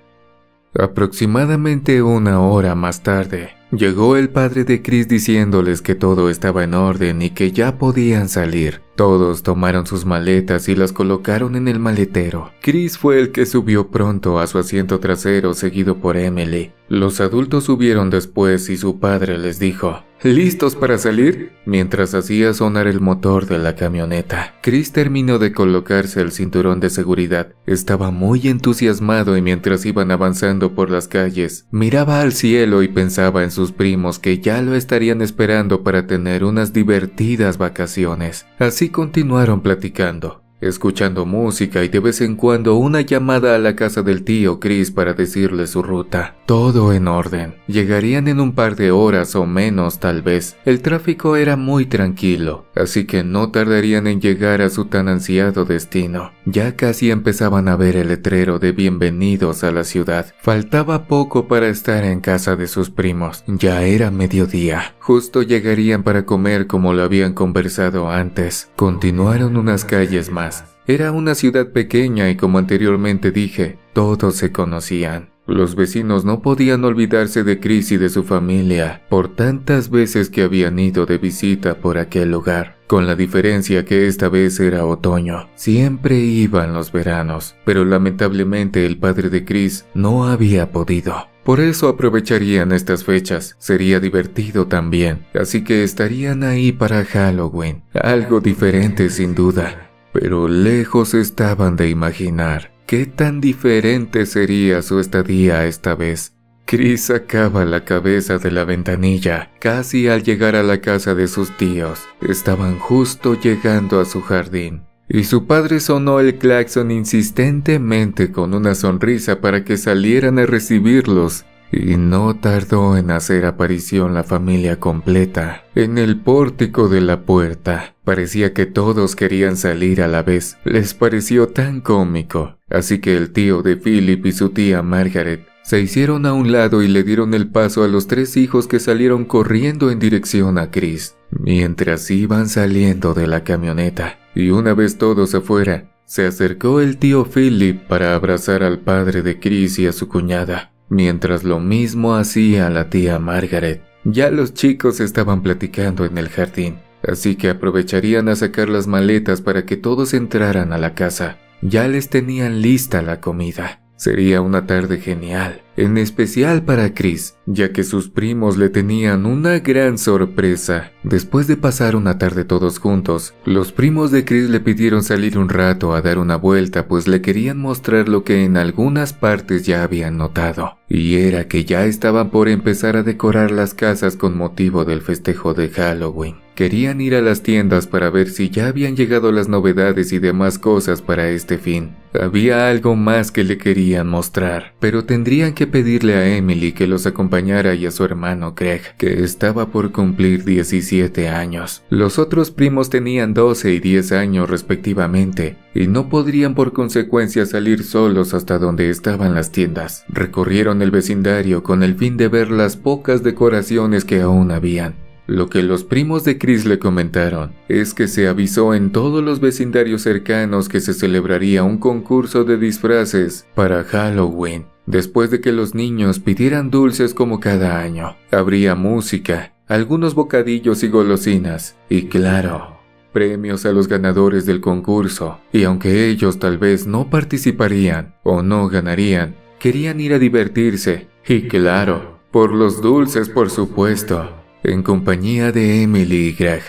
Aproximadamente una hora más tarde, llegó el padre de Chris diciéndoles que todo estaba en orden y que ya podían salir. Todos tomaron sus maletas y las colocaron en el maletero. Chris fue el que subió pronto a su asiento trasero seguido por Emily. Los adultos subieron después y su padre les dijo, listos para salir, mientras hacía sonar el motor de la camioneta. Chris terminó de colocarse el cinturón de seguridad. Estaba muy entusiasmado y mientras iban avanzando por las calles, miraba al cielo y pensaba en sus primos que ya lo estarían esperando para tener unas divertidas vacaciones. Así continuaron platicando escuchando música y de vez en cuando una llamada a la casa del tío Chris para decirle su ruta. Todo en orden. Llegarían en un par de horas o menos tal vez. El tráfico era muy tranquilo, así que no tardarían en llegar a su tan ansiado destino. Ya casi empezaban a ver el letrero de bienvenidos a la ciudad. Faltaba poco para estar en casa de sus primos. Ya era mediodía. Justo llegarían para comer como lo habían conversado antes. Continuaron unas calles más era una ciudad pequeña y como anteriormente dije, todos se conocían. Los vecinos no podían olvidarse de Chris y de su familia por tantas veces que habían ido de visita por aquel lugar, con la diferencia que esta vez era otoño. Siempre iban los veranos, pero lamentablemente el padre de Chris no había podido. Por eso aprovecharían estas fechas, sería divertido también, así que estarían ahí para Halloween, algo diferente sin duda pero lejos estaban de imaginar qué tan diferente sería su estadía esta vez. Chris sacaba la cabeza de la ventanilla, casi al llegar a la casa de sus tíos. Estaban justo llegando a su jardín, y su padre sonó el claxon insistentemente con una sonrisa para que salieran a recibirlos y no tardó en hacer aparición la familia completa en el pórtico de la puerta. Parecía que todos querían salir a la vez. Les pareció tan cómico. Así que el tío de Philip y su tía Margaret se hicieron a un lado y le dieron el paso a los tres hijos que salieron corriendo en dirección a Chris, mientras iban saliendo de la camioneta. Y una vez todos afuera, se acercó el tío Philip para abrazar al padre de Chris y a su cuñada mientras lo mismo hacía la tía Margaret. Ya los chicos estaban platicando en el jardín, así que aprovecharían a sacar las maletas para que todos entraran a la casa. Ya les tenían lista la comida. Sería una tarde genial en especial para Chris, ya que sus primos le tenían una gran sorpresa. Después de pasar una tarde todos juntos, los primos de Chris le pidieron salir un rato a dar una vuelta pues le querían mostrar lo que en algunas partes ya habían notado, y era que ya estaban por empezar a decorar las casas con motivo del festejo de Halloween. Querían ir a las tiendas para ver si ya habían llegado las novedades y demás cosas para este fin. Había algo más que le querían mostrar, pero tendrían que pedirle a Emily que los acompañara y a su hermano Craig, que estaba por cumplir 17 años. Los otros primos tenían 12 y 10 años respectivamente, y no podrían por consecuencia salir solos hasta donde estaban las tiendas. Recorrieron el vecindario con el fin de ver las pocas decoraciones que aún habían, lo que los primos de Chris le comentaron es que se avisó en todos los vecindarios cercanos que se celebraría un concurso de disfraces para Halloween. Después de que los niños pidieran dulces como cada año, habría música, algunos bocadillos y golosinas, y claro, premios a los ganadores del concurso, y aunque ellos tal vez no participarían o no ganarían, querían ir a divertirse, y claro, por los dulces por supuesto en compañía de Emily y Greg.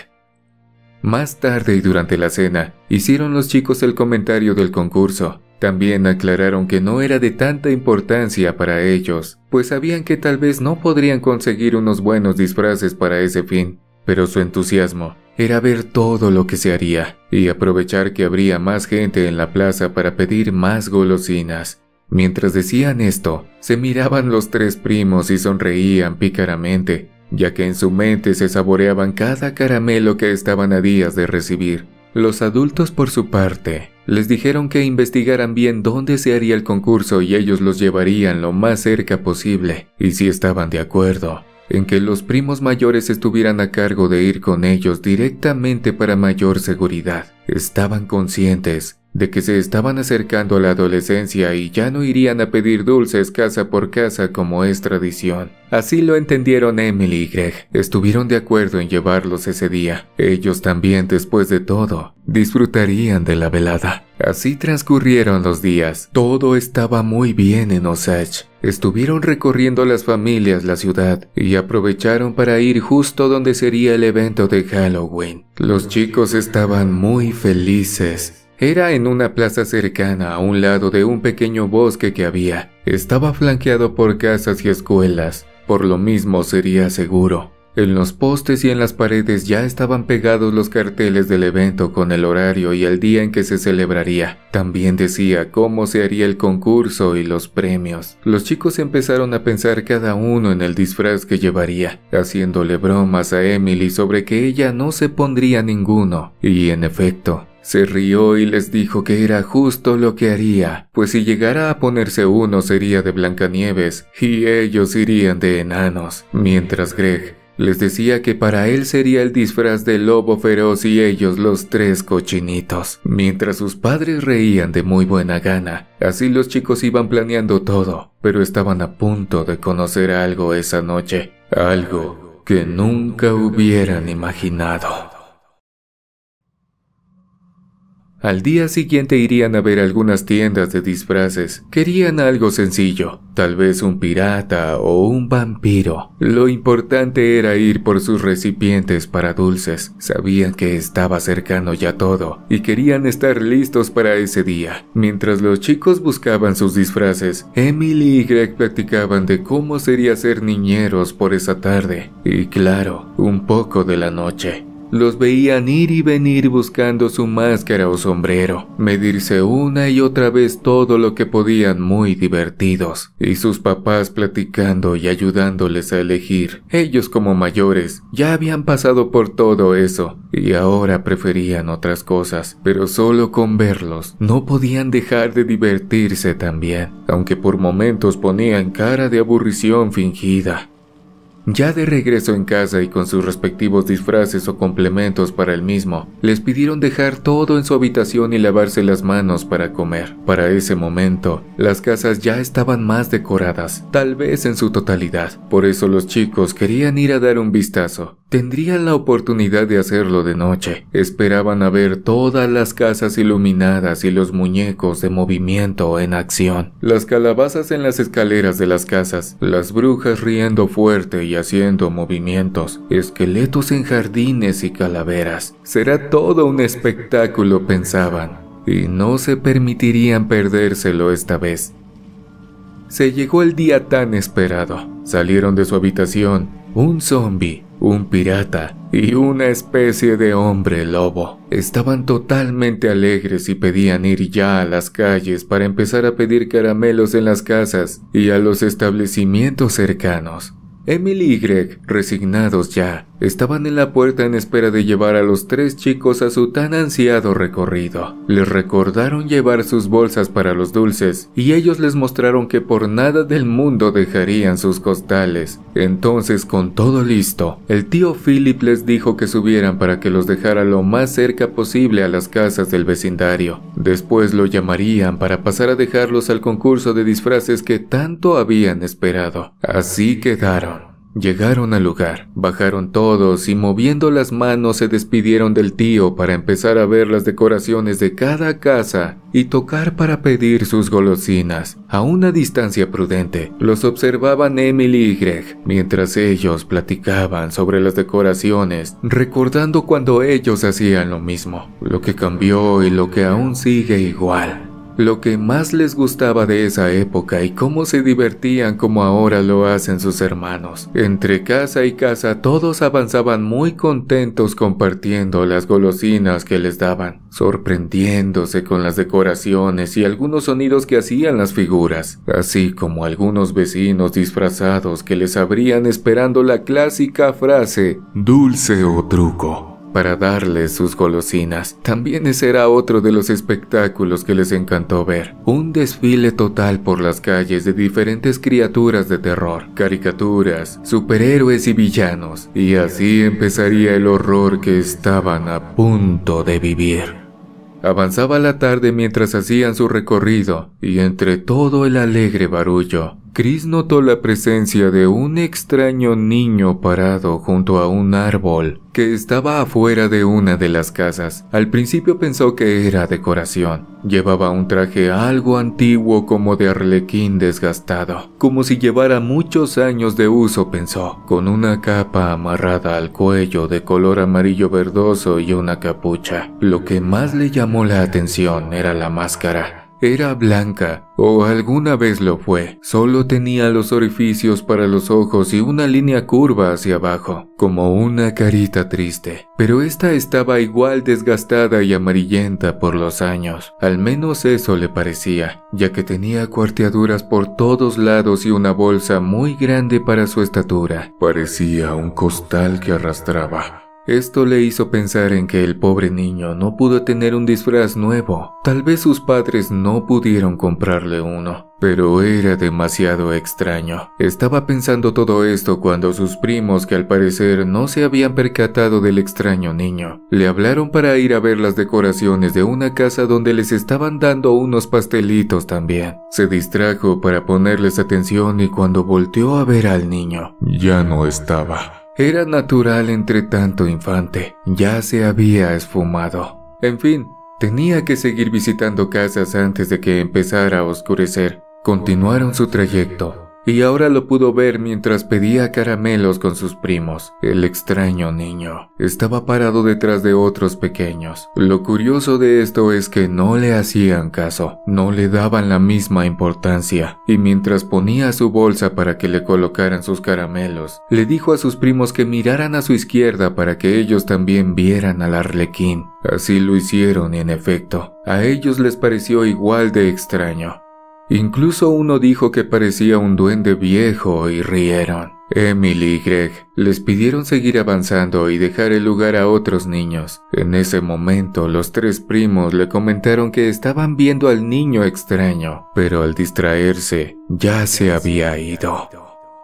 Más tarde y durante la cena, hicieron los chicos el comentario del concurso. También aclararon que no era de tanta importancia para ellos, pues sabían que tal vez no podrían conseguir unos buenos disfraces para ese fin, pero su entusiasmo era ver todo lo que se haría y aprovechar que habría más gente en la plaza para pedir más golosinas. Mientras decían esto, se miraban los tres primos y sonreían pícaramente, ya que en su mente se saboreaban cada caramelo que estaban a días de recibir. Los adultos, por su parte, les dijeron que investigaran bien dónde se haría el concurso y ellos los llevarían lo más cerca posible, y si estaban de acuerdo, en que los primos mayores estuvieran a cargo de ir con ellos directamente para mayor seguridad. Estaban conscientes de que se estaban acercando a la adolescencia y ya no irían a pedir dulces casa por casa como es tradición. Así lo entendieron Emily y Greg. Estuvieron de acuerdo en llevarlos ese día. Ellos también, después de todo, disfrutarían de la velada. Así transcurrieron los días. Todo estaba muy bien en Osage. Estuvieron recorriendo las familias la ciudad y aprovecharon para ir justo donde sería el evento de Halloween. Los chicos estaban muy felices era en una plaza cercana a un lado de un pequeño bosque que había. Estaba flanqueado por casas y escuelas, por lo mismo sería seguro. En los postes y en las paredes ya estaban pegados los carteles del evento con el horario y el día en que se celebraría. También decía cómo se haría el concurso y los premios. Los chicos empezaron a pensar cada uno en el disfraz que llevaría, haciéndole bromas a Emily sobre que ella no se pondría ninguno. Y en efecto, se rió y les dijo que era justo lo que haría, pues si llegara a ponerse uno sería de Blancanieves y ellos irían de enanos, mientras Greg les decía que para él sería el disfraz de lobo feroz y ellos los tres cochinitos, mientras sus padres reían de muy buena gana. Así los chicos iban planeando todo, pero estaban a punto de conocer algo esa noche, algo que nunca hubieran imaginado. Al día siguiente irían a ver algunas tiendas de disfraces. Querían algo sencillo, tal vez un pirata o un vampiro. Lo importante era ir por sus recipientes para dulces. Sabían que estaba cercano ya todo y querían estar listos para ese día. Mientras los chicos buscaban sus disfraces, Emily y Greg platicaban de cómo sería ser niñeros por esa tarde y claro, un poco de la noche. Los veían ir y venir buscando su máscara o sombrero, medirse una y otra vez todo lo que podían muy divertidos, y sus papás platicando y ayudándoles a elegir. Ellos como mayores ya habían pasado por todo eso, y ahora preferían otras cosas, pero solo con verlos no podían dejar de divertirse también, aunque por momentos ponían cara de aburrición fingida. Ya de regreso en casa y con sus respectivos disfraces o complementos para el mismo, les pidieron dejar todo en su habitación y lavarse las manos para comer. Para ese momento, las casas ya estaban más decoradas, tal vez en su totalidad. Por eso los chicos querían ir a dar un vistazo, Tendrían la oportunidad de hacerlo de noche. Esperaban a ver todas las casas iluminadas y los muñecos de movimiento en acción. Las calabazas en las escaleras de las casas, las brujas riendo fuerte y haciendo movimientos, esqueletos en jardines y calaveras. Será todo un espectáculo, pensaban, y no se permitirían perdérselo esta vez. Se llegó el día tan esperado. Salieron de su habitación un zombie un pirata y una especie de hombre lobo. Estaban totalmente alegres y pedían ir ya a las calles para empezar a pedir caramelos en las casas y a los establecimientos cercanos. Emily y Greg, resignados ya, estaban en la puerta en espera de llevar a los tres chicos a su tan ansiado recorrido. Les recordaron llevar sus bolsas para los dulces y ellos les mostraron que por nada del mundo dejarían sus costales. Entonces, con todo listo, el tío Philip les dijo que subieran para que los dejara lo más cerca posible a las casas del vecindario. Después lo llamarían para pasar a dejarlos al concurso de disfraces que tanto habían esperado. Así quedaron. Llegaron al lugar, bajaron todos y moviendo las manos se despidieron del tío para empezar a ver las decoraciones de cada casa y tocar para pedir sus golosinas. A una distancia prudente, los observaban Emily y Greg, mientras ellos platicaban sobre las decoraciones, recordando cuando ellos hacían lo mismo, lo que cambió y lo que aún sigue igual. Lo que más les gustaba de esa época y cómo se divertían como ahora lo hacen sus hermanos. Entre casa y casa todos avanzaban muy contentos compartiendo las golosinas que les daban, sorprendiéndose con las decoraciones y algunos sonidos que hacían las figuras, así como algunos vecinos disfrazados que les abrían esperando la clásica frase dulce o truco para darles sus golosinas. También ese era otro de los espectáculos que les encantó ver. Un desfile total por las calles de diferentes criaturas de terror, caricaturas, superhéroes y villanos. Y así empezaría el horror que estaban a punto de vivir. Avanzaba la tarde mientras hacían su recorrido, y entre todo el alegre barullo, Chris notó la presencia de un extraño niño parado junto a un árbol que estaba afuera de una de las casas. Al principio pensó que era decoración. Llevaba un traje algo antiguo como de arlequín desgastado, como si llevara muchos años de uso, pensó, con una capa amarrada al cuello de color amarillo verdoso y una capucha. Lo que más le llamó la atención era la máscara era blanca, o alguna vez lo fue. Solo tenía los orificios para los ojos y una línea curva hacia abajo, como una carita triste. Pero esta estaba igual desgastada y amarillenta por los años. Al menos eso le parecía, ya que tenía cuarteaduras por todos lados y una bolsa muy grande para su estatura. Parecía un costal que arrastraba. Esto le hizo pensar en que el pobre niño no pudo tener un disfraz nuevo. Tal vez sus padres no pudieron comprarle uno, pero era demasiado extraño. Estaba pensando todo esto cuando sus primos, que al parecer no se habían percatado del extraño niño, le hablaron para ir a ver las decoraciones de una casa donde les estaban dando unos pastelitos también. Se distrajo para ponerles atención y cuando volteó a ver al niño, ya no estaba. Era natural entre tanto infante, ya se había esfumado. En fin, tenía que seguir visitando casas antes de que empezara a oscurecer. Continuaron su trayecto, y ahora lo pudo ver mientras pedía caramelos con sus primos. El extraño niño estaba parado detrás de otros pequeños. Lo curioso de esto es que no le hacían caso, no le daban la misma importancia, y mientras ponía su bolsa para que le colocaran sus caramelos, le dijo a sus primos que miraran a su izquierda para que ellos también vieran al arlequín. Así lo hicieron y en efecto. A ellos les pareció igual de extraño. Incluso uno dijo que parecía un duende viejo y rieron. Emily y Greg les pidieron seguir avanzando y dejar el lugar a otros niños. En ese momento los tres primos le comentaron que estaban viendo al niño extraño, pero al distraerse ya se había ido.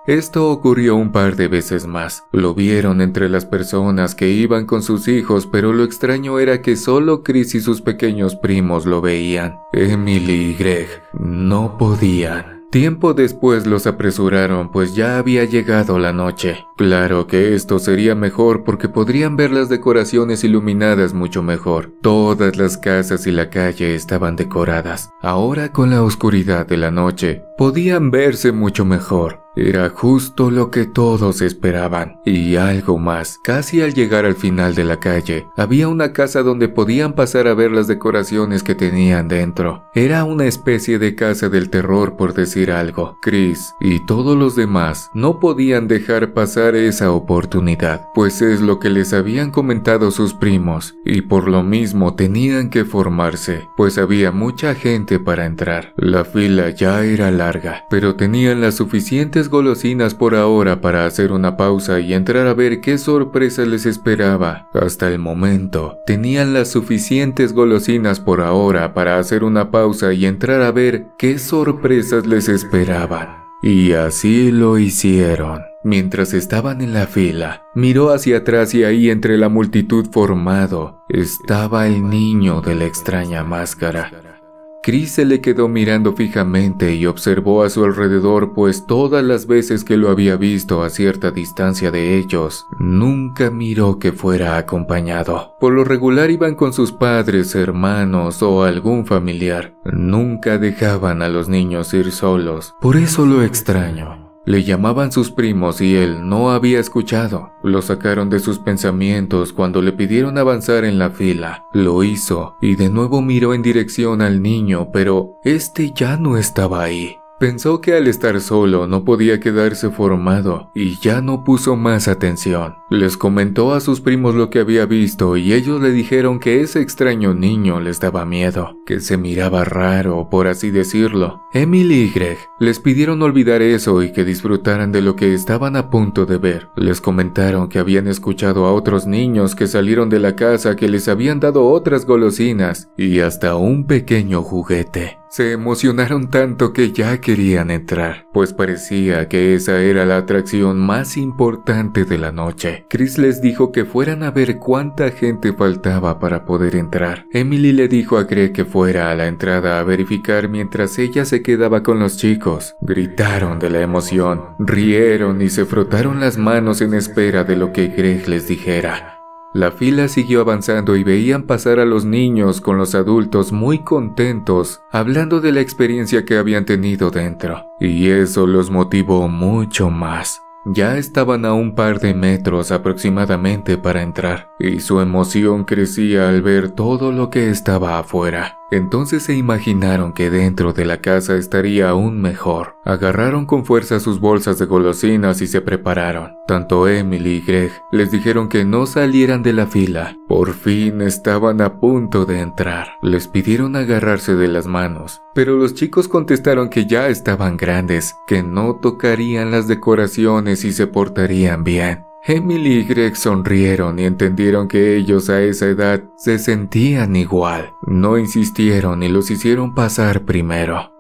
Esto ocurrió un par de veces más. Lo vieron entre las personas que iban con sus hijos, pero lo extraño era que solo Chris y sus pequeños primos lo veían. Emily y Greg no podían. Tiempo después los apresuraron, pues ya había llegado la noche. Claro que esto sería mejor porque podrían ver las decoraciones iluminadas mucho mejor. Todas las casas y la calle estaban decoradas. Ahora con la oscuridad de la noche, podían verse mucho mejor. Era justo lo que todos esperaban, y algo más. Casi al llegar al final de la calle, había una casa donde podían pasar a ver las decoraciones que tenían dentro. Era una especie de casa del terror por decir algo. Chris y todos los demás no podían dejar pasar esa oportunidad, pues es lo que les habían comentado sus primos, y por lo mismo tenían que formarse, pues había mucha gente para entrar. La fila ya era larga, pero tenían las suficientes golosinas por ahora para hacer una pausa y entrar a ver qué sorpresa les esperaba. Hasta el momento, tenían las suficientes golosinas por ahora para hacer una pausa y entrar a ver qué sorpresas les esperaban. Y así lo hicieron. Mientras estaban en la fila, miró hacia atrás y ahí entre la multitud formado estaba el niño de la extraña máscara, Chris se le quedó mirando fijamente y observó a su alrededor, pues todas las veces que lo había visto a cierta distancia de ellos, nunca miró que fuera acompañado. Por lo regular iban con sus padres, hermanos o algún familiar. Nunca dejaban a los niños ir solos. Por eso lo extraño. Le llamaban sus primos y él no había escuchado. Lo sacaron de sus pensamientos cuando le pidieron avanzar en la fila. Lo hizo y de nuevo miró en dirección al niño, pero este ya no estaba ahí. Pensó que al estar solo no podía quedarse formado y ya no puso más atención. Les comentó a sus primos lo que había visto y ellos le dijeron que ese extraño niño les daba miedo, que se miraba raro, por así decirlo. Emily y Greg les pidieron olvidar eso y que disfrutaran de lo que estaban a punto de ver. Les comentaron que habían escuchado a otros niños que salieron de la casa que les habían dado otras golosinas y hasta un pequeño juguete. Se emocionaron tanto que Jack querían entrar, pues parecía que esa era la atracción más importante de la noche. Chris les dijo que fueran a ver cuánta gente faltaba para poder entrar. Emily le dijo a Greg que fuera a la entrada a verificar mientras ella se quedaba con los chicos. Gritaron de la emoción, rieron y se frotaron las manos en espera de lo que Greg les dijera. La fila siguió avanzando y veían pasar a los niños con los adultos muy contentos, hablando de la experiencia que habían tenido dentro. Y eso los motivó mucho más. Ya estaban a un par de metros aproximadamente para entrar, y su emoción crecía al ver todo lo que estaba afuera. Entonces se imaginaron que dentro de la casa estaría aún mejor. Agarraron con fuerza sus bolsas de golosinas y se prepararon. Tanto Emily y Greg les dijeron que no salieran de la fila. Por fin estaban a punto de entrar. Les pidieron agarrarse de las manos, pero los chicos contestaron que ya estaban grandes, que no tocarían las decoraciones y se portarían bien. Emily y Greg sonrieron y entendieron que ellos a esa edad se sentían igual. No insistieron y los hicieron pasar primero.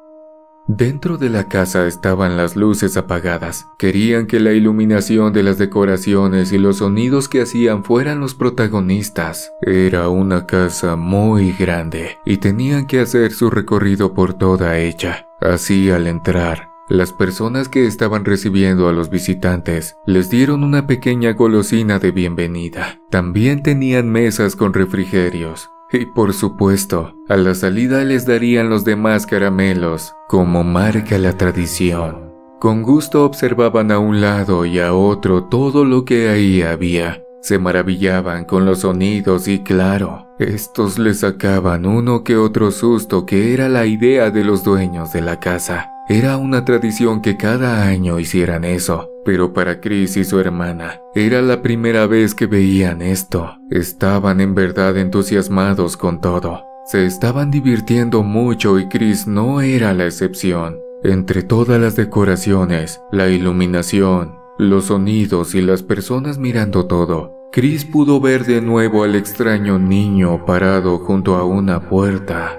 Dentro de la casa estaban las luces apagadas. Querían que la iluminación de las decoraciones y los sonidos que hacían fueran los protagonistas. Era una casa muy grande y tenían que hacer su recorrido por toda ella. Así al entrar, las personas que estaban recibiendo a los visitantes les dieron una pequeña golosina de bienvenida. También tenían mesas con refrigerios. Y por supuesto, a la salida les darían los demás caramelos, como marca la tradición. Con gusto observaban a un lado y a otro todo lo que ahí había. Se maravillaban con los sonidos y claro, estos les sacaban uno que otro susto que era la idea de los dueños de la casa. Era una tradición que cada año hicieran eso, pero para Chris y su hermana era la primera vez que veían esto. Estaban en verdad entusiasmados con todo. Se estaban divirtiendo mucho y Chris no era la excepción. Entre todas las decoraciones, la iluminación, los sonidos y las personas mirando todo, Chris pudo ver de nuevo al extraño niño parado junto a una puerta.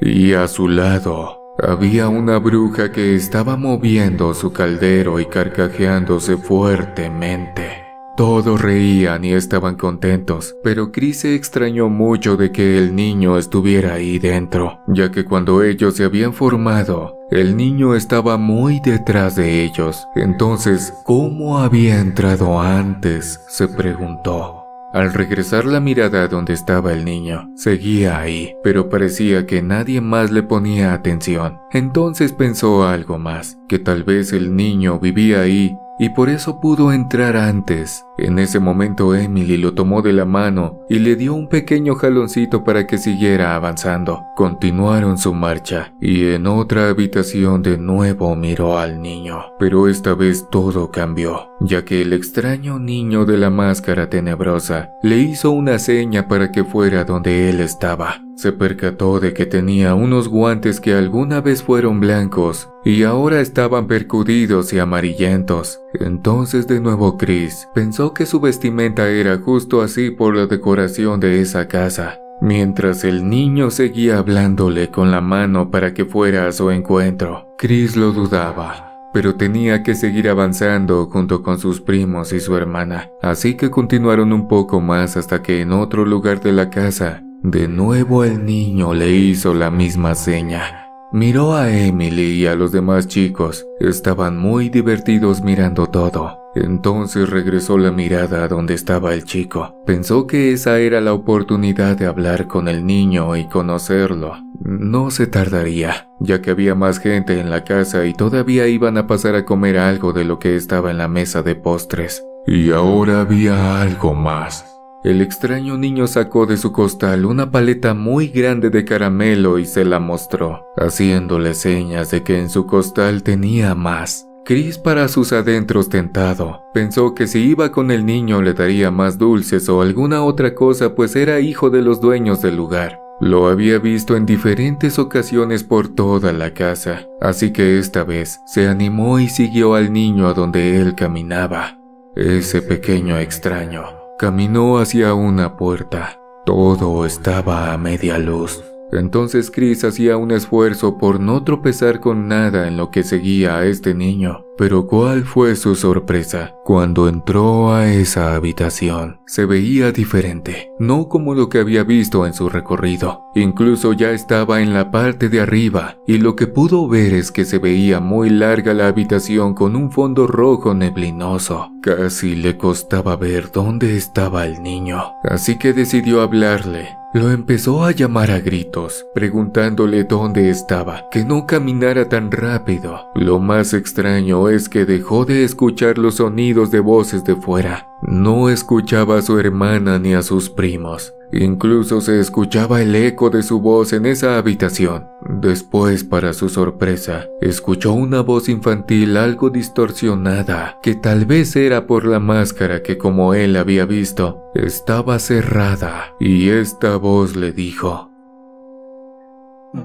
Y a su lado, había una bruja que estaba moviendo su caldero y carcajeándose fuertemente. Todos reían y estaban contentos, pero Chris se extrañó mucho de que el niño estuviera ahí dentro, ya que cuando ellos se habían formado, el niño estaba muy detrás de ellos. Entonces, ¿cómo había entrado antes? se preguntó. Al regresar la mirada a donde estaba el niño, seguía ahí, pero parecía que nadie más le ponía atención. Entonces pensó algo más, que tal vez el niño vivía ahí y por eso pudo entrar antes. En ese momento Emily lo tomó de la mano y le dio un pequeño jaloncito para que siguiera avanzando. Continuaron su marcha y en otra habitación de nuevo miró al niño, pero esta vez todo cambió, ya que el extraño niño de la máscara tenebrosa le hizo una seña para que fuera donde él estaba. Se percató de que tenía unos guantes que alguna vez fueron blancos y ahora estaban percudidos y amarillentos. Entonces de nuevo Chris pensó que su vestimenta era justo así por la decoración de esa casa. Mientras el niño seguía hablándole con la mano para que fuera a su encuentro, Chris lo dudaba, pero tenía que seguir avanzando junto con sus primos y su hermana, así que continuaron un poco más hasta que en otro lugar de la casa de nuevo el niño le hizo la misma seña. Miró a Emily y a los demás chicos. Estaban muy divertidos mirando todo. Entonces regresó la mirada a donde estaba el chico. Pensó que esa era la oportunidad de hablar con el niño y conocerlo. No se tardaría, ya que había más gente en la casa y todavía iban a pasar a comer algo de lo que estaba en la mesa de postres. Y ahora había algo más. El extraño niño sacó de su costal una paleta muy grande de caramelo y se la mostró, haciéndole señas de que en su costal tenía más. Chris para sus adentros tentado. Pensó que si iba con el niño le daría más dulces o alguna otra cosa pues era hijo de los dueños del lugar. Lo había visto en diferentes ocasiones por toda la casa, así que esta vez se animó y siguió al niño a donde él caminaba. Ese pequeño extraño Caminó hacia una puerta. Todo estaba a media luz. Entonces Chris hacía un esfuerzo por no tropezar con nada en lo que seguía a este niño. Pero cuál fue su sorpresa cuando entró a esa habitación. Se veía diferente, no como lo que había visto en su recorrido. Incluso ya estaba en la parte de arriba y lo que pudo ver es que se veía muy larga la habitación con un fondo rojo neblinoso. Casi le costaba ver dónde estaba el niño, así que decidió hablarle lo empezó a llamar a gritos, preguntándole dónde estaba, que no caminara tan rápido. Lo más extraño es que dejó de escuchar los sonidos de voces de fuera. No escuchaba a su hermana ni a sus primos. Incluso se escuchaba el eco de su voz en esa habitación. Después, para su sorpresa, escuchó una voz infantil algo distorsionada, que tal vez era por la máscara que como él había visto, estaba cerrada, y esta voz le dijo,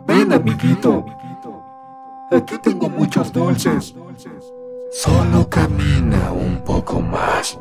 Ven amiguito, aquí tengo muchos dulces. Solo camina un poco más.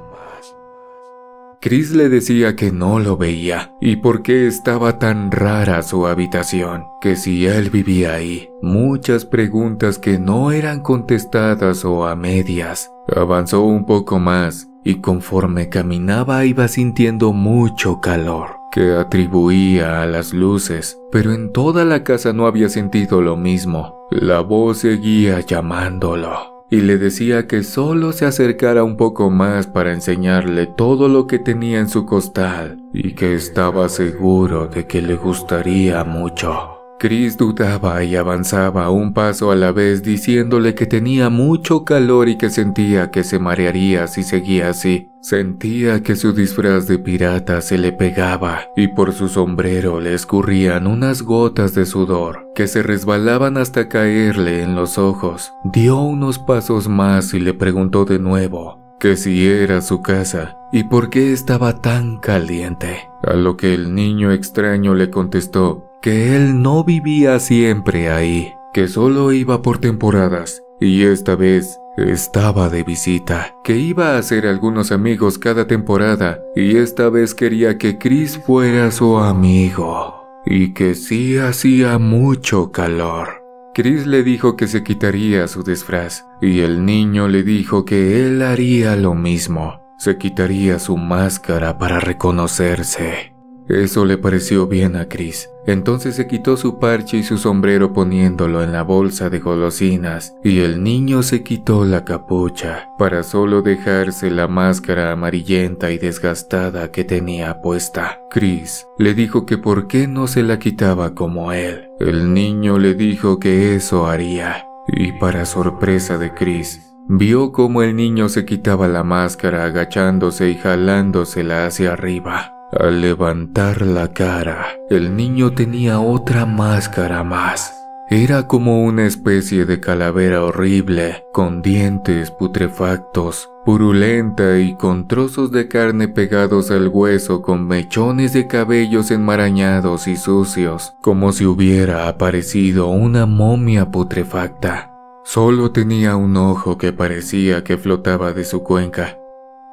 Chris le decía que no lo veía y por qué estaba tan rara su habitación, que si él vivía ahí, muchas preguntas que no eran contestadas o a medias. Avanzó un poco más y conforme caminaba iba sintiendo mucho calor que atribuía a las luces, pero en toda la casa no había sentido lo mismo. La voz seguía llamándolo y le decía que solo se acercara un poco más para enseñarle todo lo que tenía en su costal y que estaba seguro de que le gustaría mucho. Chris dudaba y avanzaba un paso a la vez diciéndole que tenía mucho calor y que sentía que se marearía si seguía así. Sentía que su disfraz de pirata se le pegaba y por su sombrero le escurrían unas gotas de sudor que se resbalaban hasta caerle en los ojos. Dio unos pasos más y le preguntó de nuevo que si era su casa y por qué estaba tan caliente. A lo que el niño extraño le contestó que él no vivía siempre ahí, que solo iba por temporadas, y esta vez estaba de visita, que iba a hacer algunos amigos cada temporada, y esta vez quería que Chris fuera su amigo, y que sí hacía mucho calor. Chris le dijo que se quitaría su disfraz, y el niño le dijo que él haría lo mismo, se quitaría su máscara para reconocerse. Eso le pareció bien a Chris. Entonces se quitó su parche y su sombrero poniéndolo en la bolsa de golosinas, y el niño se quitó la capucha, para solo dejarse la máscara amarillenta y desgastada que tenía puesta. Chris le dijo que por qué no se la quitaba como él. El niño le dijo que eso haría. Y para sorpresa de Chris, vio cómo el niño se quitaba la máscara agachándose y jalándosela hacia arriba. Al levantar la cara, el niño tenía otra máscara más. Era como una especie de calavera horrible, con dientes putrefactos, purulenta y con trozos de carne pegados al hueso, con mechones de cabellos enmarañados y sucios, como si hubiera aparecido una momia putrefacta. Solo tenía un ojo que parecía que flotaba de su cuenca.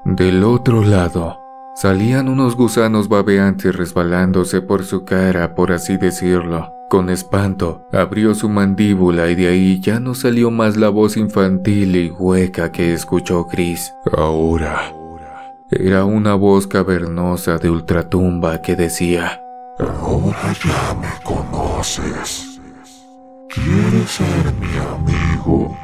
Del otro lado, Salían unos gusanos babeantes resbalándose por su cara, por así decirlo. Con espanto, abrió su mandíbula y de ahí ya no salió más la voz infantil y hueca que escuchó Chris. Ahora. Era una voz cavernosa de ultratumba que decía, Ahora ya me conoces. ¿Quieres ser mi amigo?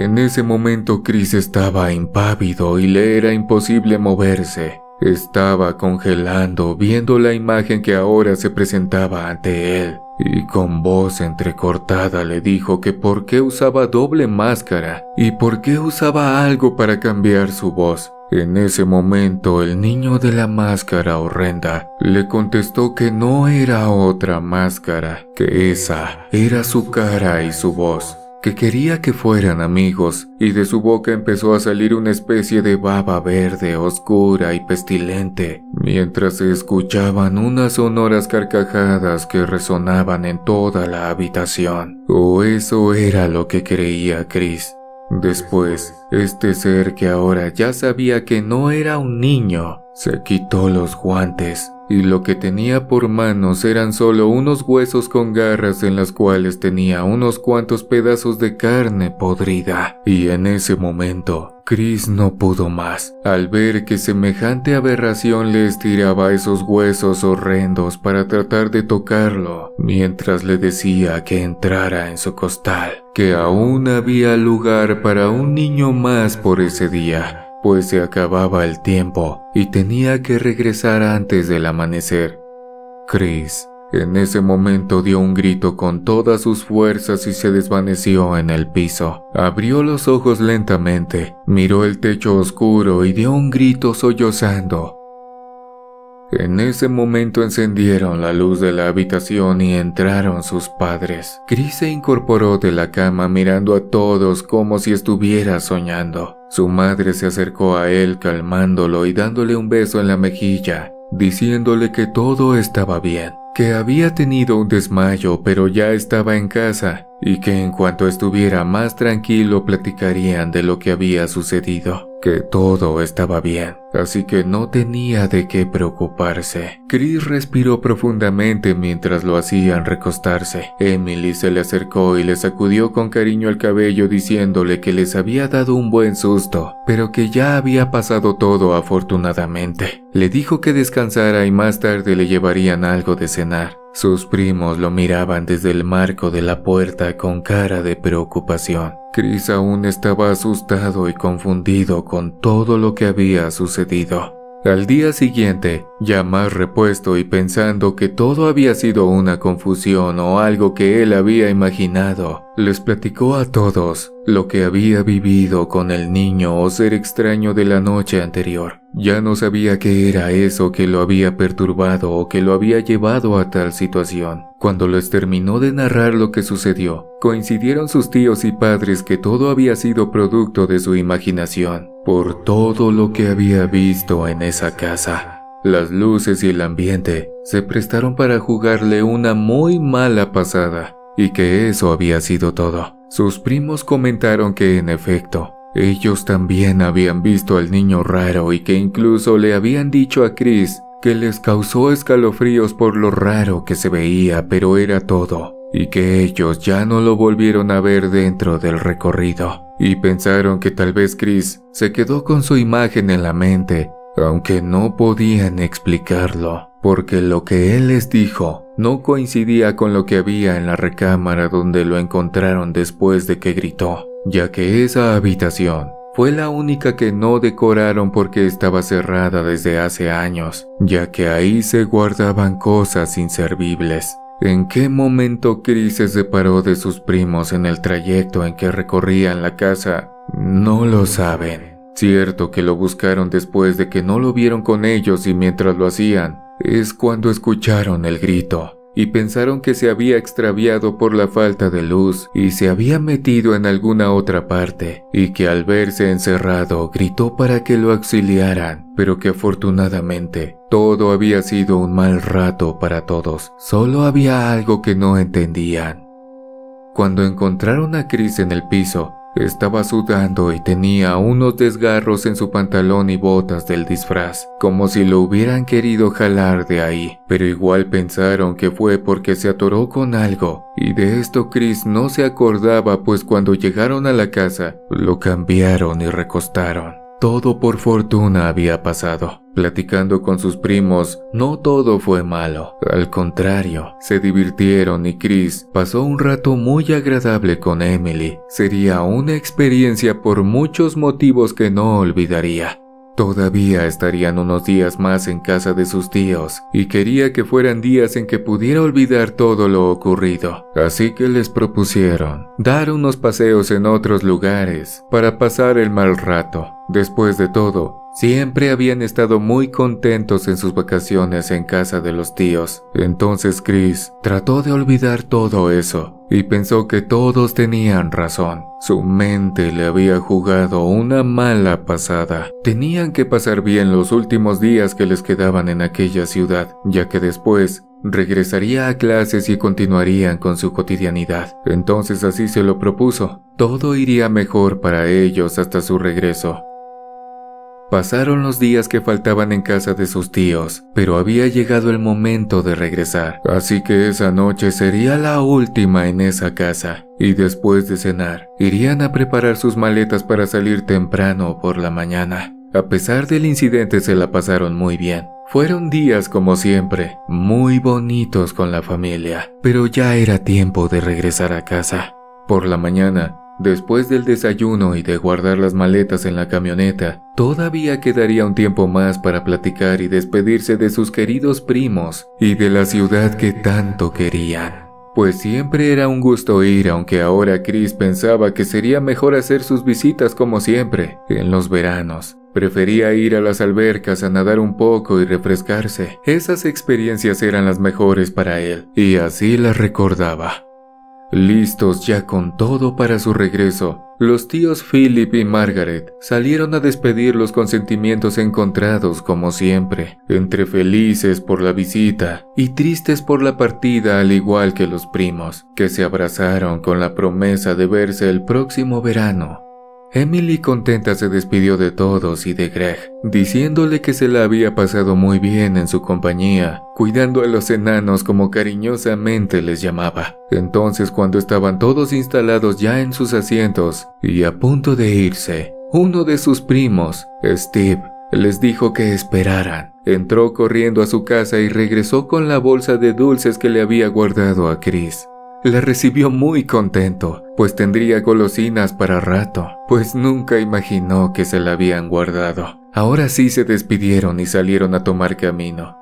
En ese momento Chris estaba impávido y le era imposible moverse. Estaba congelando viendo la imagen que ahora se presentaba ante él, y con voz entrecortada le dijo que por qué usaba doble máscara y por qué usaba algo para cambiar su voz. En ese momento el niño de la máscara horrenda le contestó que no era otra máscara, que esa era su cara y su voz que quería que fueran amigos, y de su boca empezó a salir una especie de baba verde, oscura y pestilente, mientras se escuchaban unas sonoras carcajadas que resonaban en toda la habitación. O eso era lo que creía Chris. Después, este ser que ahora ya sabía que no era un niño, se quitó los guantes y lo que tenía por manos eran solo unos huesos con garras en las cuales tenía unos cuantos pedazos de carne podrida. Y en ese momento, Chris no pudo más, al ver que semejante aberración le estiraba esos huesos horrendos para tratar de tocarlo, mientras le decía que entrara en su costal, que aún había lugar para un niño más por ese día, pues se acababa el tiempo y tenía que regresar antes del amanecer. Chris en ese momento dio un grito con todas sus fuerzas y se desvaneció en el piso. Abrió los ojos lentamente, miró el techo oscuro y dio un grito sollozando. En ese momento encendieron la luz de la habitación y entraron sus padres. Chris se incorporó de la cama mirando a todos como si estuviera soñando. Su madre se acercó a él calmándolo y dándole un beso en la mejilla, diciéndole que todo estaba bien, que había tenido un desmayo pero ya estaba en casa y que en cuanto estuviera más tranquilo platicarían de lo que había sucedido que todo estaba bien, así que no tenía de qué preocuparse. Chris respiró profundamente mientras lo hacían recostarse. Emily se le acercó y le sacudió con cariño el cabello diciéndole que les había dado un buen susto, pero que ya había pasado todo afortunadamente. Le dijo que descansara y más tarde le llevarían algo de cenar. Sus primos lo miraban desde el marco de la puerta con cara de preocupación. Chris aún estaba asustado y confundido con todo lo que había sucedido. Al día siguiente, ya más repuesto y pensando que todo había sido una confusión o algo que él había imaginado, les platicó a todos lo que había vivido con el niño o ser extraño de la noche anterior. Ya no sabía qué era eso que lo había perturbado o que lo había llevado a tal situación. Cuando les terminó de narrar lo que sucedió, coincidieron sus tíos y padres que todo había sido producto de su imaginación, por todo lo que había visto en esa casa. Las luces y el ambiente se prestaron para jugarle una muy mala pasada, y que eso había sido todo. Sus primos comentaron que en efecto, ellos también habían visto al niño raro y que incluso le habían dicho a Chris que les causó escalofríos por lo raro que se veía, pero era todo, y que ellos ya no lo volvieron a ver dentro del recorrido, y pensaron que tal vez Chris se quedó con su imagen en la mente, aunque no podían explicarlo, porque lo que él les dijo no coincidía con lo que había en la recámara donde lo encontraron después de que gritó ya que esa habitación fue la única que no decoraron porque estaba cerrada desde hace años, ya que ahí se guardaban cosas inservibles. ¿En qué momento Chris se separó de sus primos en el trayecto en que recorrían la casa? No lo saben. Cierto que lo buscaron después de que no lo vieron con ellos y mientras lo hacían, es cuando escucharon el grito y pensaron que se había extraviado por la falta de luz y se había metido en alguna otra parte, y que al verse encerrado gritó para que lo auxiliaran, pero que afortunadamente todo había sido un mal rato para todos, solo había algo que no entendían. Cuando encontraron a Chris en el piso, estaba sudando y tenía unos desgarros en su pantalón y botas del disfraz, como si lo hubieran querido jalar de ahí, pero igual pensaron que fue porque se atoró con algo, y de esto Chris no se acordaba pues cuando llegaron a la casa, lo cambiaron y recostaron. Todo por fortuna había pasado. Platicando con sus primos, no todo fue malo. Al contrario, se divirtieron y Chris pasó un rato muy agradable con Emily. Sería una experiencia por muchos motivos que no olvidaría. Todavía estarían unos días más en casa de sus tíos, y quería que fueran días en que pudiera olvidar todo lo ocurrido. Así que les propusieron dar unos paseos en otros lugares para pasar el mal rato. Después de todo, Siempre habían estado muy contentos en sus vacaciones en casa de los tíos. Entonces Chris trató de olvidar todo eso y pensó que todos tenían razón. Su mente le había jugado una mala pasada. Tenían que pasar bien los últimos días que les quedaban en aquella ciudad, ya que después regresaría a clases y continuarían con su cotidianidad. Entonces así se lo propuso. Todo iría mejor para ellos hasta su regreso. Pasaron los días que faltaban en casa de sus tíos, pero había llegado el momento de regresar, así que esa noche sería la última en esa casa, y después de cenar, irían a preparar sus maletas para salir temprano por la mañana. A pesar del incidente se la pasaron muy bien. Fueron días como siempre, muy bonitos con la familia, pero ya era tiempo de regresar a casa. Por la mañana, Después del desayuno y de guardar las maletas en la camioneta, todavía quedaría un tiempo más para platicar y despedirse de sus queridos primos y de la ciudad que tanto querían. Pues siempre era un gusto ir, aunque ahora Chris pensaba que sería mejor hacer sus visitas como siempre, en los veranos. Prefería ir a las albercas a nadar un poco y refrescarse. Esas experiencias eran las mejores para él, y así las recordaba. Listos ya con todo para su regreso, los tíos Philip y Margaret salieron a despedir los consentimientos encontrados como siempre, entre felices por la visita y tristes por la partida al igual que los primos, que se abrazaron con la promesa de verse el próximo verano Emily contenta se despidió de todos y de Greg, diciéndole que se la había pasado muy bien en su compañía, cuidando a los enanos como cariñosamente les llamaba. Entonces cuando estaban todos instalados ya en sus asientos y a punto de irse, uno de sus primos, Steve, les dijo que esperaran. Entró corriendo a su casa y regresó con la bolsa de dulces que le había guardado a Chris la recibió muy contento, pues tendría golosinas para rato, pues nunca imaginó que se la habían guardado. Ahora sí se despidieron y salieron a tomar camino.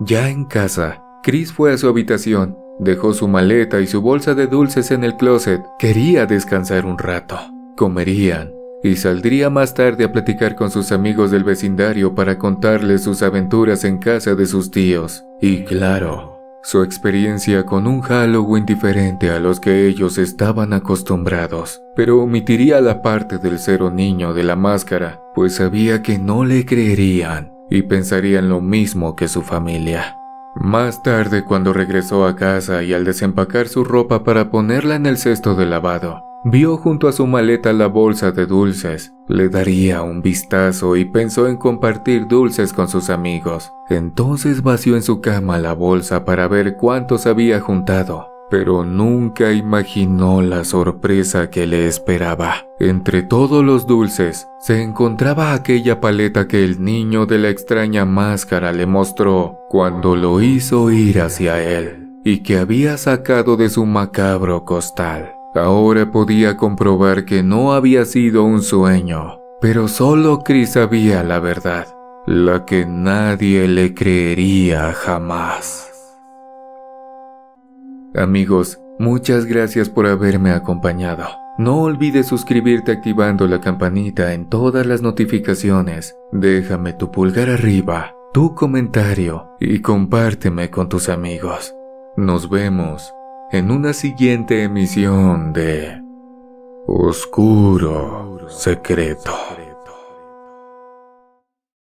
Ya en casa, Chris fue a su habitación, dejó su maleta y su bolsa de dulces en el closet, quería descansar un rato. Comerían y saldría más tarde a platicar con sus amigos del vecindario para contarles sus aventuras en casa de sus tíos. Y claro, su experiencia con un Halloween diferente a los que ellos estaban acostumbrados, pero omitiría la parte del cero niño de la máscara, pues sabía que no le creerían y pensarían lo mismo que su familia. Más tarde, cuando regresó a casa y al desempacar su ropa para ponerla en el cesto de lavado, Vio junto a su maleta la bolsa de dulces, le daría un vistazo y pensó en compartir dulces con sus amigos. Entonces vació en su cama la bolsa para ver cuántos había juntado, pero nunca imaginó la sorpresa que le esperaba. Entre todos los dulces se encontraba aquella paleta que el niño de la extraña máscara le mostró cuando lo hizo ir hacia él y que había sacado de su macabro costal. Ahora podía comprobar que no había sido un sueño, pero solo Chris sabía la verdad, la que nadie le creería jamás. Amigos, muchas gracias por haberme acompañado. No olvides suscribirte activando la campanita en todas las notificaciones. Déjame tu pulgar arriba, tu comentario y compárteme con tus amigos. Nos vemos en una siguiente emisión de Oscuro Secreto.